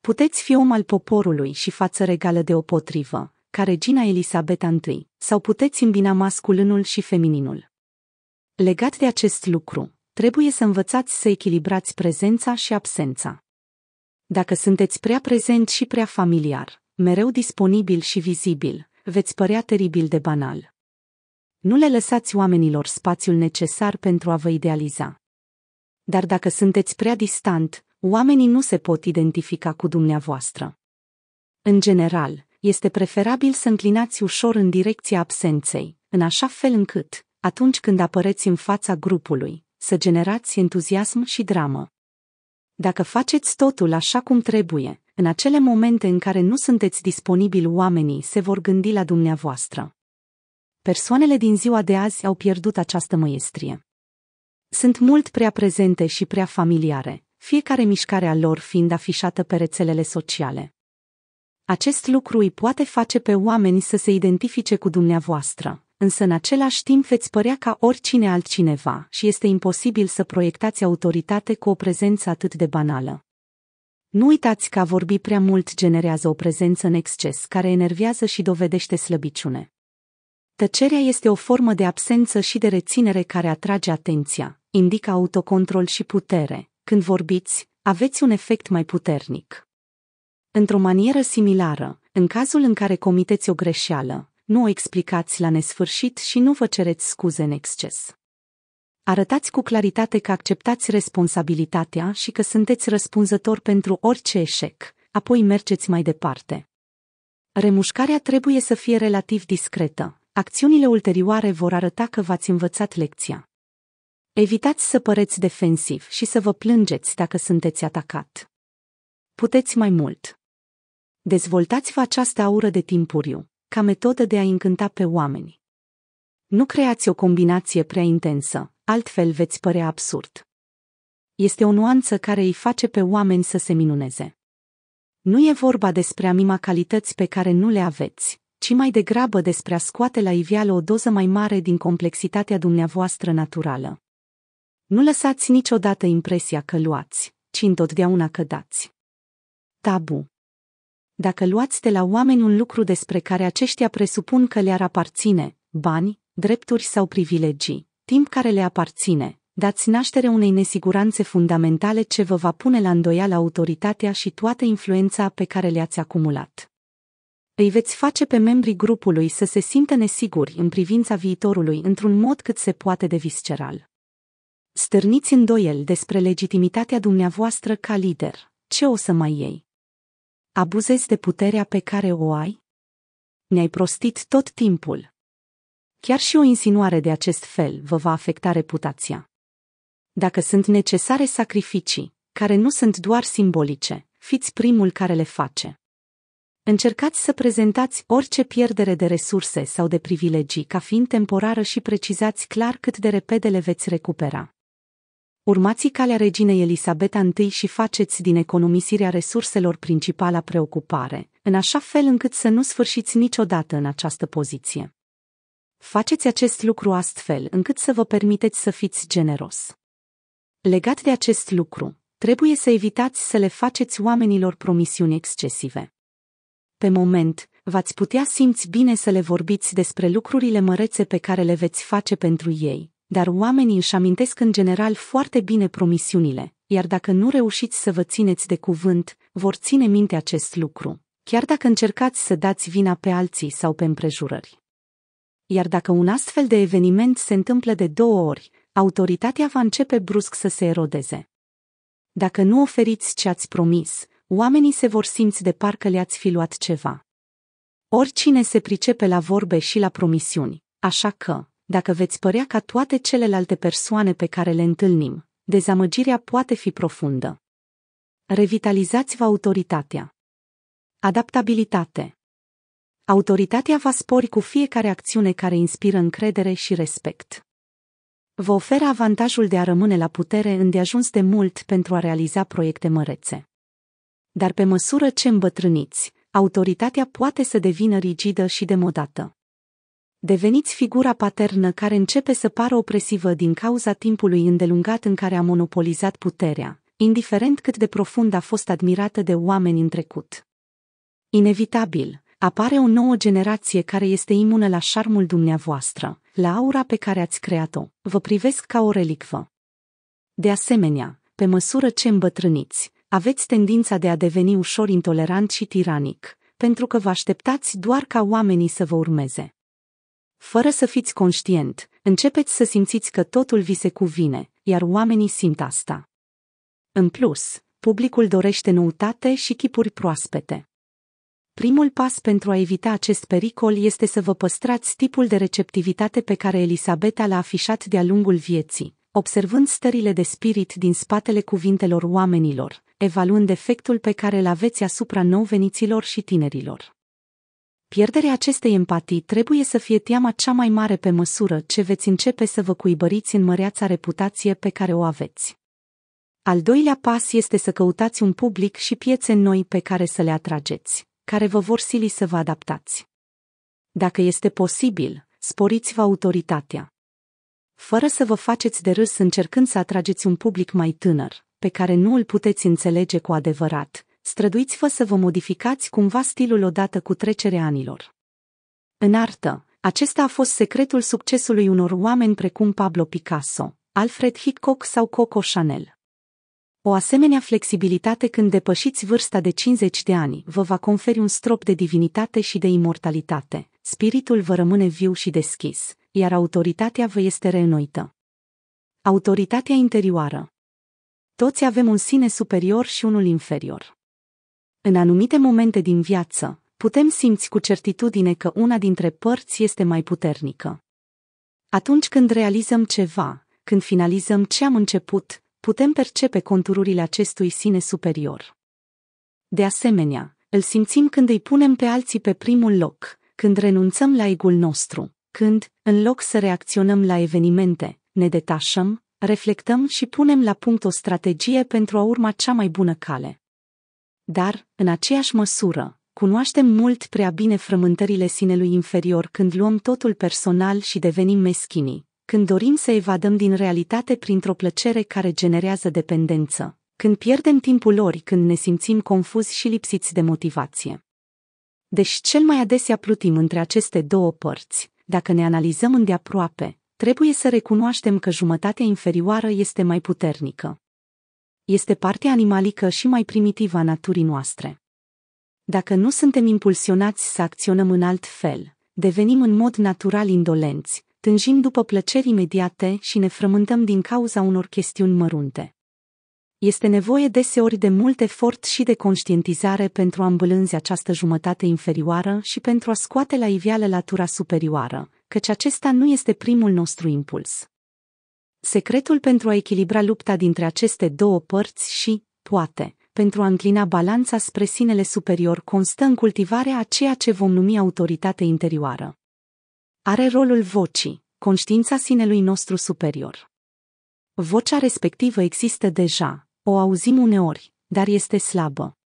Puteți fi om al poporului și față regală de potrivă, ca regina Elisabeta I, sau puteți îmbina masculinul și femininul. Legat de acest lucru, trebuie să învățați să echilibrați prezența și absența. Dacă sunteți prea prezent și prea familiar, mereu disponibil și vizibil, veți părea teribil de banal. Nu le lăsați oamenilor spațiul necesar pentru a vă idealiza. Dar dacă sunteți prea distant, oamenii nu se pot identifica cu dumneavoastră. În general, este preferabil să înclinați ușor în direcția absenței, în așa fel încât, atunci când apăreți în fața grupului, să generați entuziasm și dramă. Dacă faceți totul așa cum trebuie, în acele momente în care nu sunteți disponibili oamenii se vor gândi la dumneavoastră. Persoanele din ziua de azi au pierdut această măiestrie. Sunt mult prea prezente și prea familiare, fiecare mișcare a lor fiind afișată pe rețelele sociale. Acest lucru îi poate face pe oameni să se identifice cu dumneavoastră, însă în același timp veți părea ca oricine altcineva și este imposibil să proiectați autoritate cu o prezență atât de banală. Nu uitați că a vorbi prea mult generează o prezență în exces care enervează și dovedește slăbiciune. Tăcerea este o formă de absență și de reținere care atrage atenția, indică autocontrol și putere. Când vorbiți, aveți un efect mai puternic. Într-o manieră similară, în cazul în care comiteți o greșeală, nu o explicați la nesfârșit și nu vă cereți scuze în exces. Arătați cu claritate că acceptați responsabilitatea și că sunteți răspunzător pentru orice eșec, apoi mergeți mai departe. Remușcarea trebuie să fie relativ discretă. Acțiunile ulterioare vor arăta că v-ați învățat lecția. Evitați să păreți defensiv și să vă plângeți dacă sunteți atacat. Puteți mai mult. Dezvoltați-vă această aură de timpuriu, ca metodă de a încânta pe oameni. Nu creați o combinație prea intensă, altfel veți părea absurd. Este o nuanță care îi face pe oameni să se minuneze. Nu e vorba despre a mima calități pe care nu le aveți, ci mai degrabă despre a scoate la iveală o doză mai mare din complexitatea dumneavoastră naturală. Nu lăsați niciodată impresia că luați, ci întotdeauna că dați. Tabu Dacă luați de la oameni un lucru despre care aceștia presupun că le-ar aparține, bani, drepturi sau privilegii, timp care le aparține, dați naștere unei nesiguranțe fundamentale ce vă va pune la îndoială autoritatea și toată influența pe care le-ați acumulat. Îi veți face pe membrii grupului să se simtă nesiguri în privința viitorului într-un mod cât se poate de visceral. Stârniți îndoiel despre legitimitatea dumneavoastră ca lider. Ce o să mai iei? Abuzezi de puterea pe care o ai? Ne-ai prostit tot timpul. Chiar și o insinuare de acest fel vă va afecta reputația. Dacă sunt necesare sacrificii, care nu sunt doar simbolice, fiți primul care le face. Încercați să prezentați orice pierdere de resurse sau de privilegii ca fiind temporară și precizați clar cât de repede le veți recupera. Urmați calea reginei Elisabeta I și faceți din economisirea resurselor principala preocupare, în așa fel încât să nu sfârșiți niciodată în această poziție. Faceți acest lucru astfel încât să vă permiteți să fiți generos. Legat de acest lucru, trebuie să evitați să le faceți oamenilor promisiuni excesive. Pe moment, v-ați putea simți bine să le vorbiți despre lucrurile mărețe pe care le veți face pentru ei, dar oamenii își amintesc în general foarte bine promisiunile, iar dacă nu reușiți să vă țineți de cuvânt, vor ține minte acest lucru, chiar dacă încercați să dați vina pe alții sau pe împrejurări iar dacă un astfel de eveniment se întâmplă de două ori, autoritatea va începe brusc să se erodeze. Dacă nu oferiți ce ați promis, oamenii se vor simți de parcă le-ați fi luat ceva. Oricine se pricepe la vorbe și la promisiuni, așa că, dacă veți părea ca toate celelalte persoane pe care le întâlnim, dezamăgirea poate fi profundă. Revitalizați-vă autoritatea. Adaptabilitate Autoritatea va spori cu fiecare acțiune care inspiră încredere și respect. Vă oferă avantajul de a rămâne la putere îndeajuns de mult pentru a realiza proiecte mărețe. Dar pe măsură ce îmbătrâniți, autoritatea poate să devină rigidă și demodată. Deveniți figura paternă care începe să pară opresivă din cauza timpului îndelungat în care a monopolizat puterea, indiferent cât de profund a fost admirată de oameni în trecut. Inevitabil, Apare o nouă generație care este imună la șarmul dumneavoastră, la aura pe care ați creat-o. Vă privesc ca o relicvă. De asemenea, pe măsură ce îmbătrâniți, aveți tendința de a deveni ușor intolerant și tiranic, pentru că vă așteptați doar ca oamenii să vă urmeze. Fără să fiți conștient, începeți să simțiți că totul vi se cuvine, iar oamenii simt asta. În plus, publicul dorește noutate și chipuri proaspete primul pas pentru a evita acest pericol este să vă păstrați tipul de receptivitate pe care Elisabeta l-a afișat de-a lungul vieții, observând stările de spirit din spatele cuvintelor oamenilor, evaluând efectul pe care îl aveți asupra nouveniților și tinerilor. Pierderea acestei empatii trebuie să fie teama cea mai mare pe măsură ce veți începe să vă cuibăriți în măreața reputație pe care o aveți. Al doilea pas este să căutați un public și piețe noi pe care să le atrageți care vă vor sili să vă adaptați. Dacă este posibil, sporiți-vă autoritatea. Fără să vă faceți de râs încercând să atrageți un public mai tânăr, pe care nu îl puteți înțelege cu adevărat, străduiți-vă să vă modificați cumva stilul odată cu trecerea anilor. În artă, acesta a fost secretul succesului unor oameni precum Pablo Picasso, Alfred Hitchcock sau Coco Chanel. O asemenea flexibilitate când depășiți vârsta de 50 de ani vă va conferi un strop de divinitate și de imortalitate, spiritul vă rămâne viu și deschis, iar autoritatea vă este reînnoită. Autoritatea interioară Toți avem un sine superior și unul inferior. În anumite momente din viață, putem simți cu certitudine că una dintre părți este mai puternică. Atunci când realizăm ceva, când finalizăm ce am început, putem percepe contururile acestui sine superior. De asemenea, îl simțim când îi punem pe alții pe primul loc, când renunțăm la egul nostru, când, în loc să reacționăm la evenimente, ne detașăm, reflectăm și punem la punct o strategie pentru a urma cea mai bună cale. Dar, în aceeași măsură, cunoaștem mult prea bine frământările sinelui inferior când luăm totul personal și devenim meschinii când dorim să evadăm din realitate printr-o plăcere care generează dependență, când pierdem timpul lor, când ne simțim confuzi și lipsiți de motivație. Deci cel mai adesea plutim între aceste două părți, dacă ne analizăm îndeaproape, trebuie să recunoaștem că jumătatea inferioară este mai puternică. Este partea animalică și mai primitivă a naturii noastre. Dacă nu suntem impulsionați să acționăm în alt fel, devenim în mod natural indolenți, tânjim după plăceri imediate și ne frământăm din cauza unor chestiuni mărunte. Este nevoie deseori de mult efort și de conștientizare pentru a îmbălânzi această jumătate inferioară și pentru a scoate la iveală latura superioară, căci acesta nu este primul nostru impuls. Secretul pentru a echilibra lupta dintre aceste două părți și, poate, pentru a înclina balanța spre sinele superior constă în cultivarea a ceea ce vom numi autoritate interioară. Are rolul vocii, conștiința sinelui nostru superior. Vocea respectivă există deja, o auzim uneori, dar este slabă.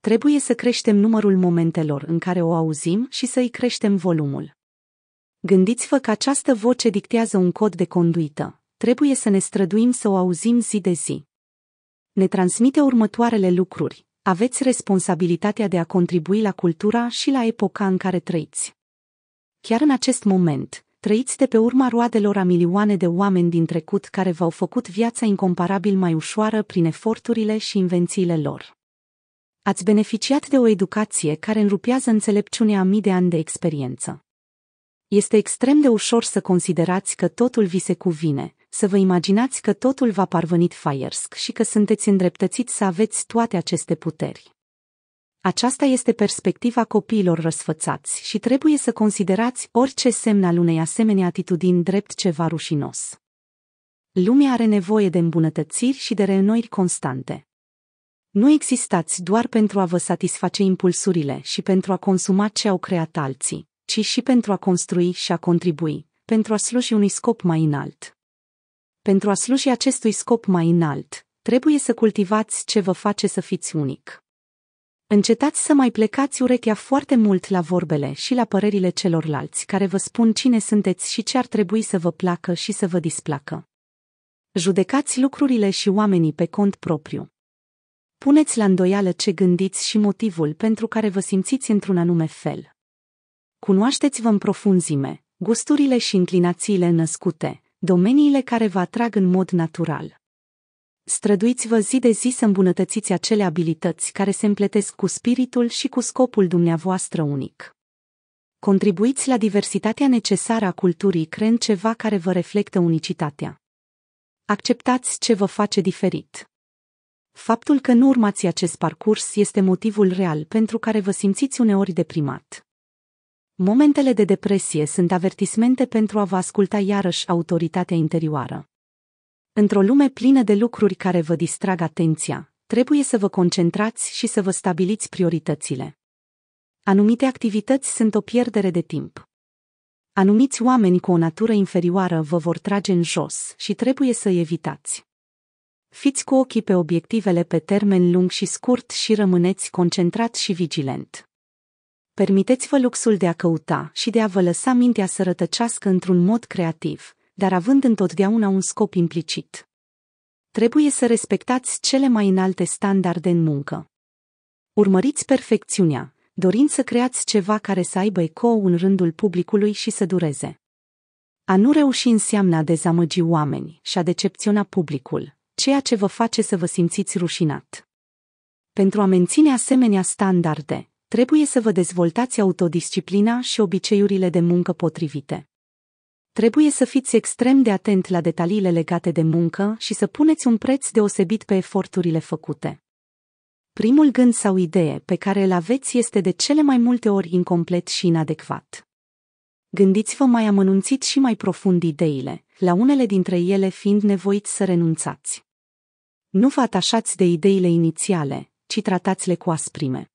Trebuie să creștem numărul momentelor în care o auzim și să i creștem volumul. Gândiți-vă că această voce dictează un cod de conduită. Trebuie să ne străduim să o auzim zi de zi. Ne transmite următoarele lucruri. Aveți responsabilitatea de a contribui la cultura și la epoca în care trăiți. Chiar în acest moment, trăiți de pe urma roadelor a milioane de oameni din trecut care v-au făcut viața incomparabil mai ușoară prin eforturile și invențiile lor. Ați beneficiat de o educație care înrupează înțelepciunea mii de ani de experiență. Este extrem de ușor să considerați că totul vi se cuvine, să vă imaginați că totul va parvenit faiersc și că sunteți îndreptățiți să aveți toate aceste puteri. Aceasta este perspectiva copiilor răsfățați și trebuie să considerați orice semn al unei asemenea atitudini drept ceva rușinos. Lumea are nevoie de îmbunătățiri și de reînnoiri constante. Nu existați doar pentru a vă satisface impulsurile și pentru a consuma ce au creat alții, ci și pentru a construi și a contribui, pentru a sluji unui scop mai înalt. Pentru a sluji acestui scop mai înalt, trebuie să cultivați ce vă face să fiți unic. Încetați să mai plecați urechea foarte mult la vorbele și la părerile celorlalți care vă spun cine sunteți și ce ar trebui să vă placă și să vă displacă. Judecați lucrurile și oamenii pe cont propriu. Puneți la îndoială ce gândiți și motivul pentru care vă simțiți într-un anume fel. Cunoașteți-vă în profunzime, gusturile și inclinațiile născute, domeniile care vă atrag în mod natural străduiți-vă zi de zi să îmbunătățiți acele abilități care se împletesc cu spiritul și cu scopul dumneavoastră unic. Contribuiți la diversitatea necesară a culturii creând ceva care vă reflectă unicitatea. Acceptați ce vă face diferit. Faptul că nu urmați acest parcurs este motivul real pentru care vă simțiți uneori deprimat. Momentele de depresie sunt avertismente pentru a vă asculta iarăși autoritatea interioară. Într-o lume plină de lucruri care vă distrag atenția, trebuie să vă concentrați și să vă stabiliți prioritățile. Anumite activități sunt o pierdere de timp. Anumiți oameni cu o natură inferioară vă vor trage în jos și trebuie să evitați. Fiți cu ochii pe obiectivele pe termen lung și scurt și rămâneți concentrat și vigilent. Permiteți-vă luxul de a căuta și de a vă lăsa mintea să rătăcească într-un mod creativ, dar având întotdeauna un scop implicit. Trebuie să respectați cele mai înalte standarde în muncă. Urmăriți perfecțiunea, dorind să creați ceva care să aibă eco în rândul publicului și să dureze. A nu reuși înseamnă a dezamăgi oameni și a decepționa publicul, ceea ce vă face să vă simțiți rușinat. Pentru a menține asemenea standarde, trebuie să vă dezvoltați autodisciplina și obiceiurile de muncă potrivite. Trebuie să fiți extrem de atent la detaliile legate de muncă și să puneți un preț deosebit pe eforturile făcute. Primul gând sau idee pe care îl aveți este de cele mai multe ori incomplet și inadecvat. Gândiți-vă mai amănunțit și mai profund ideile, la unele dintre ele fiind nevoiți să renunțați. Nu vă atașați de ideile inițiale, ci tratați-le cu asprime.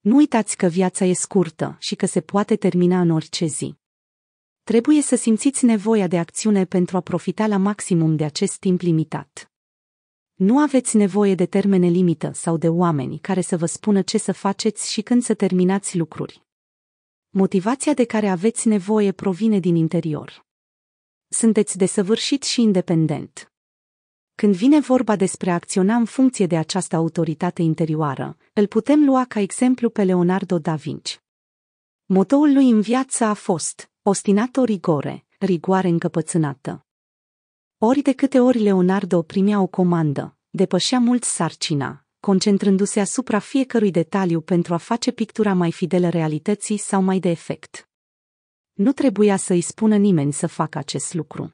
Nu uitați că viața e scurtă și că se poate termina în orice zi. Trebuie să simțiți nevoia de acțiune pentru a profita la maximum de acest timp limitat. Nu aveți nevoie de termene limită sau de oameni care să vă spună ce să faceți și când să terminați lucruri. Motivația de care aveți nevoie provine din interior. Sunteți desăvârșit și independent. Când vine vorba despre a acționa în funcție de această autoritate interioară, îl putem lua ca exemplu pe Leonardo da Vinci. Motoul lui în viață a fost Ostinată, rigore, rigoare încăpățânată. Ori de câte ori Leonardo primea o comandă, depășea mult sarcina, concentrându-se asupra fiecărui detaliu pentru a face pictura mai fidelă realității sau mai de efect. Nu trebuia să-i spună nimeni să facă acest lucru.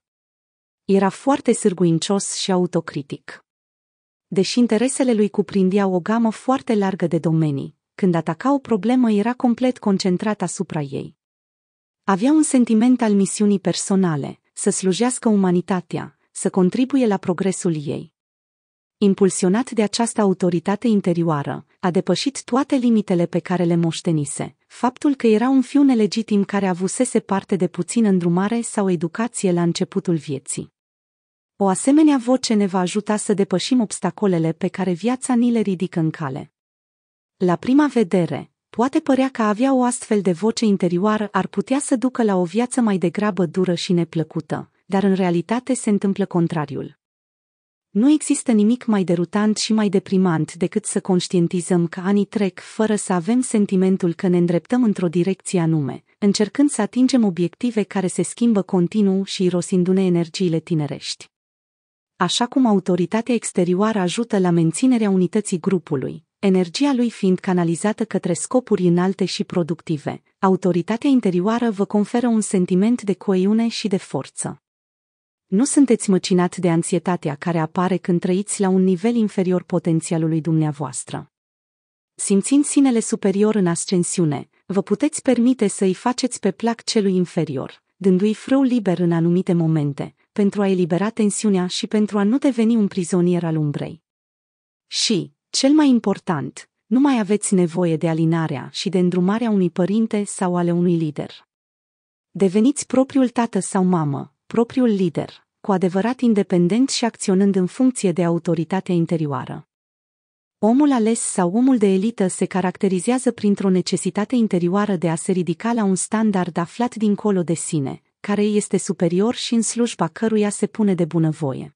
Era foarte sârguincios și autocritic. Deși interesele lui cuprindeau o gamă foarte largă de domenii, când ataca o problemă era complet concentrat asupra ei. Avea un sentiment al misiunii personale, să slujească umanitatea, să contribuie la progresul ei. Impulsionat de această autoritate interioară, a depășit toate limitele pe care le moștenise, faptul că era un fiu nelegitim care avusese parte de puțin îndrumare sau educație la începutul vieții. O asemenea voce ne va ajuta să depășim obstacolele pe care viața ni le ridică în cale. La prima vedere, poate părea că avea o astfel de voce interioară ar putea să ducă la o viață mai degrabă dură și neplăcută, dar în realitate se întâmplă contrariul. Nu există nimic mai derutant și mai deprimant decât să conștientizăm că anii trec fără să avem sentimentul că ne îndreptăm într-o direcție anume, încercând să atingem obiective care se schimbă continuu și irosindu-ne energiile tinerești. Așa cum autoritatea exterioară ajută la menținerea unității grupului, energia lui fiind canalizată către scopuri înalte și productive, autoritatea interioară vă conferă un sentiment de coiune și de forță. Nu sunteți măcinat de anxietatea care apare când trăiți la un nivel inferior potențialului dumneavoastră. Simțind sinele superior în ascensiune, vă puteți permite să îi faceți pe plac celui inferior, dându-i frâu liber în anumite momente, pentru a elibera tensiunea și pentru a nu deveni un prizonier al umbrei. Și, cel mai important, nu mai aveți nevoie de alinarea și de îndrumarea unui părinte sau ale unui lider. Deveniți propriul tată sau mamă, propriul lider, cu adevărat independent și acționând în funcție de autoritatea interioară. Omul ales sau omul de elită se caracterizează printr-o necesitate interioară de a se ridica la un standard aflat dincolo de sine, care este superior și în slujba căruia se pune de bunăvoie.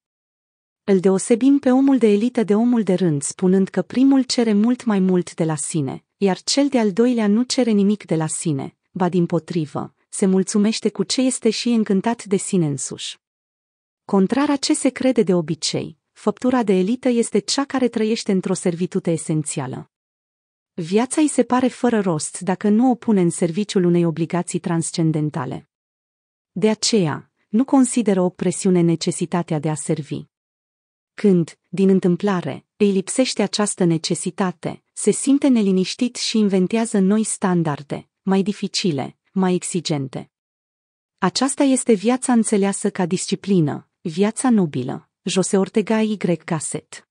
Îl deosebim pe omul de elită de omul de rând spunând că primul cere mult mai mult de la sine, iar cel de-al doilea nu cere nimic de la sine, ba din potrivă, se mulțumește cu ce este și încântat de sine însuși. Contrar a ce se crede de obicei, făptura de elită este cea care trăiește într-o servitute esențială. Viața îi se pare fără rost dacă nu o pune în serviciul unei obligații transcendentale. De aceea, nu consideră o presiune necesitatea de a servi. Când, din întâmplare, îi lipsește această necesitate, se simte neliniștit și inventează noi standarde, mai dificile, mai exigente. Aceasta este viața înțeleasă ca disciplină, viața nobilă. Jose Ortega Y. Gasset